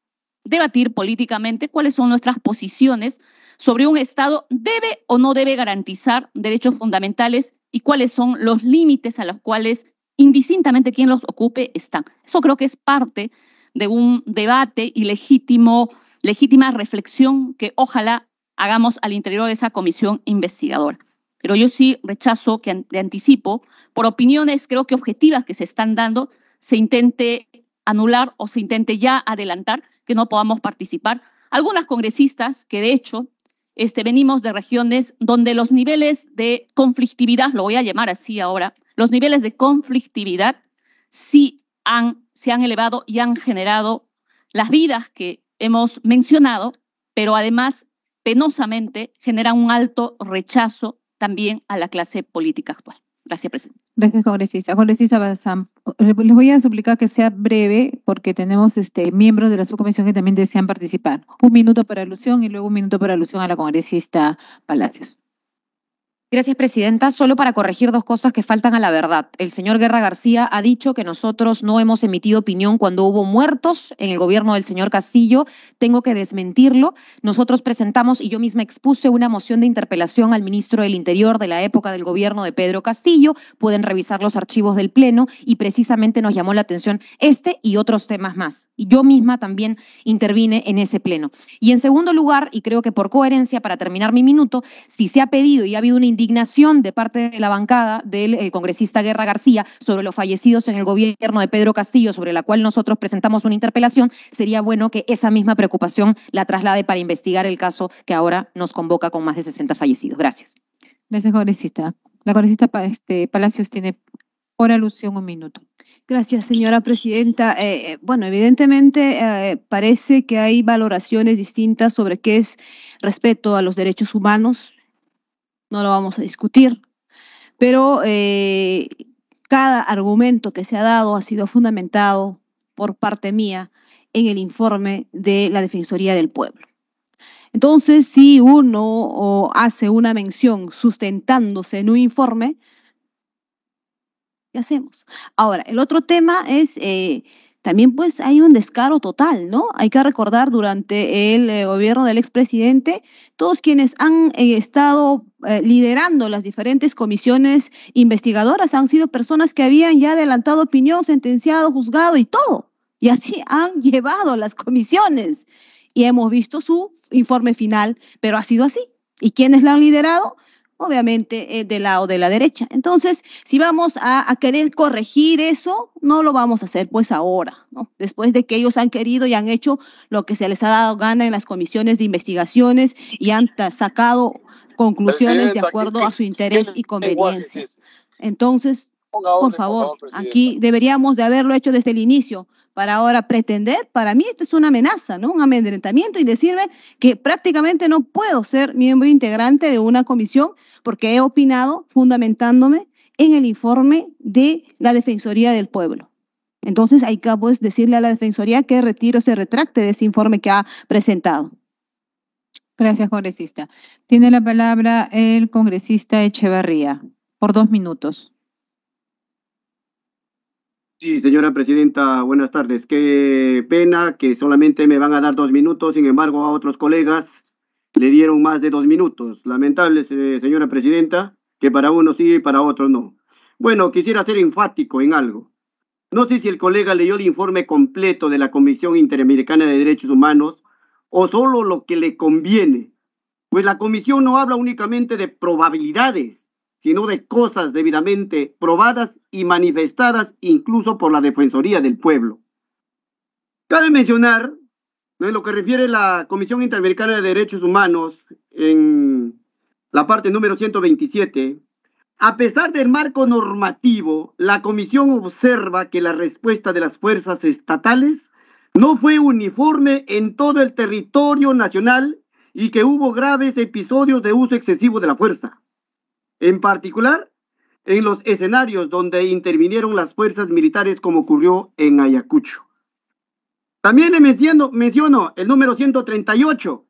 debatir políticamente cuáles son nuestras posiciones sobre un Estado debe o no debe garantizar derechos fundamentales y cuáles son los límites a los cuales indistintamente quien los ocupe están. Eso creo que es parte de un debate y legítima reflexión que ojalá hagamos al interior de esa comisión investigadora. Pero yo sí rechazo que de anticipo, por opiniones creo que objetivas que se están dando, se intente anular o se intente ya adelantar que no podamos participar. Algunas congresistas que de hecho este, venimos de regiones donde los niveles de conflictividad, lo voy a llamar así ahora, los niveles de conflictividad sí han, se han elevado y han generado las vidas que hemos mencionado, pero además penosamente generan un alto rechazo también a la clase política actual. Gracias, presidente. Gracias, congresista. Congresista Bazán, les voy a suplicar que sea breve porque tenemos este, miembros de la subcomisión que también desean participar. Un minuto para alusión y luego un minuto para alusión a la congresista Palacios. Gracias, Presidenta. Solo para corregir dos cosas que faltan a la verdad. El señor Guerra García ha dicho que nosotros no hemos emitido opinión cuando hubo muertos en el gobierno del señor Castillo. Tengo que desmentirlo. Nosotros presentamos y yo misma expuse una moción de interpelación al ministro del Interior de la época del gobierno de Pedro Castillo. Pueden revisar los archivos del Pleno y precisamente nos llamó la atención este y otros temas más. Y yo misma también intervine en ese Pleno. Y en segundo lugar, y creo que por coherencia, para terminar mi minuto, si se ha pedido y ha habido una indignación de parte de la bancada del eh, congresista Guerra García sobre los fallecidos en el gobierno de Pedro Castillo, sobre la cual nosotros presentamos una interpelación, sería bueno que esa misma preocupación la traslade para investigar el caso que ahora nos convoca con más de 60 fallecidos. Gracias. Gracias, congresista. La congresista este, Palacios tiene por alusión un minuto. Gracias, señora presidenta. Eh, eh, bueno, evidentemente parece que hay valoraciones distintas sobre qué es respeto a los derechos humanos, no lo vamos a discutir, pero eh, cada argumento que se ha dado ha sido fundamentado por parte mía en el informe de la Defensoría del Pueblo. Entonces, si uno hace una mención sustentándose en un informe, ¿qué hacemos? Ahora, el otro tema es eh, también pues hay un descaro total, ¿no? Hay que recordar durante el eh, gobierno del expresidente, todos quienes han eh, estado eh, liderando las diferentes comisiones investigadoras han sido personas que habían ya adelantado opinión, sentenciado, juzgado y todo. Y así han llevado las comisiones. Y hemos visto su informe final, pero ha sido así. ¿Y quiénes la han liderado? obviamente, de eh, del lado de la derecha. Entonces, si vamos a, querer corregir eso, no lo vamos a hacer pues ahora, ¿no? Después de que ellos han querido y han hecho lo que se les ha dado gana en las comisiones de investigaciones y han sacado conclusiones de acuerdo a su interés y conveniencia. Entonces, por favor, aquí deberíamos de haberlo hecho desde el inicio para ahora pretender, para mí esto es una amenaza, ¿no? Un amedrentamiento y decirme que prácticamente no puedo ser miembro integrante de una comisión porque he opinado fundamentándome en el informe de la Defensoría del Pueblo. Entonces, hay que decirle a la Defensoría que retiro se retracte de ese informe que ha presentado. Gracias, congresista. Tiene la palabra el congresista Echevarría por dos minutos. Sí, señora presidenta, buenas tardes. Qué pena que solamente me van a dar dos minutos, sin embargo, a otros colegas le dieron más de dos minutos. Lamentable, señora presidenta, que para uno sí y para otro no. Bueno, quisiera ser enfático en algo. No sé si el colega leyó el informe completo de la Comisión Interamericana de Derechos Humanos o solo lo que le conviene. Pues la comisión no habla únicamente de probabilidades, sino de cosas debidamente probadas y manifestadas incluso por la Defensoría del Pueblo. Cabe mencionar en lo que refiere la Comisión Interamericana de Derechos Humanos, en la parte número 127, a pesar del marco normativo, la Comisión observa que la respuesta de las fuerzas estatales no fue uniforme en todo el territorio nacional y que hubo graves episodios de uso excesivo de la fuerza. En particular, en los escenarios donde intervinieron las fuerzas militares como ocurrió en Ayacucho. También menciono, el número 138.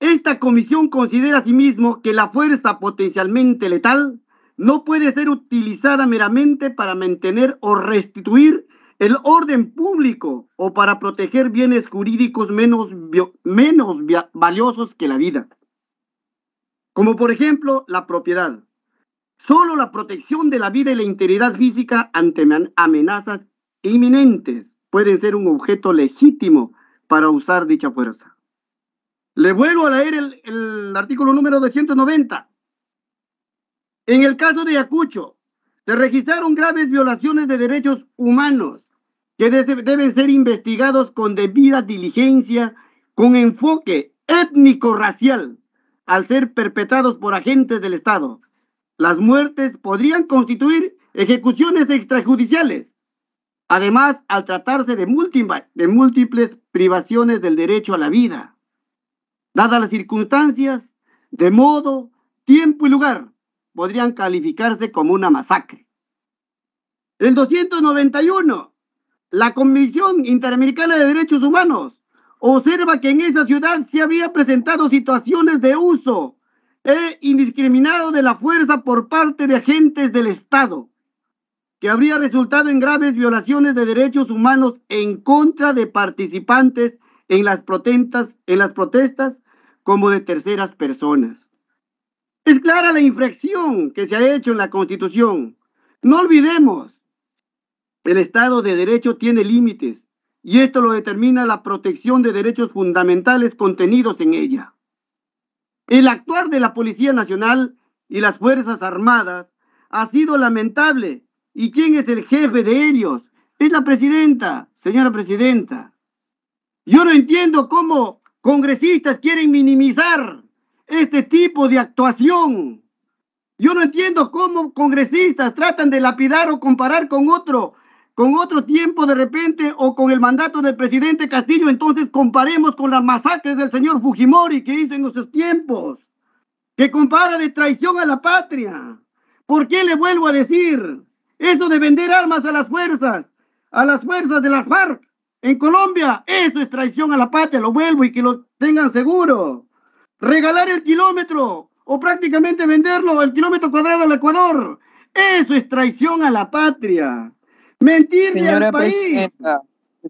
Esta comisión considera asimismo sí que la fuerza potencialmente letal no puede ser utilizada meramente para mantener o restituir el orden público o para proteger bienes jurídicos menos, menos valiosos que la vida, como por ejemplo la propiedad. Solo la protección de la vida y la integridad física ante amenazas inminentes pueden ser un objeto legítimo para usar dicha fuerza. Le vuelvo a leer el, artículo número 290. En el caso de Ayacucho, se registraron graves violaciones de derechos humanos que deben ser investigados con debida diligencia, con enfoque étnico-racial, al ser perpetrados por agentes del Estado. Las muertes podrían constituir ejecuciones extrajudiciales Además, al tratarse de, múltiples privaciones del derecho a la vida, dadas las circunstancias, de modo, tiempo y lugar, podrían calificarse como una masacre. En 291, la Comisión Interamericana de Derechos Humanos observa que en esa ciudad se había presentado situaciones de uso e indiscriminado de la fuerza por parte de agentes del Estado, que habría resultado en graves violaciones de derechos humanos en contra de participantes en las protestas, como de terceras personas. Es clara la infracción que se ha hecho en la Constitución. No olvidemos, el Estado de Derecho tiene límites y esto lo determina la protección de derechos fundamentales contenidos en ella. El actuar de la Policía Nacional y las Fuerzas Armadas ha sido lamentable ¿Y quién es el jefe de ellos? Es la presidenta, señora presidenta. Yo no entiendo cómo congresistas quieren minimizar este tipo de actuación. Yo no entiendo cómo congresistas tratan de lapidar o comparar con otro, con otro tiempo de repente o con el mandato del presidente Castillo. Entonces comparemos con las masacres del señor Fujimori que hizo en esos tiempos, que compara de traición a la patria. ¿Por qué le vuelvo a decir? Eso de vender armas a las fuerzas, a las fuerzas de las FARC en Colombia, eso es traición a la patria, lo vuelvo y que lo tengan seguro. Regalar el kilómetro o prácticamente venderlo el kilómetro cuadrado al Ecuador, eso es traición a la patria. Mentirle al país.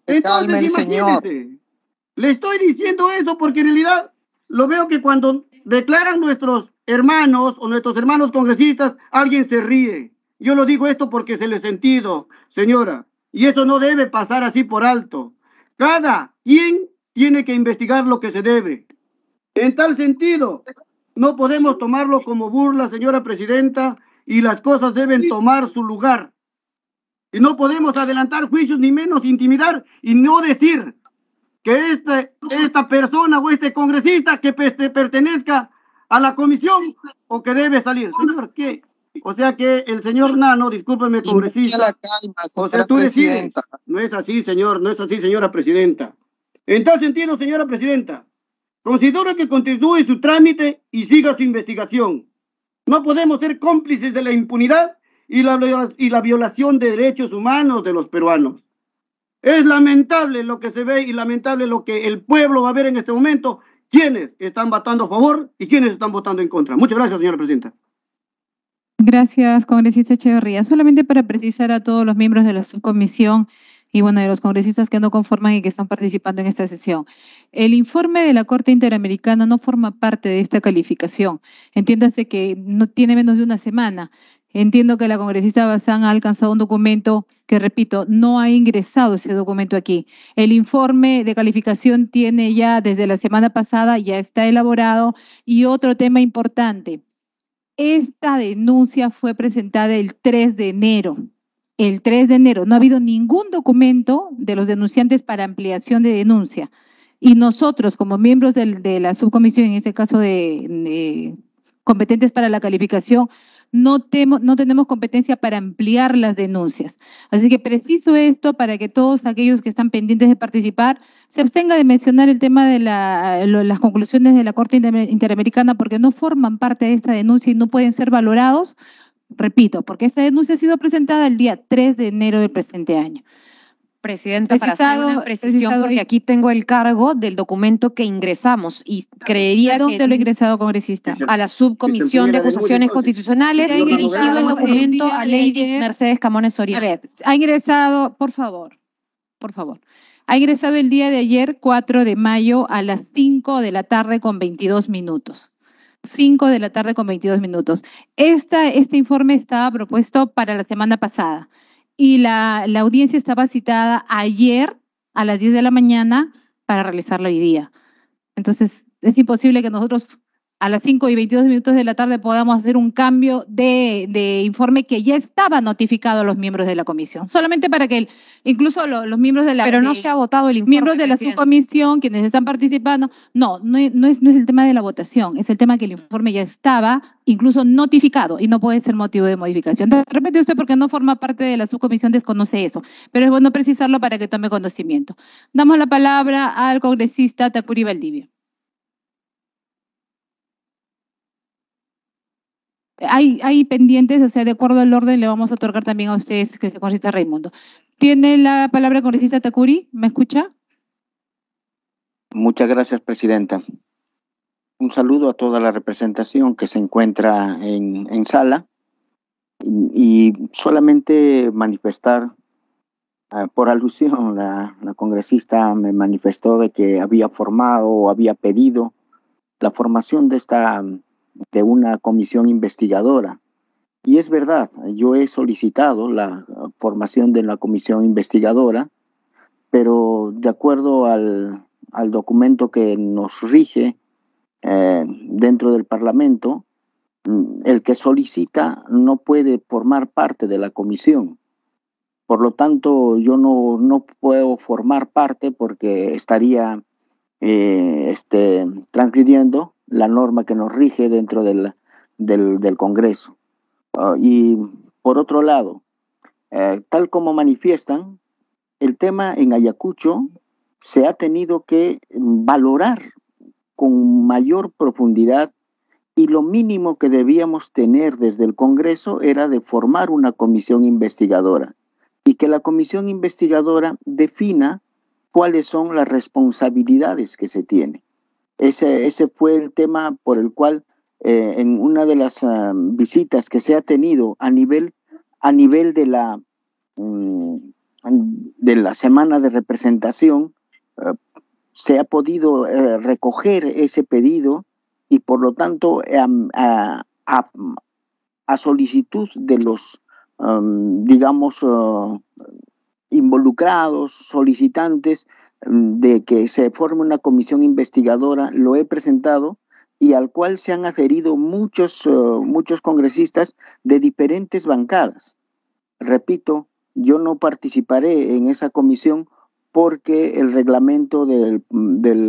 Entonces, señor. Le estoy diciendo eso porque en realidad lo veo que cuando declaran nuestros hermanos o nuestros hermanos congresistas, alguien se ríe. Yo lo digo esto porque se le sentido, señora, y eso no debe pasar así por alto. Cada quien tiene que investigar lo que se debe. En tal sentido, no podemos tomarlo como burla, señora presidenta, y las cosas deben tomar su lugar. Y no podemos adelantar juicios ni menos intimidar y no decir que este, esta persona o este congresista que pertenezca a la comisión o que debe salir. Señor, o sea que el señor Nano, discúlpeme, congresista. No es así, señor, no es así, señora presidenta. En tal sentido, señora presidenta, considero que continúe su trámite y siga su investigación. No podemos ser cómplices de la impunidad y la, y la violación de derechos humanos de los peruanos. Es lamentable lo que se ve y lamentable lo que el pueblo va a ver en este momento. Quienes están votando a favor y quienes están votando en contra. Muchas gracias, señora presidenta. Gracias, congresista Echeverría. Solamente para precisar a todos los miembros de la subcomisión y bueno, de los congresistas que no conforman y que están participando en esta sesión. El informe de la Corte Interamericana no forma parte de esta calificación. Entiéndase que no tiene menos de una semana. Entiendo que la congresista Bazán ha alcanzado un documento que, repito, no ha ingresado ese documento aquí. El informe de calificación tiene ya desde la semana pasada, ya está elaborado. Y otro tema importante, esta denuncia fue presentada el 3 de enero. El 3 de enero no ha habido ningún documento de los denunciantes para ampliación de denuncia. Y nosotros, como miembros de, la subcomisión, en este caso de, competentes para la calificación, no, tenemos competencia para ampliar las denuncias. Así que preciso esto para que todos aquellos que están pendientes de participar se abstenga de mencionar el tema de la, las conclusiones de la Corte Interamericana porque no forman parte de esta denuncia y no pueden ser valorados, repito, porque esta denuncia ha sido presentada el día 3 de enero del presente año. Presidente, para hacer una precisión, porque aquí tengo el cargo del documento que ingresamos y creería dónde lo ha ingresado, congresista? A la subcomisión de acusaciones constitucionales. dirigido el documento a Lady Mercedes Camones Soria A ver, ha ingresado, por favor, por favor. Ha ingresado el día de ayer, 4 de mayo, a las 5 de la tarde con 22 minutos. 5 de la tarde con 22 minutos. este informe estaba propuesto para la semana pasada y la, la audiencia estaba citada ayer a las 10 de la mañana para realizarlo hoy día. Entonces, es imposible que nosotros a las 5 y 22 minutos de la tarde podamos hacer un cambio de, informe que ya estaba notificado a los miembros de la comisión. Solamente para que incluso los miembros de la... Pero el Miembros de la subcomisión, quienes están participando. No, es, no es el tema de la votación, es el tema que el informe ya estaba incluso notificado y no puede ser motivo de modificación. De repente usted, porque no forma parte de la subcomisión, desconoce eso, pero es bueno precisarlo para que tome conocimiento. Damos la palabra al congresista Takuri Valdivia. hay, pendientes, o sea, de acuerdo al orden le vamos a otorgar también a ustedes que se congresista Raimundo. ¿Tiene la palabra congresista Takuri? ¿Me escucha? Muchas gracias, presidenta. Un saludo a toda la representación que se encuentra en, sala y, solamente manifestar ah, por alusión, la congresista me manifestó de que había formado o había pedido la formación de esta de una comisión investigadora. Y es verdad, yo he solicitado la formación de la comisión investigadora, pero de acuerdo al, documento que nos rige eh, dentro del Parlamento, mm, el que solicita no puede formar parte de la comisión. Por lo tanto, yo no, puedo formar parte porque estaría eh, este, la norma que nos rige dentro del, del, Congreso. Ah, y por otro lado, eh, tal como manifiestan, el tema en Ayacucho se ha tenido que valorar con mayor profundidad y lo mínimo que debíamos tener desde el Congreso era de formar una comisión investigadora y que la comisión investigadora defina cuáles son las responsabilidades que se tiene. Ese, ese fue el tema por el cual eh, en una de las ah, visitas que se ha tenido a nivel, a nivel de, la, mm, de la semana de representación, eh, se ha podido eh, recoger ese pedido y por lo tanto a, a, solicitud de los, digamos, ah, involucrados, solicitantes, de que se forme una comisión investigadora, lo he presentado y al cual se han adherido muchos, eh, muchos congresistas de diferentes bancadas. Repito, yo no participaré en esa comisión porque el reglamento del,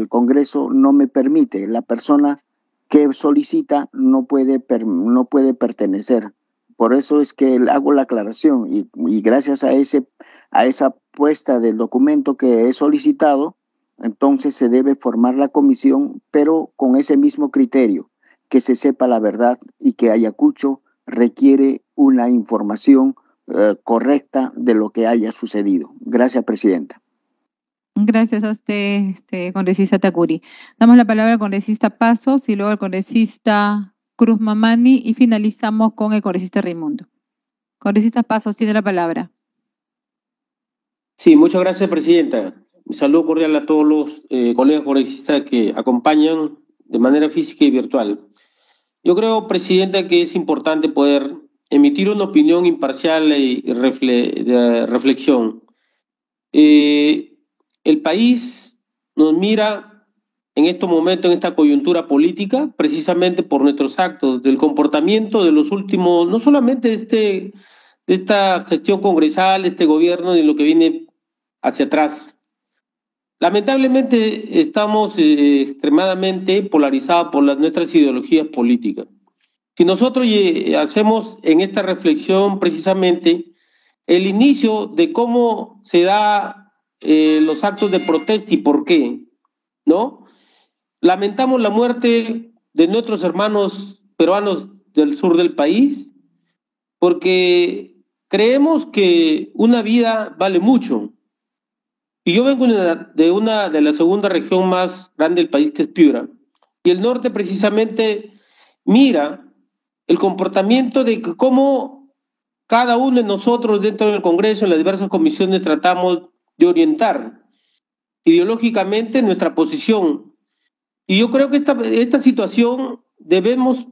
Congreso no me permite. La persona que solicita no puede, no puede pertenecer por eso es que hago la aclaración y, gracias a, ese, a esa puesta del documento que he solicitado, entonces se debe formar la comisión, pero con ese mismo criterio, que se sepa la verdad y que Ayacucho requiere una información eh, correcta de lo que haya sucedido. Gracias, Presidenta. Gracias a usted, este, congresista Takuri. Damos la palabra al congresista Pasos y luego al congresista Cruz Mamani y finalizamos con el congresista Raimundo. Congresista Pasos tiene la palabra. Sí, muchas gracias, Presidenta. Un saludo cordial a todos los eh, colegas congresistas que acompañan de manera física y virtual. Yo creo, Presidenta, que es importante poder emitir una opinión imparcial y de reflexión. Eh, el país nos mira en estos momento, en esta coyuntura política, precisamente por nuestros actos, del comportamiento de los últimos, no solamente este, de esta gestión congresal, de este gobierno, de lo que viene hacia atrás. Lamentablemente estamos eh, extremadamente polarizados por nuestras ideologías políticas. Si nosotros eh, hacemos en esta reflexión precisamente el inicio de cómo se da eh, los actos de protesta y por qué, ¿no? Lamentamos la muerte de nuestros hermanos peruanos del sur del país porque creemos que una vida vale mucho. Y yo vengo de una de la segunda región más grande del país, que es Piura. Y el norte precisamente mira el comportamiento de cómo cada uno de nosotros dentro del Congreso, en las diversas comisiones, tratamos de orientar ideológicamente nuestra posición y yo creo que esta, esta situación debemos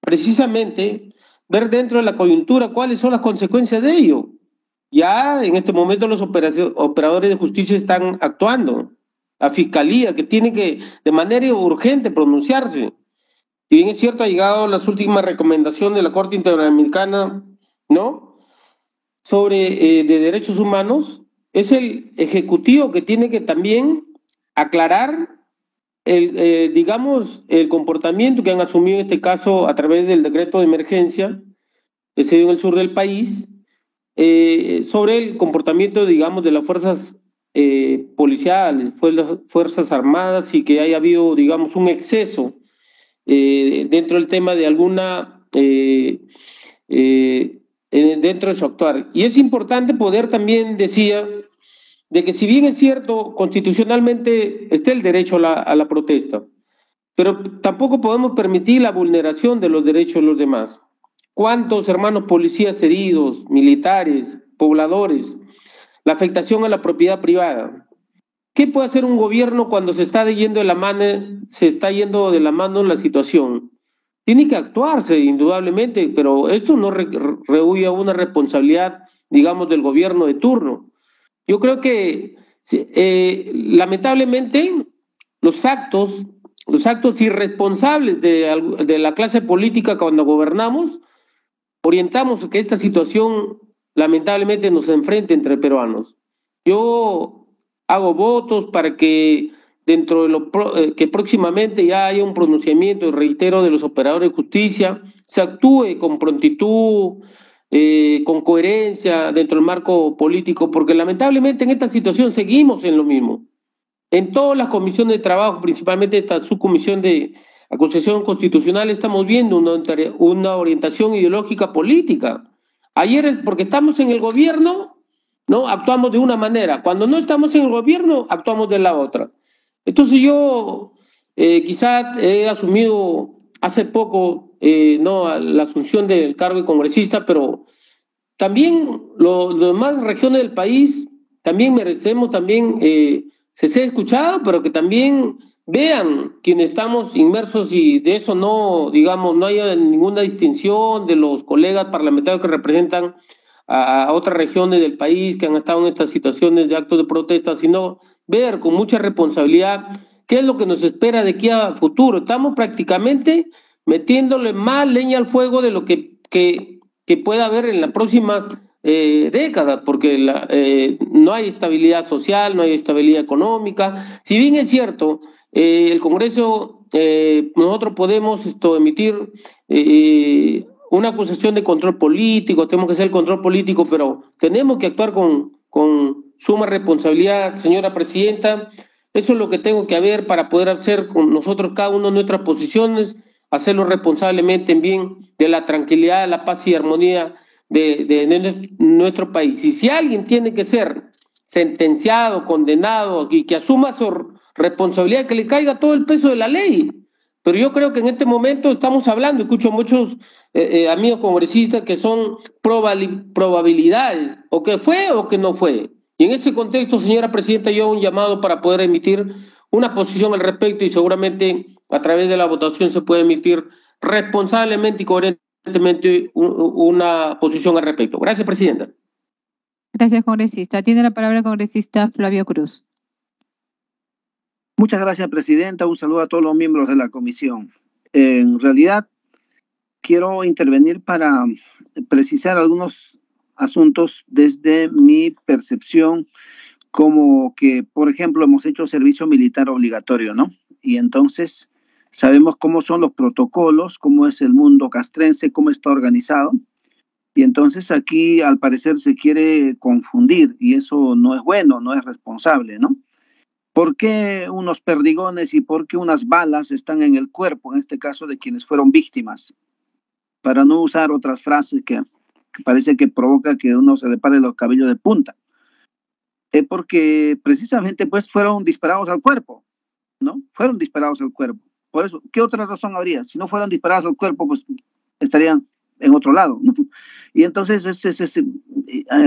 precisamente ver dentro de la coyuntura cuáles son las consecuencias de ello. Ya en este momento los operadores de justicia están actuando, la fiscalía que tiene que de manera urgente pronunciarse. Si bien es cierto, ha llegado las últimas recomendación de la Corte Interamericana, ¿no? Sobre eh, de derechos humanos, es el Ejecutivo que tiene que también aclarar el, eh, digamos, el comportamiento que han asumido en este caso a través del decreto de emergencia que se dio en el sur del país, eh, sobre el comportamiento, digamos, de las fuerzas eh, policiales, fuerzas armadas y que haya habido, digamos, un exceso eh, dentro del tema de alguna dentro de su actuar. Y es importante poder también, decía, de que si bien es cierto, constitucionalmente está el derecho a la, protesta, pero tampoco podemos permitir la vulneración de los derechos de los demás. ¿Cuántos hermanos policías heridos, militares, pobladores? La afectación a la propiedad privada. ¿Qué puede hacer un gobierno cuando se está yendo de la mano, se está yendo de la mano la situación? Tiene que actuarse, indudablemente, pero esto no rehúye a una responsabilidad, digamos, del gobierno de turno. Yo creo que eh, lamentablemente los actos, los actos irresponsables de, la clase política cuando gobernamos, orientamos que esta situación lamentablemente nos enfrente entre peruanos. Yo hago votos para que dentro de lo eh, que próximamente ya haya un pronunciamiento, reitero, de los operadores de justicia, se actúe con prontitud, eh, con coherencia dentro del marco político, porque lamentablemente en esta situación seguimos en lo mismo. En todas las comisiones de trabajo, principalmente esta subcomisión de acusación constitucional, estamos viendo una, orientación ideológica política. Ayer, porque estamos en el gobierno, ¿no? Actuamos de una manera. Cuando no estamos en el gobierno, actuamos de la otra. Entonces yo eh, quizás he asumido hace poco, eh, no, la asunción del cargo de congresista, pero también las demás regiones del país también merecemos también eh, se sea escuchado, pero que también vean quienes estamos inmersos y de eso no, digamos, no haya ninguna distinción de los colegas parlamentarios que representan a otras regiones del país que han estado en estas situaciones de actos de protesta, sino ver con mucha responsabilidad qué es lo que nos espera de aquí a futuro. Estamos prácticamente metiéndole más leña al fuego de lo que, que, pueda haber en las próximas eh, décadas, porque eh, no hay estabilidad social, no hay estabilidad económica. Si bien es cierto, eh, el Congreso, nosotros podemos esto, emitir una acusación de control político, tenemos que hacer el control político, pero tenemos que actuar con, con suma responsabilidad, señora presidenta. Eso es lo que tengo que haber para poder hacer con nosotros cada uno de nuestras posiciones, hacerlo responsablemente en bien de la tranquilidad, la paz y armonía de, nuestro país. Y si alguien tiene que ser sentenciado, condenado y que asuma su responsabilidad, que le caiga todo el peso de la ley. Pero yo creo que en este momento estamos hablando, escucho muchos eh, eh, amigos congresistas que son probabilidades, o que fue o que no fue. Y en ese contexto, señora presidenta, yo hago un llamado para poder emitir una posición al respecto y seguramente a través de la votación se puede emitir responsablemente y coherentemente una posición al respecto. Gracias, presidenta. Gracias, congresista. Tiene la palabra el congresista Flavio Cruz. Muchas gracias, presidenta. Un saludo a todos los miembros de la comisión. En realidad, quiero intervenir para precisar algunos asuntos desde mi percepción como que, por ejemplo, hemos hecho servicio militar obligatorio, ¿no? Y entonces sabemos cómo son los protocolos, cómo es el mundo castrense, cómo está organizado. Y entonces aquí al parecer se quiere confundir y eso no es bueno, no es responsable, ¿no? ¿Por qué unos perdigones y por qué unas balas están en el cuerpo, en este caso de quienes fueron víctimas? Para no usar otras frases que que parece que provoca que uno se le pare los cabellos de punta. Es porque precisamente pues fueron disparados al cuerpo, ¿no? Fueron disparados al cuerpo. Por eso, ¿qué otra razón habría? Si no fueran disparados al cuerpo, pues estarían en otro lado, ¿no? Y entonces es, es, eh,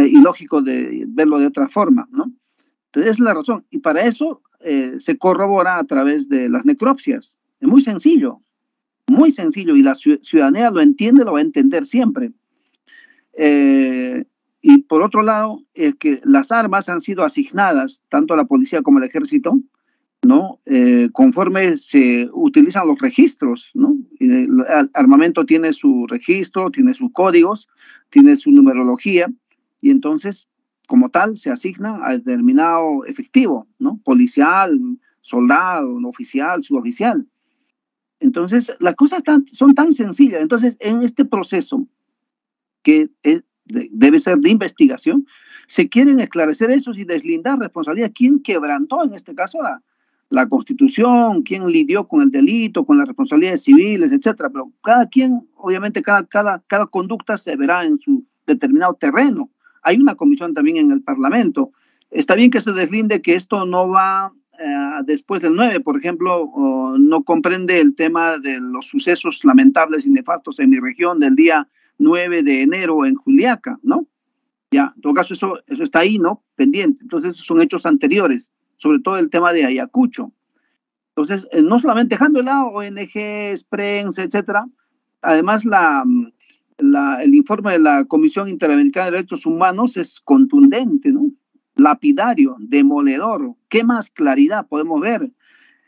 ilógico de verlo de otra forma, ¿no? Entonces es la razón. Y para eso eh, se corrobora a través de las necropsias. Es muy sencillo, muy sencillo. Y la ciudadanía lo entiende, lo va a entender siempre. Eh, y por otro lado, es que las armas han sido asignadas tanto a la policía como al ejército, ¿no? Eh, conforme se utilizan los registros, ¿no? El armamento tiene su registro, tiene sus códigos, tiene su numerología, y entonces, como tal, se asigna a determinado efectivo, ¿no? Policial, soldado, oficial, suboficial. Entonces, las cosas son tan sencillas. Entonces, en este proceso, que eh, debe ser de investigación, se quieren esclarecer esos y deslindar responsabilidad. ¿Quién quebrantó en este caso la, constitución? ¿Quién lidió con el delito, con las responsabilidades civiles, etcétera? Pero cada quien, obviamente, cada, cada, conducta se verá en su determinado terreno. Hay una comisión también en el Parlamento. Está bien que se deslinde que esto no va eh, después del 9, por ejemplo, no comprende el tema de los sucesos lamentables y nefastos en mi región del día 9 de enero en Juliaca, ¿no? Ya, en todo caso, eso, eso está ahí, ¿no? Pendiente. Entonces, son hechos anteriores, sobre todo el tema de Ayacucho. Entonces, eh, no solamente dejando el lado ONG, Sprens, etcétera, además mm, la, el informe de la Comisión Interamericana de Derechos Humanos es contundente, ¿no? Lapidario, demoledor. ¿Qué más claridad podemos ver?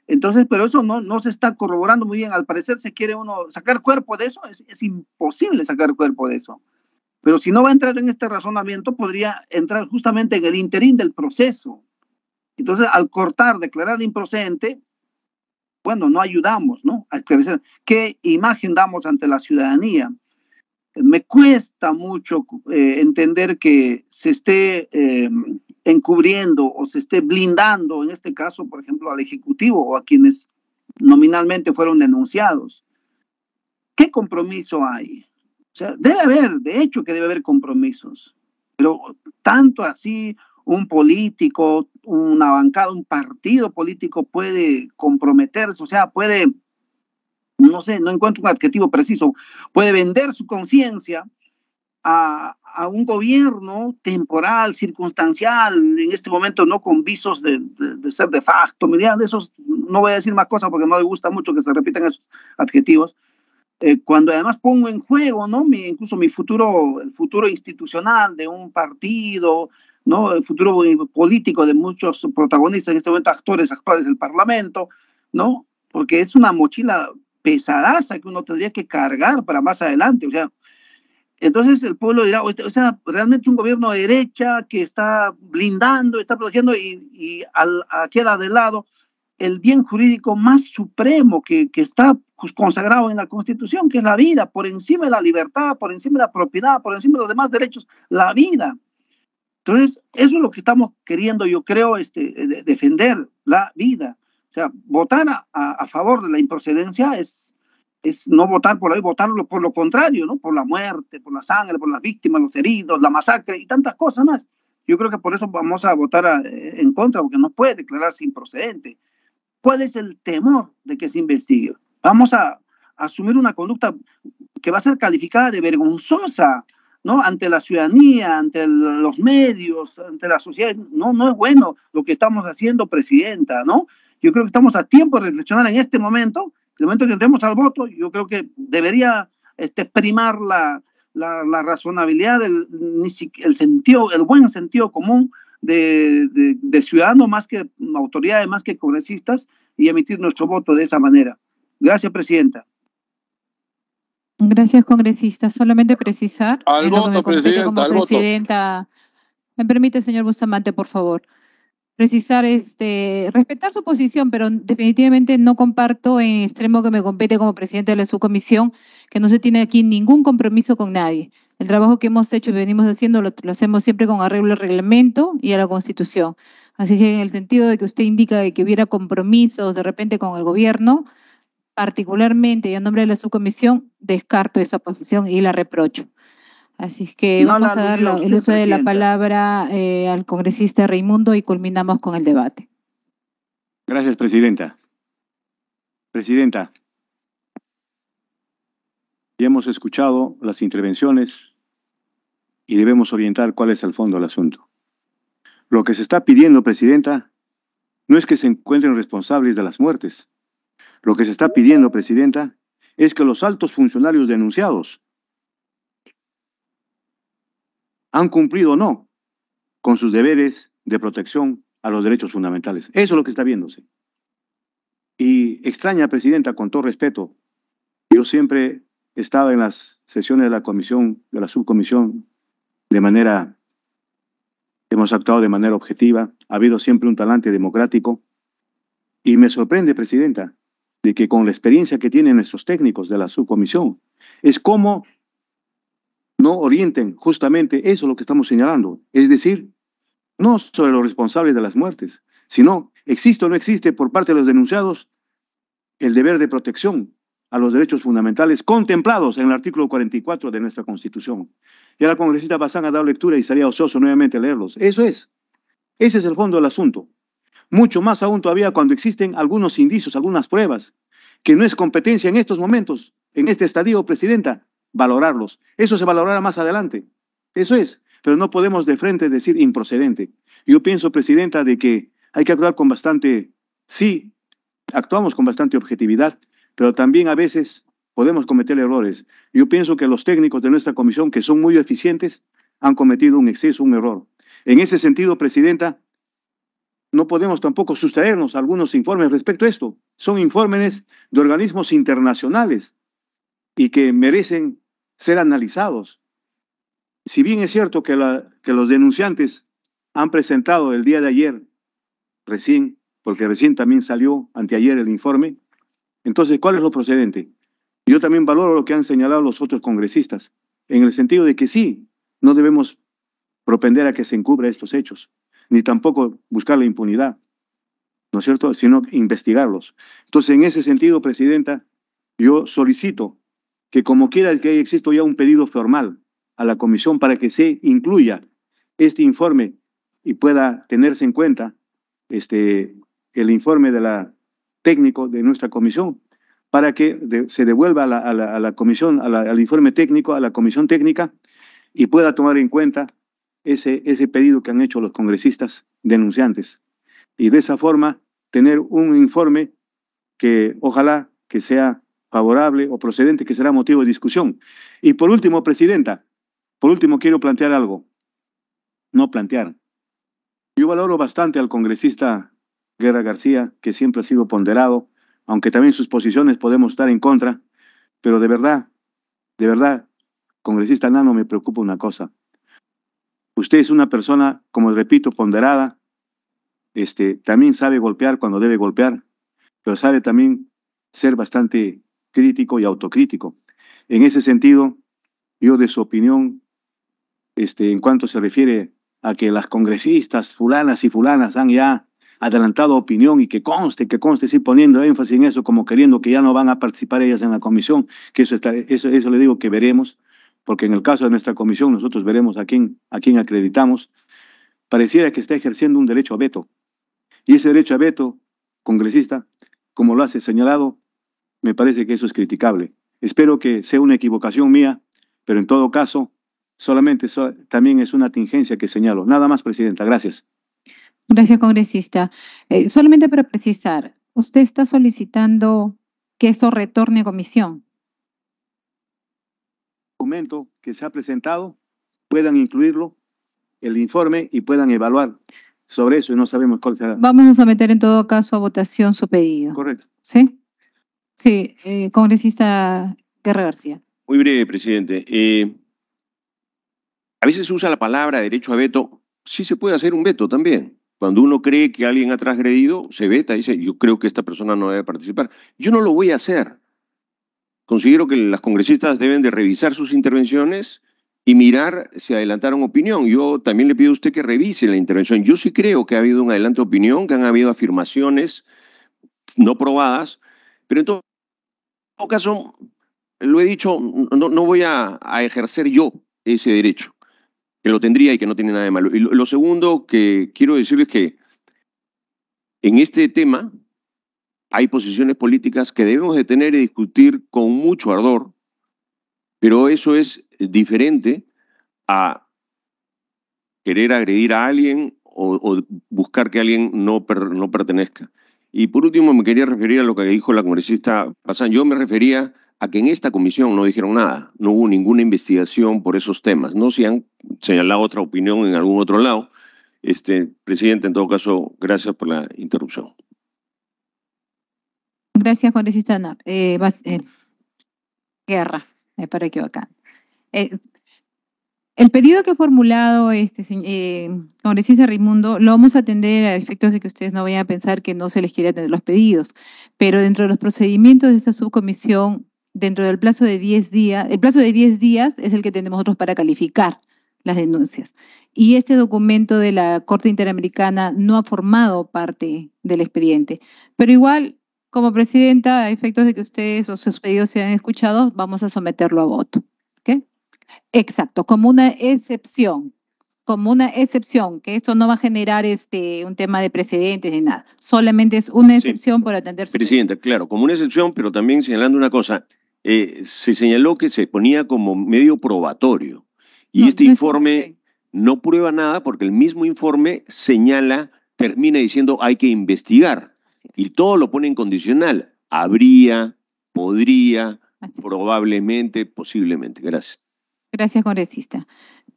Entonces, pero eso no, no se está corroborando muy bien. Al parecer se quiere uno sacar cuerpo de eso, es, imposible sacar cuerpo de eso. Pero si no va a entrar en este razonamiento, podría entrar justamente en el interín del proceso. Entonces, al cortar, declarar improcedente, bueno, no ayudamos, ¿no? A esclarecer qué imagen damos ante la ciudadanía. Me cuesta mucho eh, entender que se esté... Em, encubriendo o se esté blindando, en este caso, por ejemplo, al Ejecutivo o a quienes nominalmente fueron denunciados. ¿Qué compromiso hay? O sea, debe haber, de hecho que debe haber compromisos, pero tanto así un político, una bancada, un partido político puede comprometerse, o sea, puede, no sé, no encuentro un adjetivo preciso, puede vender su conciencia a, a un gobierno temporal, circunstancial, en este momento no con visos de, ser de facto, mira, de esos, no voy a decir más cosas porque no me gusta mucho que se repitan esos adjetivos, eh, cuando además pongo en juego, ¿no? Mi, incluso mi futuro, el futuro institucional de un partido, ¿no? El futuro político de muchos protagonistas, en este momento actores actuales del Parlamento, ¿no? Porque es una mochila pesadaza que uno tendría que cargar para más adelante, o sea, entonces el pueblo dirá, o sea, realmente un gobierno de derecha que está blindando, está protegiendo y, queda de lado el bien jurídico más supremo que, está pues consagrado en la Constitución, que es la vida, por encima de la libertad, por encima de la propiedad, por encima de los demás derechos, la vida. Entonces, eso es lo que estamos queriendo, yo creo, este, defender la vida. O sea, votar a, a favor de la improcedencia es, es no votar por ahí, votarlo por lo contrario, ¿no? Por la muerte, por la sangre, por las víctimas, los heridos, la masacre y tantas cosas más. Yo creo que por eso vamos a votar eh, en contra, porque no puede declararse improcedente. ¿Cuál es el temor de que se investigue? Vamos a asumir una conducta que va a ser calificada de vergonzosa, ¿no? Ante la ciudadanía, ante los medios, ante la sociedad. No, no es bueno lo que estamos haciendo, presidenta, ¿no? Yo creo que estamos a tiempo de reflexionar en este momento el momento que entremos al voto, yo creo que debería este, primar la, razonabilidad, el, el, sentido, el buen sentido común de, ciudadanos, ciudadano más que autoridades, más que congresistas, y emitir nuestro voto de esa manera. Gracias, Presidenta. Gracias, congresista. Solamente precisar. Al voto, presidenta, como presidenta. Me permite, señor Bustamante, por favor precisar, este, respetar su posición, pero definitivamente no comparto en extremo que me compete como presidente de la subcomisión, que no se tiene aquí ningún compromiso con nadie. El trabajo que hemos hecho y venimos haciendo lo, hacemos siempre con arreglo al reglamento y a la constitución. Así que en el sentido de que usted indica de que hubiera compromisos de repente con el gobierno, particularmente y en nombre de la subcomisión, descarto esa posición y la reprocho. Así es que vamos a dar el uso de la palabra eh, al congresista Raimundo y culminamos con el debate. Gracias, presidenta. Presidenta, ya hemos escuchado las intervenciones y debemos orientar cuál es el fondo del asunto. Lo que se está pidiendo, presidenta, no es que se encuentren responsables de las muertes. Lo que se está pidiendo, presidenta, es que los altos funcionarios denunciados han cumplido o no con sus deberes de protección a los derechos fundamentales. Eso es lo que está viéndose. Y extraña, Presidenta, con todo respeto, yo siempre estaba en las sesiones de la comisión, de la subcomisión, de manera, hemos actuado de manera objetiva, ha habido siempre un talante democrático, y me sorprende, Presidenta, de que con la experiencia que tienen nuestros técnicos de la subcomisión, es como no orienten justamente eso lo que estamos señalando, es decir, no sobre los responsables de las muertes, sino existe o no existe por parte de los denunciados el deber de protección a los derechos fundamentales contemplados en el artículo 44 de nuestra Constitución. Y la congresista Bazán ha dado lectura y sería ocioso nuevamente leerlos. Eso es. Ese es el fondo del asunto. Mucho más aún todavía cuando existen algunos indicios, algunas pruebas, que no es competencia en estos momentos, en este estadio, Presidenta, valorarlos. Eso se valorará más adelante. Eso es. Pero no podemos de frente decir improcedente. Yo pienso, Presidenta, de que hay que actuar con bastante, sí, actuamos con bastante objetividad, pero también a veces podemos cometer errores. Yo pienso que los técnicos de nuestra comisión, que son muy eficientes, han cometido un exceso, un error. En ese sentido, Presidenta, no podemos tampoco sustraernos algunos informes respecto a esto. Son informes de organismos internacionales y que merecen ser analizados. Si bien es cierto que, la, que los denunciantes han presentado el día de ayer, recién, porque recién también salió anteayer el informe, entonces, ¿cuál es lo procedente? Yo también valoro lo que han señalado los otros congresistas, en el sentido de que sí, no debemos propender a que se encubra estos hechos, ni tampoco buscar la impunidad, ¿no es cierto?, sino investigarlos. Entonces, en ese sentido, Presidenta, yo solicito que como quiera que haya ya un pedido formal a la comisión para que se incluya este informe y pueda tenerse en cuenta este, el informe de la técnico de nuestra comisión para que se devuelva a la, comisión, al informe técnico, a la comisión técnica y pueda tomar en cuenta ese, ese pedido que han hecho los congresistas denunciantes. Y de esa forma tener un informe que ojalá que sea favorable o procedente que será motivo de discusión. Y por último, Presidenta, por último quiero plantear algo. No plantear. Yo valoro bastante al congresista Guerra García, que siempre ha sido ponderado, aunque también sus posiciones podemos estar en contra, pero de verdad, de verdad, congresista Nano, me preocupa una cosa. Usted es una persona, como repito, ponderada, este, también sabe golpear cuando debe golpear, pero sabe también ser bastante crítico y autocrítico. En ese sentido, yo de su opinión, este, en cuanto se refiere a que las congresistas fulanas y fulanas han ya adelantado opinión y que conste, que conste, si poniendo énfasis en eso, como queriendo que ya no van a participar ellas en la comisión, que eso, está, eso, eso le digo que veremos, porque en el caso de nuestra comisión nosotros veremos a quién, a quién acreditamos, pareciera que está ejerciendo un derecho a veto. Y ese derecho a veto, congresista, como lo hace señalado, me parece que eso es criticable. Espero que sea una equivocación mía, pero en todo caso, solamente también es una tingencia que señalo. Nada más, Presidenta. Gracias. Gracias, congresista. Eh, solamente para precisar, ¿usted está solicitando que esto retorne a comisión? Documento que se ha presentado, puedan incluirlo, el informe y puedan evaluar sobre eso y no sabemos cuál será. Vamos a someter en todo caso a votación su pedido. Correcto. ¿Sí? Sí, eh, congresista Guerra García. Muy breve, presidente. Eh, a veces se usa la palabra derecho a veto. Sí se puede hacer un veto también. Cuando uno cree que alguien ha transgredido, se veta y dice, yo creo que esta persona no debe participar. Yo no lo voy a hacer. Considero que las congresistas deben de revisar sus intervenciones y mirar si adelantaron opinión. Yo también le pido a usted que revise la intervención. Yo sí creo que ha habido un adelanto de opinión, que han habido afirmaciones no probadas, pero entonces todo caso, lo he dicho, no, voy a, ejercer yo ese derecho, que lo tendría y que no tiene nada de malo. Y lo, segundo que quiero decirles es que en este tema hay posiciones políticas que debemos de tener y discutir con mucho ardor, pero eso es diferente a querer agredir a alguien o, buscar que alguien no, no pertenezca. Y por último, me quería referir a lo que dijo la congresista Pasan. Yo me refería a que en esta comisión no dijeron nada, no hubo ninguna investigación por esos temas. No se han señalado otra opinión en algún otro lado. Este, presidente, en todo caso, gracias por la interrupción. Gracias, congresista eh, eh, Guerra, me paro equivocado. Eh, el pedido que ha formulado este eh, congresista Raimundo lo vamos a atender a efectos de que ustedes no vayan a pensar que no se les quiere atender los pedidos, pero dentro de los procedimientos de esta subcomisión, dentro del plazo de 10 días, el plazo de 10 días es el que tenemos nosotros para calificar las denuncias. Y este documento de la Corte Interamericana no ha formado parte del expediente, pero igual, como presidenta, a efectos de que ustedes o sus pedidos sean escuchados, vamos a someterlo a voto. ¿okay? Exacto, como una excepción, como una excepción, que esto no va a generar este un tema de precedentes ni nada. Solamente es una excepción por atender. Presidenta, claro, como una excepción, pero también señalando una cosa, eh, se señaló que se ponía como medio probatorio y este informe no prueba nada porque el mismo informe señala, termina diciendo hay que investigar y todo lo pone en condicional. Habría, podría, probablemente, posiblemente. Gracias. Gracias, congresista.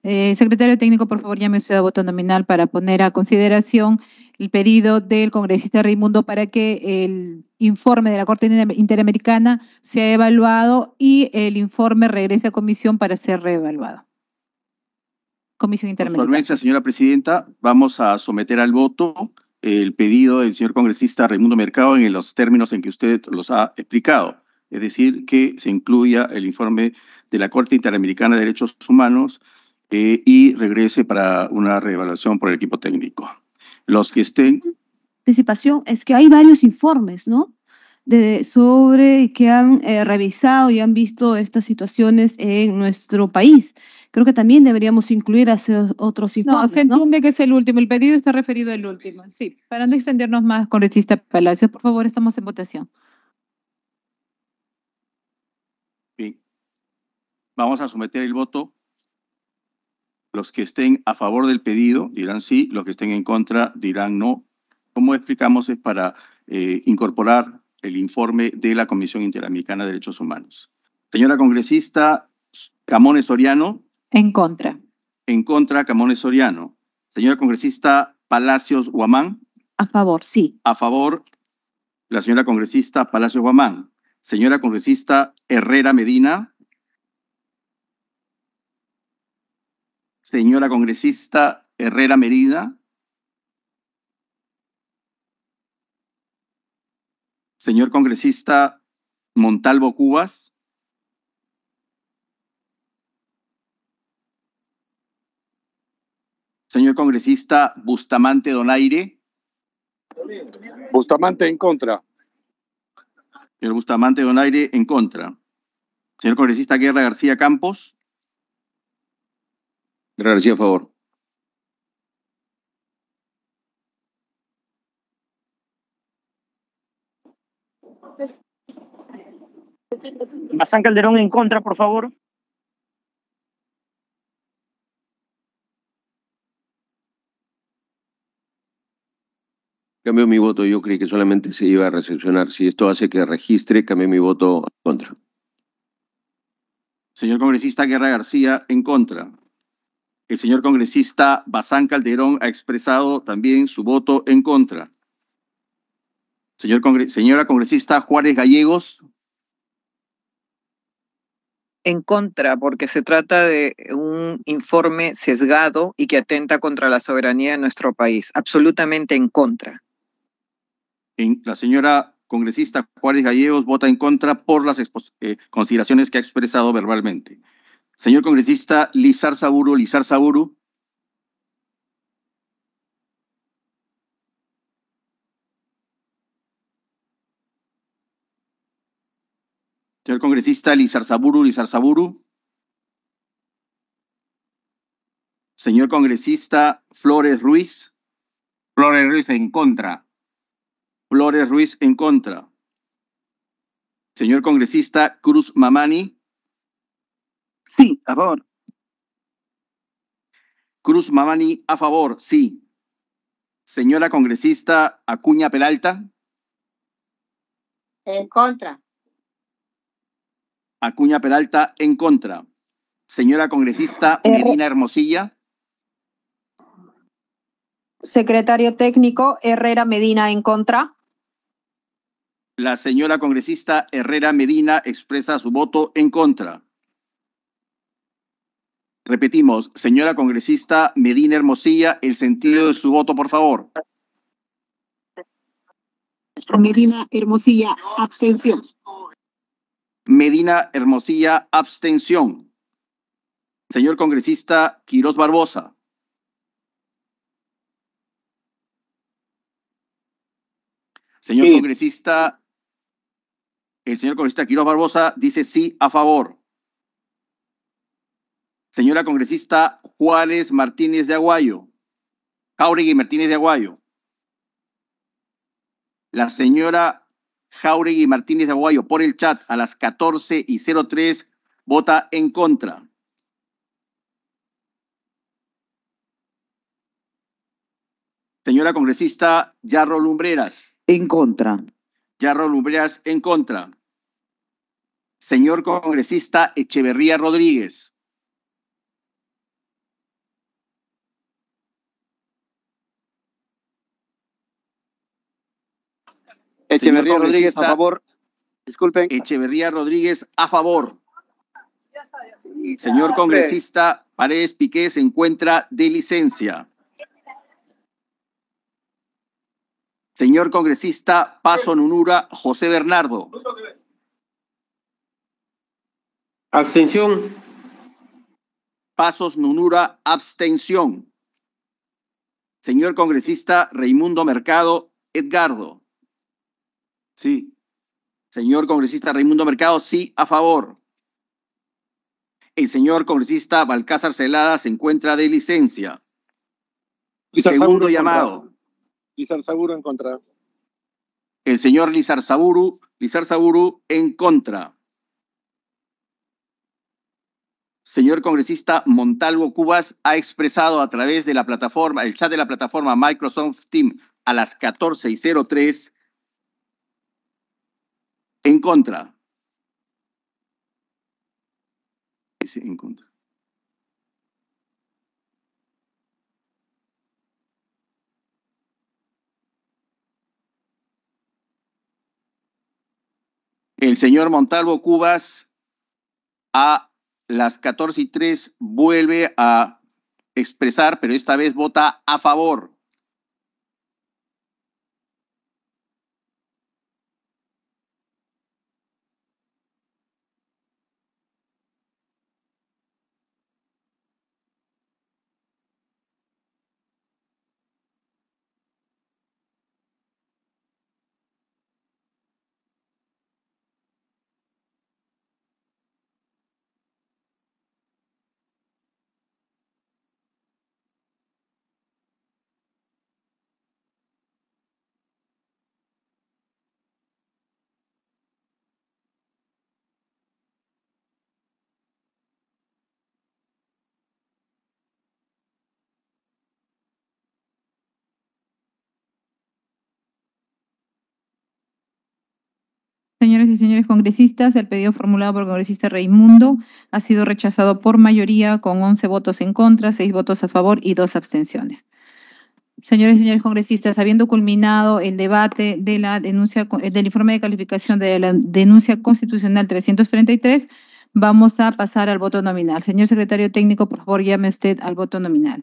Eh, secretario técnico, por favor, llame usted a voto nominal para poner a consideración el pedido del congresista Raimundo para que el informe de la Corte Interamericana sea evaluado y el informe regrese a comisión para ser reevaluado. Comisión Interamericana. señora presidenta, vamos a someter al voto el pedido del señor congresista Raimundo Mercado en los términos en que usted los ha explicado es decir, que se incluya el informe de la Corte Interamericana de Derechos Humanos eh, y regrese para una reevaluación por el equipo técnico. Los que estén... Participación, es que hay varios informes, ¿no? De, sobre que han eh, revisado y han visto estas situaciones en nuestro país. Creo que también deberíamos incluir a otros informes. No, se entiende que es el último, el pedido está referido al último. Sí, para no extendernos más, con congresista Palacios, por favor, estamos en votación. Vamos a someter el voto. Los que estén a favor del pedido dirán sí, los que estén en contra dirán no. Como explicamos, es para eh, incorporar el informe de la Comisión Interamericana de Derechos Humanos. Señora congresista Camones Soriano. En contra. En contra, Camones Soriano. Señora congresista Palacios Guamán. A favor, sí. A favor, la señora congresista Palacios Guamán. Señora congresista Herrera Medina. Señora congresista Herrera Merida. Señor congresista Montalvo Cubas. Señor congresista Bustamante Donaire. Bustamante en contra. Señor Bustamante Donaire en contra. Señor congresista Guerra García Campos. García, a favor. Mazán Calderón en contra, por favor. Cambio mi voto. Yo creí que solamente se iba a recepcionar. Si esto hace que registre, cambio mi voto en contra. Señor congresista Guerra García, en contra. El señor congresista Bazán Calderón ha expresado también su voto en contra. Señor señora congresista Juárez Gallegos. En contra, porque se trata de un informe sesgado y que atenta contra la soberanía de nuestro país. Absolutamente en contra. la señora congresista Juárez Gallegos vota en contra por las eh, consideraciones que ha expresado verbalmente. Señor congresista Lizar Saburo. Lizar Saburo. Señor congresista Lizar Saburo. Lizar Saburu. Señor congresista Flores Ruiz. Flores Ruiz en contra. Flores Ruiz en contra. Señor congresista Cruz Mamani. Sí, a favor. Cruz Mamani, a favor, sí. Señora congresista Acuña Peralta. En contra. Acuña Peralta, en contra. Señora congresista eh, Medina Hermosilla. Secretario técnico Herrera Medina, en contra. La señora congresista Herrera Medina expresa su voto en contra. Repetimos, señora congresista Medina Hermosilla, el sentido de su voto, por favor. Medina Hermosilla, abstención. Medina Hermosilla, abstención. Señor congresista Quiroz Barbosa. Señor congresista, el señor congresista Quiroz Barbosa dice sí a favor. Señora congresista Juárez Martínez de Aguayo. Jauregui Martínez de Aguayo. La señora Jauregui Martínez de Aguayo por el chat a las 14 y 03 vota en contra. Señora congresista Yarro Lumbreras. En contra. Yarro Lumbreras en contra. Señor congresista Echeverría Rodríguez. Echeverría Rodríguez a favor. Disculpen. Echeverría Rodríguez a favor. Señor congresista Paredes Piqué se encuentra de licencia. Señor congresista Paso Nunura José Bernardo. Abstención. Pasos Nunura, abstención. Señor congresista Raimundo Mercado, Edgardo. Sí. Señor congresista Raimundo Mercado, sí, a favor. El señor congresista Balcázar Celada se encuentra de licencia. Lizar Segundo llamado. Lizar Saburu en contra. El señor Lizar Saburu, Lizar Saburu en contra. Señor congresista Montalvo Cubas ha expresado a través de la plataforma, el chat de la plataforma Microsoft Team a las 14 y 03 en contra. en contra. El señor Montalvo Cubas a las 14 y tres vuelve a expresar, pero esta vez vota a favor. Señoras y señores congresistas, el pedido formulado por el congresista Raimundo ha sido rechazado por mayoría con 11 votos en contra, 6 votos a favor y 2 abstenciones. Señores y señores congresistas, habiendo culminado el debate de la denuncia del informe de calificación de la denuncia constitucional 333, vamos a pasar al voto nominal. Señor secretario técnico, por favor, llame usted al voto nominal.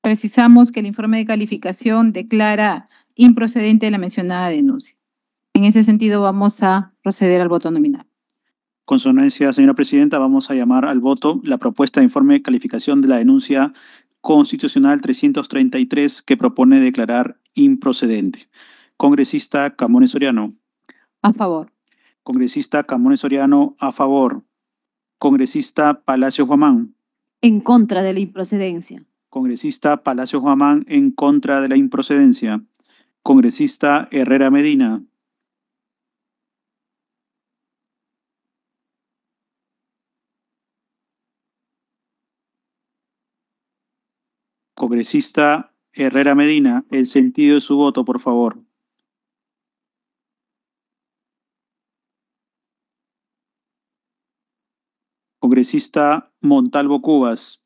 Precisamos que el informe de calificación declara improcedente la mencionada denuncia. En ese sentido, vamos a proceder al voto nominal. Consonancia, señora presidenta, vamos a llamar al voto la propuesta de informe de calificación de la denuncia constitucional 333 que propone declarar improcedente. Congresista Camones Soriano. A favor. Congresista Camones Soriano, a favor. Congresista Palacio Guamán. En contra de la improcedencia. Congresista Palacio Guamán, en contra de la improcedencia. Congresista Herrera Medina. Congresista Herrera Medina, el sentido de su voto, por favor. Congresista Montalvo Cubas.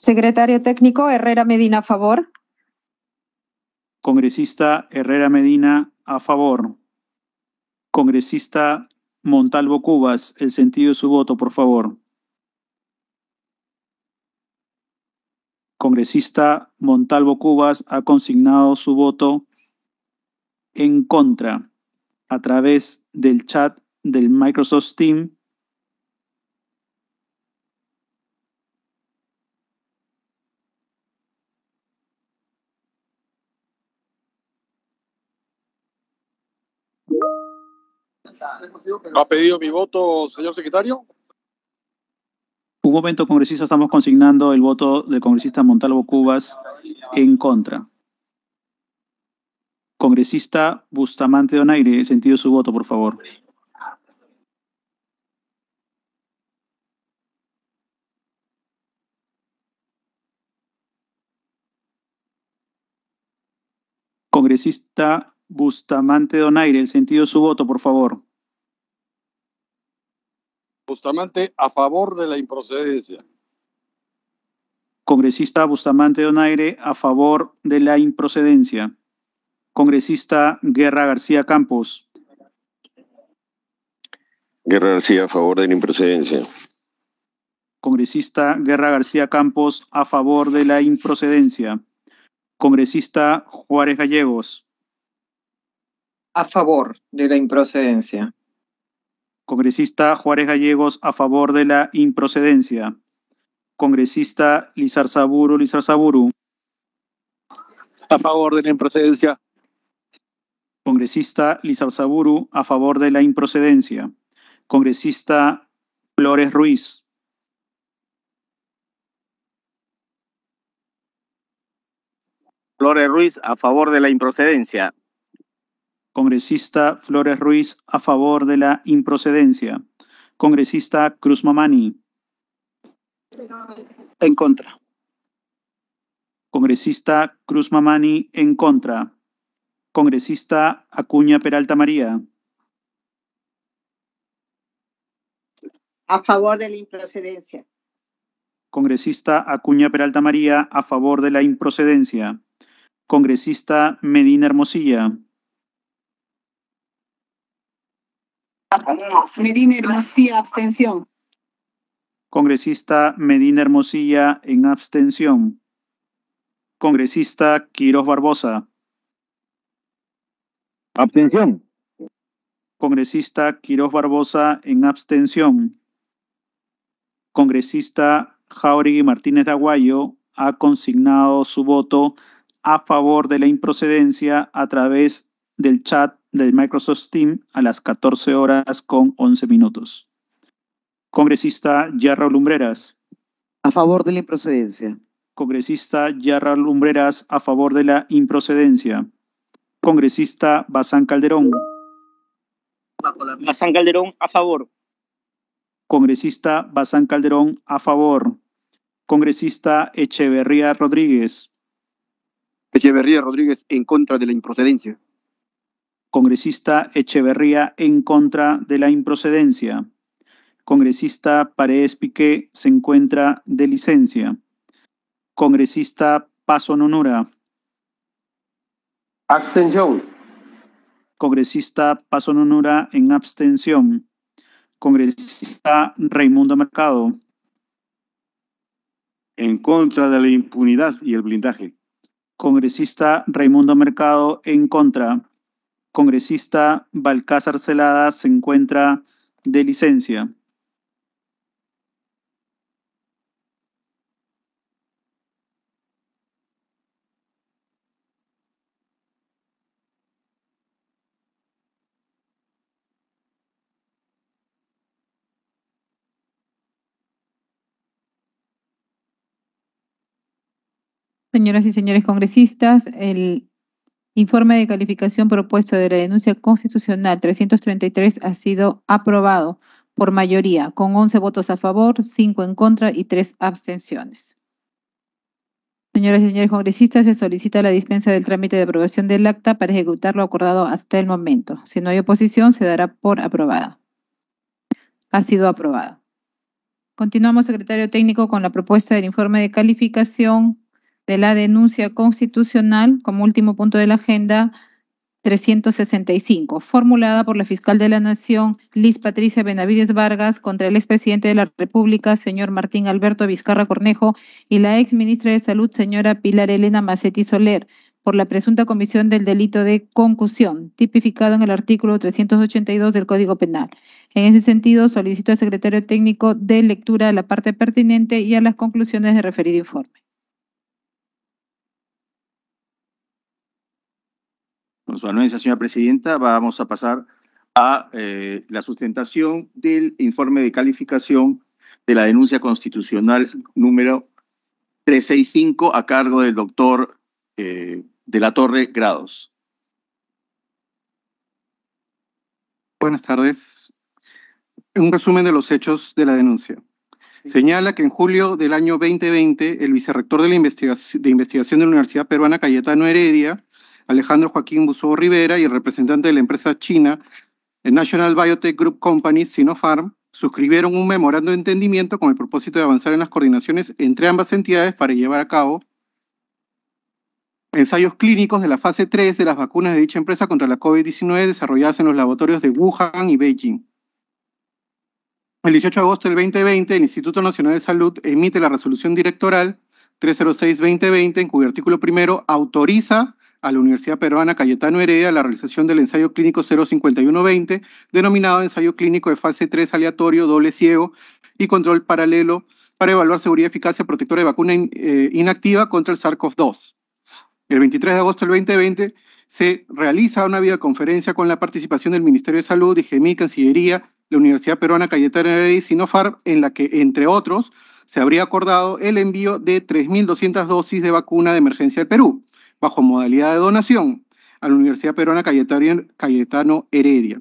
Secretario técnico Herrera Medina, a favor. Congresista Herrera Medina, a favor. Congresista Montalvo Cubas, el sentido de su voto, por favor. Congresista Montalvo Cubas ha consignado su voto en contra a través del chat del Microsoft Team ¿Ha pedido mi voto, señor secretario? Un momento, congresista, estamos consignando el voto del congresista Montalvo Cubas en contra. Congresista Bustamante Donaire, el sentido de su voto, por favor. Congresista Bustamante Donaire, el sentido de su voto, por favor. Bustamante a favor de la improcedencia. Congresista Bustamante Donaire a favor de la improcedencia. Congresista Guerra García Campos. Guerra García a favor de la improcedencia. Congresista Guerra García Campos a favor de la improcedencia. Congresista Juárez Gallegos. A favor de la improcedencia. Congresista Juárez Gallegos a favor de la improcedencia. Congresista Lizarzaburu Lizarzaburu. A favor de la improcedencia. Congresista Lizarzaburu a favor de la improcedencia. Congresista Flores Ruiz. Flores Ruiz a favor de la improcedencia. Congresista Flores Ruiz a favor de la improcedencia. Congresista Cruz Mamani. En contra. Congresista Cruz Mamani en contra. Congresista Acuña Peralta María. A favor de la improcedencia. Congresista Acuña Peralta María a favor de la improcedencia. Congresista Medina Hermosilla. Medina Hermosilla, abstención. Congresista Medina Hermosilla en abstención. Congresista Quiroz Barbosa. Abstención. Congresista Quiroz Barbosa en abstención. Congresista Jauregui Martínez de Aguayo ha consignado su voto a favor de la improcedencia a través del chat del Microsoft Team a las 14 horas con 11 minutos. Congresista Yarra Lumbreras. A favor de la improcedencia. Congresista Yarra Lumbreras a favor de la improcedencia. Congresista Bazán Calderón. Bazán Calderón a favor. Congresista Bazán Calderón a favor. Congresista Echeverría Rodríguez. Echeverría Rodríguez en contra de la improcedencia. Congresista Echeverría en contra de la improcedencia. Congresista Paredes Piqué se encuentra de licencia. Congresista Paso Nonura. Abstención. Congresista Paso Nonura en abstención. Congresista Raimundo Mercado. En contra de la impunidad y el blindaje. Congresista Raimundo Mercado en contra. Congresista Balcázar Celada se encuentra de licencia. Señoras y señores congresistas, el Informe de calificación propuesto de la denuncia constitucional 333 ha sido aprobado por mayoría, con 11 votos a favor, 5 en contra y 3 abstenciones. Señoras y señores congresistas, se solicita la dispensa del trámite de aprobación del acta para ejecutar lo acordado hasta el momento. Si no hay oposición, se dará por aprobada. Ha sido aprobado. Continuamos, secretario técnico, con la propuesta del informe de calificación de la denuncia constitucional como último punto de la agenda 365, formulada por la fiscal de la Nación, Liz Patricia Benavides Vargas, contra el expresidente de la República, señor Martín Alberto Vizcarra Cornejo, y la ex ministra de Salud, señora Pilar Elena Macetti Soler, por la presunta comisión del delito de concusión, tipificado en el artículo 382 del Código Penal. En ese sentido, solicito al secretario técnico de lectura a la parte pertinente y a las conclusiones de referido informe. Con su anuencia, señora presidenta, vamos a pasar a eh, la sustentación del informe de calificación de la denuncia constitucional número 365 a cargo del doctor eh, de la Torre Grados. Buenas tardes. Un resumen de los hechos de la denuncia. Señala que en julio del año 2020, el vicerrector de, la investigación, de investigación de la Universidad Peruana, Cayetano Heredia, Alejandro Joaquín Busó Rivera y el representante de la empresa china eh, National Biotech Group Company, Sinopharm, suscribieron un memorando de entendimiento con el propósito de avanzar en las coordinaciones entre ambas entidades para llevar a cabo ensayos clínicos de la fase 3 de las vacunas de dicha empresa contra la COVID-19 desarrolladas en los laboratorios de Wuhan y Beijing. El 18 de agosto del 2020, el Instituto Nacional de Salud emite la resolución directoral 306-2020, en cuyo artículo primero autoriza a la Universidad Peruana Cayetano Heredia la realización del ensayo clínico 05120, denominado ensayo clínico de fase 3 aleatorio, doble ciego y control paralelo para evaluar seguridad y eficacia protectora de vacuna eh, inactiva contra el SARS-CoV-2. El 23 de agosto del 2020 se realiza una videoconferencia con la participación del Ministerio de Salud, IGEMI, Cancillería, la Universidad Peruana Cayetano Heredia y Sinofar, en la que, entre otros, se habría acordado el envío de 3.200 dosis de vacuna de emergencia al Perú bajo modalidad de donación a la Universidad Peruana Cayetano Heredia.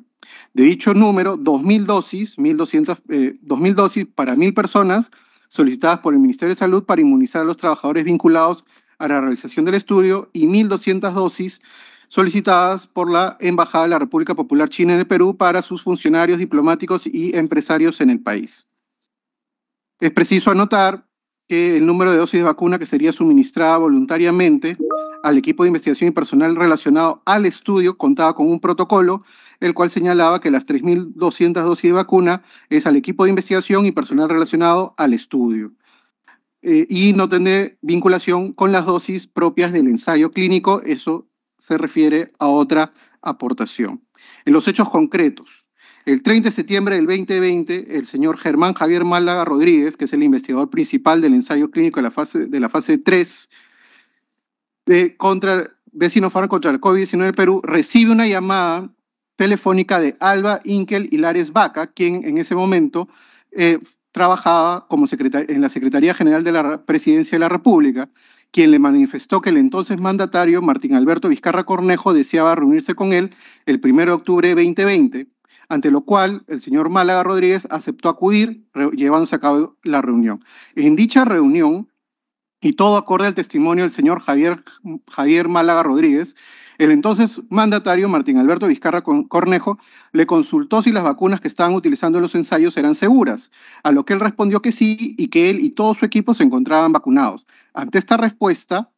De dicho número, 2.000 dosis, 1200, eh, dosis para 1.000 personas solicitadas por el Ministerio de Salud para inmunizar a los trabajadores vinculados a la realización del estudio y 1.200 dosis solicitadas por la Embajada de la República Popular China en el Perú para sus funcionarios diplomáticos y empresarios en el país. Es preciso anotar que el número de dosis de vacuna que sería suministrada voluntariamente al equipo de investigación y personal relacionado al estudio contaba con un protocolo, el cual señalaba que las 3.200 dosis de vacuna es al equipo de investigación y personal relacionado al estudio. Eh, y no tener vinculación con las dosis propias del ensayo clínico, eso se refiere a otra aportación. En los hechos concretos, el 30 de septiembre del 2020, el señor Germán Javier Málaga Rodríguez, que es el investigador principal del ensayo clínico de la fase, de la fase 3 de, contra, de contra el COVID-19 en Perú, recibe una llamada telefónica de Alba Inkel Hilares Vaca, quien en ese momento eh, trabajaba como en la Secretaría General de la Presidencia de la República, quien le manifestó que el entonces mandatario Martín Alberto Vizcarra Cornejo deseaba reunirse con él el 1 de octubre de 2020 ante lo cual el señor Málaga Rodríguez aceptó acudir, llevándose a cabo la reunión. En dicha reunión, y todo acorde al testimonio del señor Javier, Javier Málaga Rodríguez, el entonces mandatario Martín Alberto Vizcarra Cornejo le consultó si las vacunas que estaban utilizando en los ensayos eran seguras, a lo que él respondió que sí y que él y todo su equipo se encontraban vacunados. Ante esta respuesta,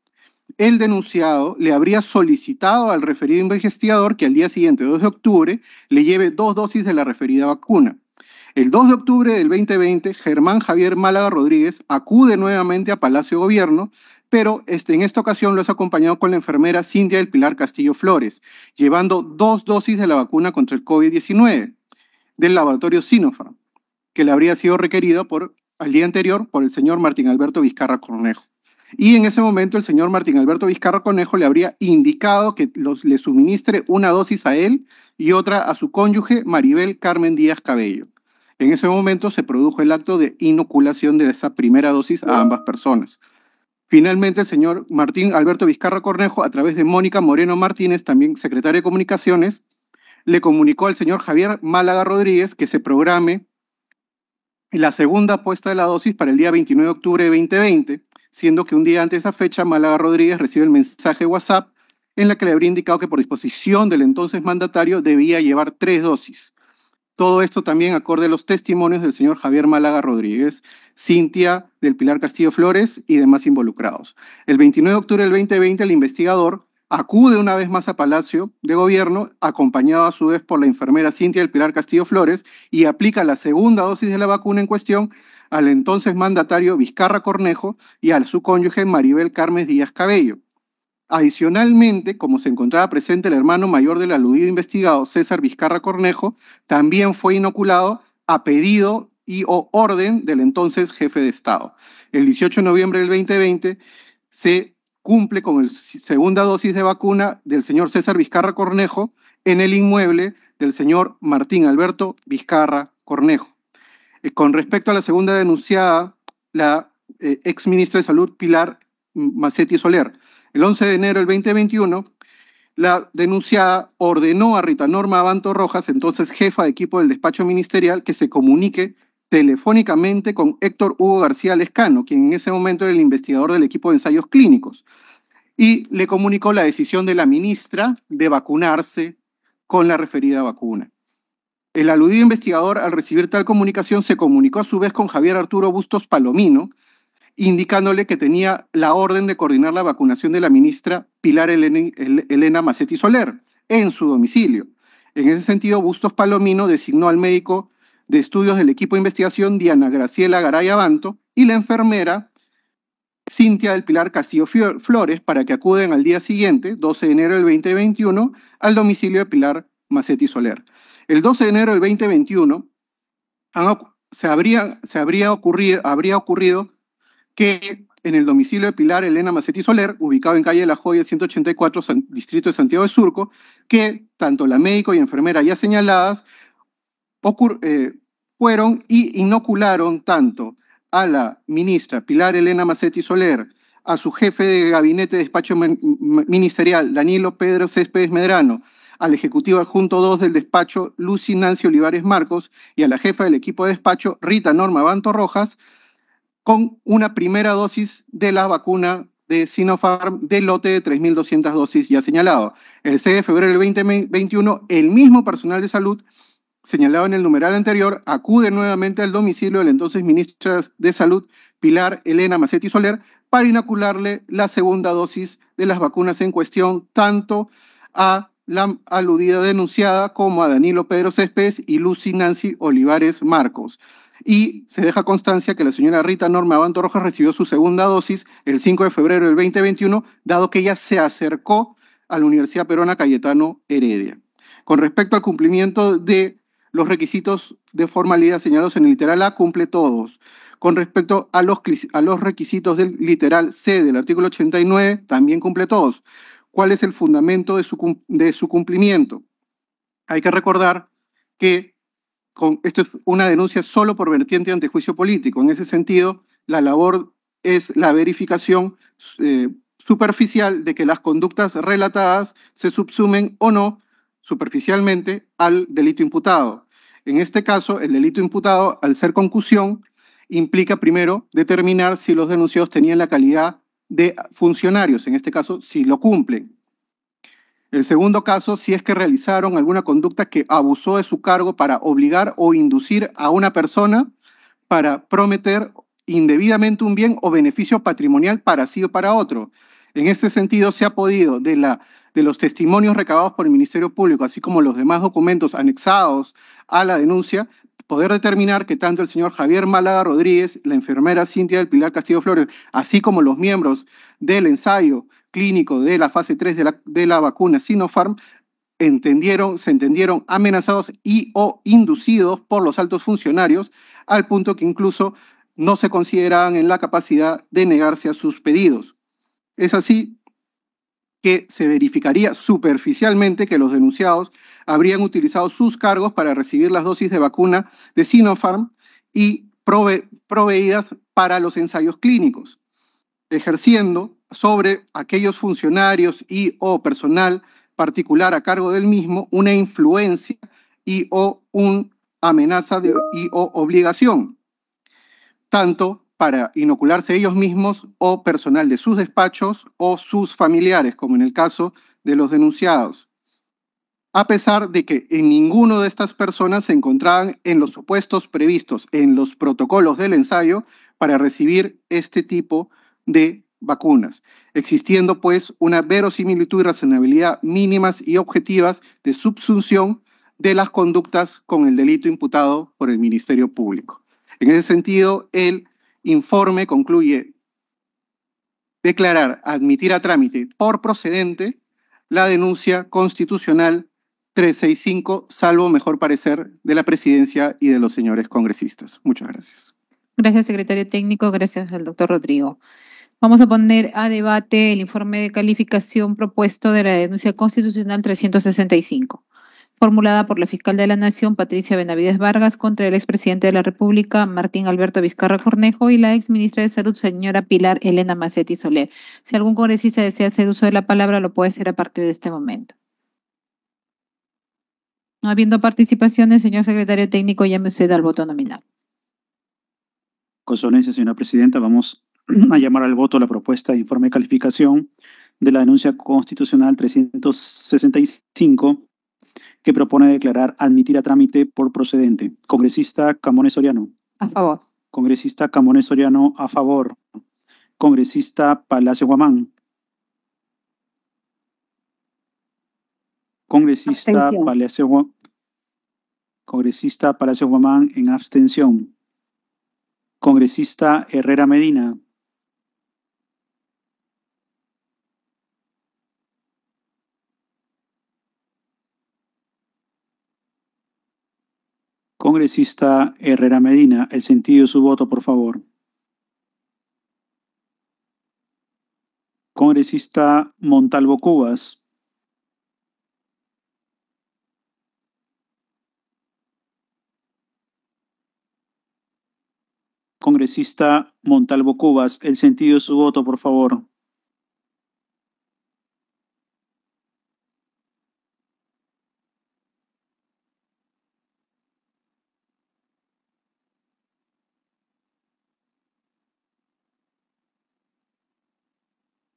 el denunciado le habría solicitado al referido investigador que al día siguiente, 2 de octubre, le lleve dos dosis de la referida vacuna. El 2 de octubre del 2020, Germán Javier Málaga Rodríguez acude nuevamente a Palacio Gobierno, pero este, en esta ocasión lo es acompañado con la enfermera Cintia del Pilar Castillo Flores, llevando dos dosis de la vacuna contra el COVID-19 del laboratorio Sinopharm, que le habría sido requerida al día anterior por el señor Martín Alberto Vizcarra Cornejo. Y en ese momento el señor Martín Alberto Vizcarra Cornejo le habría indicado que le suministre una dosis a él y otra a su cónyuge Maribel Carmen Díaz Cabello. En ese momento se produjo el acto de inoculación de esa primera dosis a ambas personas. Finalmente, el señor Martín Alberto Vizcarra Cornejo, a través de Mónica Moreno Martínez, también secretaria de Comunicaciones, le comunicó al señor Javier Málaga Rodríguez que se programe la segunda puesta de la dosis para el día 29 de octubre de 2020 siendo que un día antes de esa fecha, Málaga Rodríguez recibe el mensaje WhatsApp en la que le habría indicado que por disposición del entonces mandatario debía llevar tres dosis. Todo esto también acorde a los testimonios del señor Javier Málaga Rodríguez, Cintia del Pilar Castillo Flores y demás involucrados. El 29 de octubre del 2020, el investigador acude una vez más a Palacio de Gobierno, acompañado a su vez por la enfermera Cintia del Pilar Castillo Flores, y aplica la segunda dosis de la vacuna en cuestión al entonces mandatario Vizcarra Cornejo y a su cónyuge Maribel Carmes Díaz Cabello. Adicionalmente, como se encontraba presente el hermano mayor del aludido investigado, César Vizcarra Cornejo, también fue inoculado a pedido y o orden del entonces jefe de Estado. El 18 de noviembre del 2020 se cumple con la segunda dosis de vacuna del señor César Vizcarra Cornejo en el inmueble del señor Martín Alberto Vizcarra Cornejo. Eh, con respecto a la segunda denunciada, la eh, ex ministra de Salud Pilar Macetti Soler, el 11 de enero del 2021, la denunciada ordenó a Rita Norma Abanto Rojas, entonces jefa de equipo del despacho ministerial, que se comunique telefónicamente con Héctor Hugo García Lescano, quien en ese momento era el investigador del equipo de ensayos clínicos, y le comunicó la decisión de la ministra de vacunarse con la referida vacuna. El aludido investigador, al recibir tal comunicación, se comunicó a su vez con Javier Arturo Bustos Palomino, indicándole que tenía la orden de coordinar la vacunación de la ministra Pilar Elena Macetti Soler en su domicilio. En ese sentido, Bustos Palomino designó al médico de estudios del equipo de investigación Diana Graciela Garay Abanto y la enfermera Cintia del Pilar Castillo Flores para que acuden al día siguiente, 12 de enero del 2021, al domicilio de Pilar Macetti Soler. El 12 de enero del 2021 se, habría, ocurrido, habría ocurrido que en el domicilio de Pilar Elena Macetti Soler, ubicado en calle la Joya 184, distrito de Santiago de Surco, que tanto la médico y enfermera ya señaladas eh, fueron y inocularon tanto a la ministra Pilar Elena Macetti Soler, a su jefe de gabinete de despacho ministerial, Danilo Pedro Céspedes Medrano, al ejecutivo adjunto 2 del despacho Lucy Nancy Olivares Marcos y a la jefa del equipo de despacho Rita Norma Banto Rojas con una primera dosis de la vacuna de Sinopharm del lote de 3.200 dosis ya señalado. El 6 de febrero del 2021, el mismo personal de salud señalado en el numeral anterior acude nuevamente al domicilio del entonces ministra de Salud, Pilar Elena Macetti Soler, para inocularle la segunda dosis de las vacunas en cuestión, tanto a la aludida denunciada como a Danilo Pedro Céspedes y Lucy Nancy Olivares Marcos. Y se deja constancia que la señora Rita Norma Abanto Rojas recibió su segunda dosis el 5 de febrero del 2021, dado que ella se acercó a la Universidad Peruana Cayetano Heredia. Con respecto al cumplimiento de los requisitos de formalidad señalados en el literal A, cumple todos. Con respecto a los, a los requisitos del literal C del artículo 89, también cumple todos cuál es el fundamento de su, cumplimiento. Hay que recordar que esto es una denuncia solo por vertiente ante juicio político. En ese sentido, la labor es la verificación eh, superficial de que las conductas relatadas se subsumen o no superficialmente al delito imputado. En este caso, el delito imputado, al ser concusión, implica primero determinar si los denunciados tenían la calidad de funcionarios, en este caso, si lo cumplen. El segundo caso, si es que realizaron alguna conducta que abusó de su cargo para obligar o inducir a una persona para prometer indebidamente un bien o beneficio patrimonial para sí o para otro. En este sentido, se ha podido de, la, de los testimonios recabados por el Ministerio Público, así como los demás documentos anexados a la denuncia, poder determinar que tanto el señor Javier Málaga Rodríguez, la enfermera Cintia del Pilar Castillo Flores, así como los miembros del ensayo clínico de la fase 3 de la, vacuna Sinopharm, entendieron, se entendieron amenazados y o inducidos por los altos funcionarios, al punto que incluso no se consideraban en la capacidad de negarse a sus pedidos. Es así que se verificaría superficialmente que los denunciados habrían utilizado sus cargos para recibir las dosis de vacuna de Sinopharm y proveídas para los ensayos clínicos, ejerciendo sobre aquellos funcionarios y o personal particular a cargo del mismo una influencia y o una amenaza de, y o obligación, tanto para inocularse ellos mismos o personal de sus despachos o sus familiares, como en el caso de los denunciados a pesar de que en ninguno de estas personas se encontraban en los supuestos previstos en los protocolos del ensayo para recibir este tipo de vacunas, existiendo pues una verosimilitud y razonabilidad mínimas y objetivas de subsunción de las conductas con el delito imputado por el Ministerio Público. En ese sentido, el informe concluye declarar admitir a trámite por procedente la denuncia constitucional 365, salvo mejor parecer de la presidencia y de los señores congresistas. Muchas gracias. Gracias, secretario técnico. Gracias al doctor Rodrigo. Vamos a poner a debate el informe de calificación propuesto de la denuncia constitucional 365, formulada por la fiscal de la Nación, Patricia Benavides Vargas, contra el expresidente de la República, Martín Alberto Vizcarra Cornejo, y la exministra de Salud, señora Pilar Elena Macetti Soler. Si algún congresista desea hacer uso de la palabra, lo puede hacer a partir de este momento. No habiendo participaciones, señor secretario técnico, ya llame usted al voto nominal. Consolencia, señora presidenta, vamos a llamar al voto la propuesta de informe de calificación de la denuncia constitucional 365 que propone declarar admitir a trámite por procedente. Congresista Camones Soriano. A favor. Congresista Camones Soriano, a favor. Congresista Palacio Guamán. Congresista Palacio, Congresista Palacio Guamán en abstención. Congresista Herrera Medina. Congresista Herrera Medina, el sentido de su voto, por favor. Congresista Montalvo Cubas. congresista Montalvo Cubas, el sentido de su voto, por favor.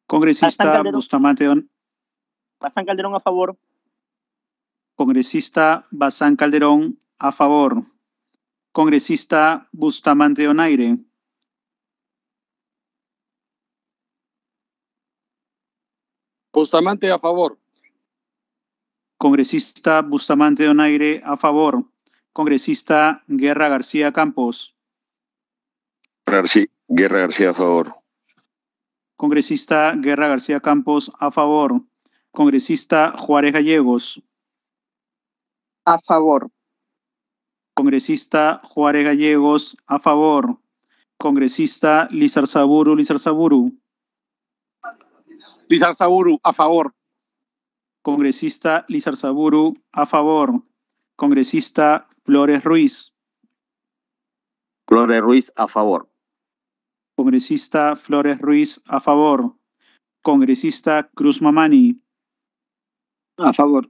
Congresista Bustamante Calderón a favor. Congresista Bazán Calderón a favor. Congresista Bustamante Donaire. Bustamante a favor. Congresista Bustamante Donaire a favor. Congresista Guerra García Campos. Guerra García a favor. Congresista Guerra García Campos a favor. Congresista Juárez Gallegos. A favor. Congresista Juárez Gallegos, a favor. Congresista Lizar Saburu, Lizar Saburu. Lizar Saburu, a favor. Congresista Lizar Saburu, a favor. Congresista Flores Ruiz. Flores Ruiz, a favor. Congresista Flores Ruiz, a favor. Congresista Cruz Mamani. A favor.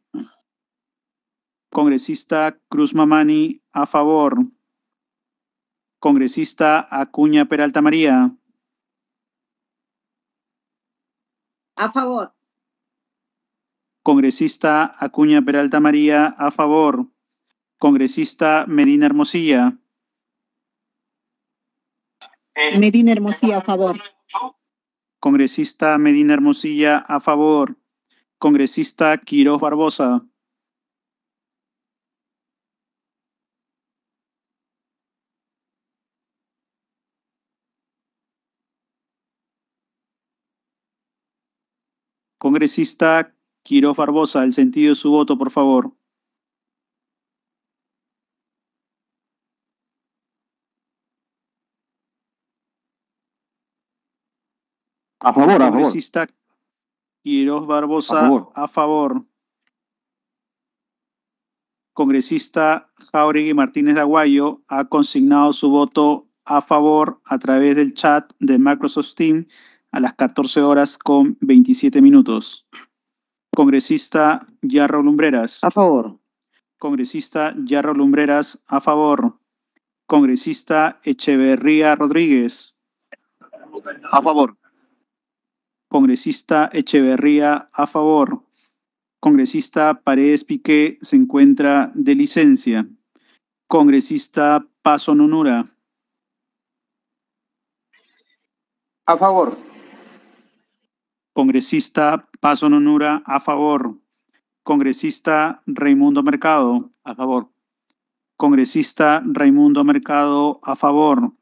Congresista Cruz Mamani, a favor. Congresista Acuña Peralta María. A favor. Congresista Acuña Peralta María, a favor. Congresista Medina Hermosilla. Eh, Medina Hermosilla, a favor. Congresista Medina Hermosilla, a favor. Congresista Quiroz Barbosa. Congresista Quiroz Barbosa, el sentido de su voto, por favor. A favor, a Congresista Quiroz Barbosa, a favor. Congresista Jauregui Martínez de Aguayo ha consignado su voto a favor a través del chat de Microsoft Team a las 14 horas con 27 minutos. Congresista Yarro Lumbreras. A favor. Congresista Yarro Lumbreras, a favor. Congresista Echeverría Rodríguez. A favor. Congresista Echeverría, a favor. Congresista Paredes Piqué se encuentra de licencia. Congresista Paso Nunura. A favor. Congresista Paso Nonura, a favor. Congresista Raimundo Mercado, a favor. Congresista Raimundo Mercado, a favor.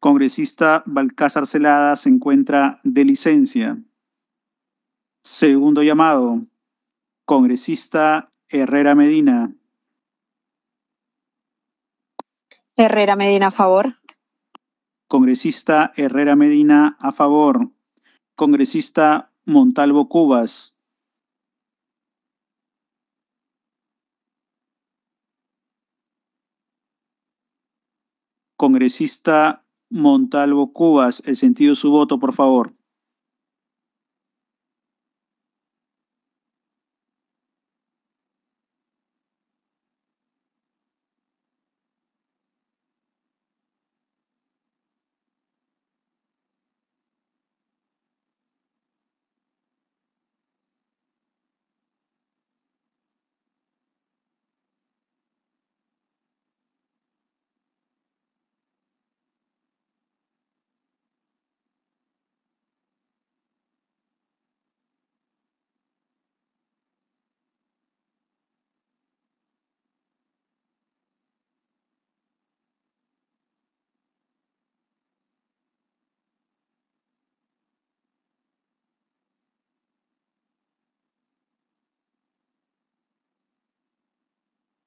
Congresista Balcázar Celada se encuentra de licencia. Segundo llamado. Congresista Herrera Medina. Herrera Medina, a favor. Congresista Herrera Medina, a favor. Congresista Montalvo Cubas. Congresista Montalvo Cubas, el sentido de su voto, por favor.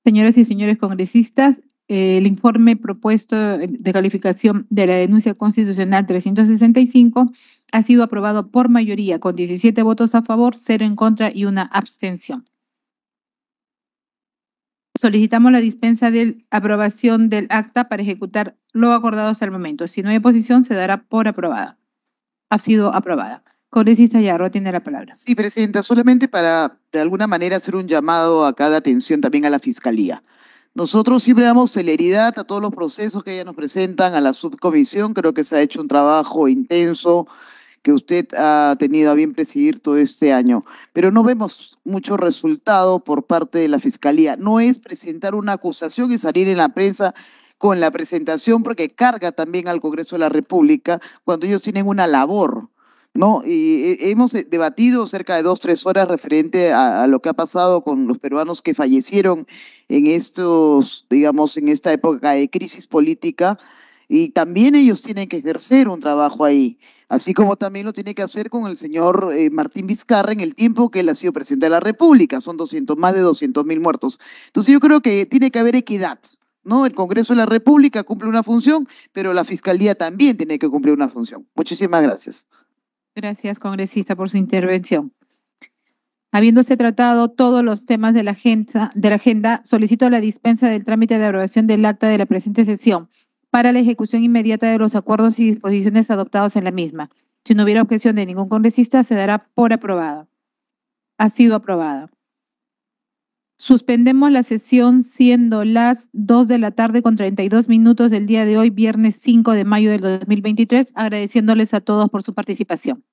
Señoras y señores congresistas, el informe propuesto de calificación de la denuncia constitucional 365 ha sido aprobado por mayoría, con 17 votos a favor, 0 en contra y una abstención. Solicitamos la dispensa de aprobación del acta para ejecutar lo acordado hasta el momento. Si no hay oposición, se dará por aprobada. Ha sido aprobada. Congresista Yarro, tiene la palabra. Sí, Presidenta, solamente para de alguna manera hacer un llamado a cada atención también a la Fiscalía. Nosotros siempre damos celeridad a todos los procesos que ella nos presentan a la subcomisión. Creo que se ha hecho un trabajo intenso que usted ha tenido a bien presidir todo este año, pero no vemos mucho resultado por parte de la Fiscalía. No es presentar una acusación y salir en la prensa con la presentación porque carga también al Congreso de la República cuando ellos tienen una labor ¿no? Y hemos debatido cerca de dos, tres horas referente a, lo que ha pasado con los peruanos que fallecieron en estos, digamos, en esta época de crisis política. Y también ellos tienen que ejercer un trabajo ahí, así como también lo tiene que hacer con el señor eh, Martín Vizcarra en el tiempo que él ha sido presidente de la República. Son 200, más de 200 mil muertos. Entonces yo creo que tiene que haber equidad, ¿no? El Congreso de la República cumple una función, pero la Fiscalía también tiene que cumplir una función. Muchísimas gracias. Gracias, congresista, por su intervención. Habiéndose tratado todos los temas de la, agenda, solicito la dispensa del trámite de aprobación del acta de la presente sesión para la ejecución inmediata de los acuerdos y disposiciones adoptados en la misma. Si no hubiera objeción de ningún congresista, se dará por aprobada. Ha sido aprobada. Suspendemos la sesión siendo las 2 de la tarde con 32 minutos del día de hoy, viernes 5 de mayo del 2023, agradeciéndoles a todos por su participación.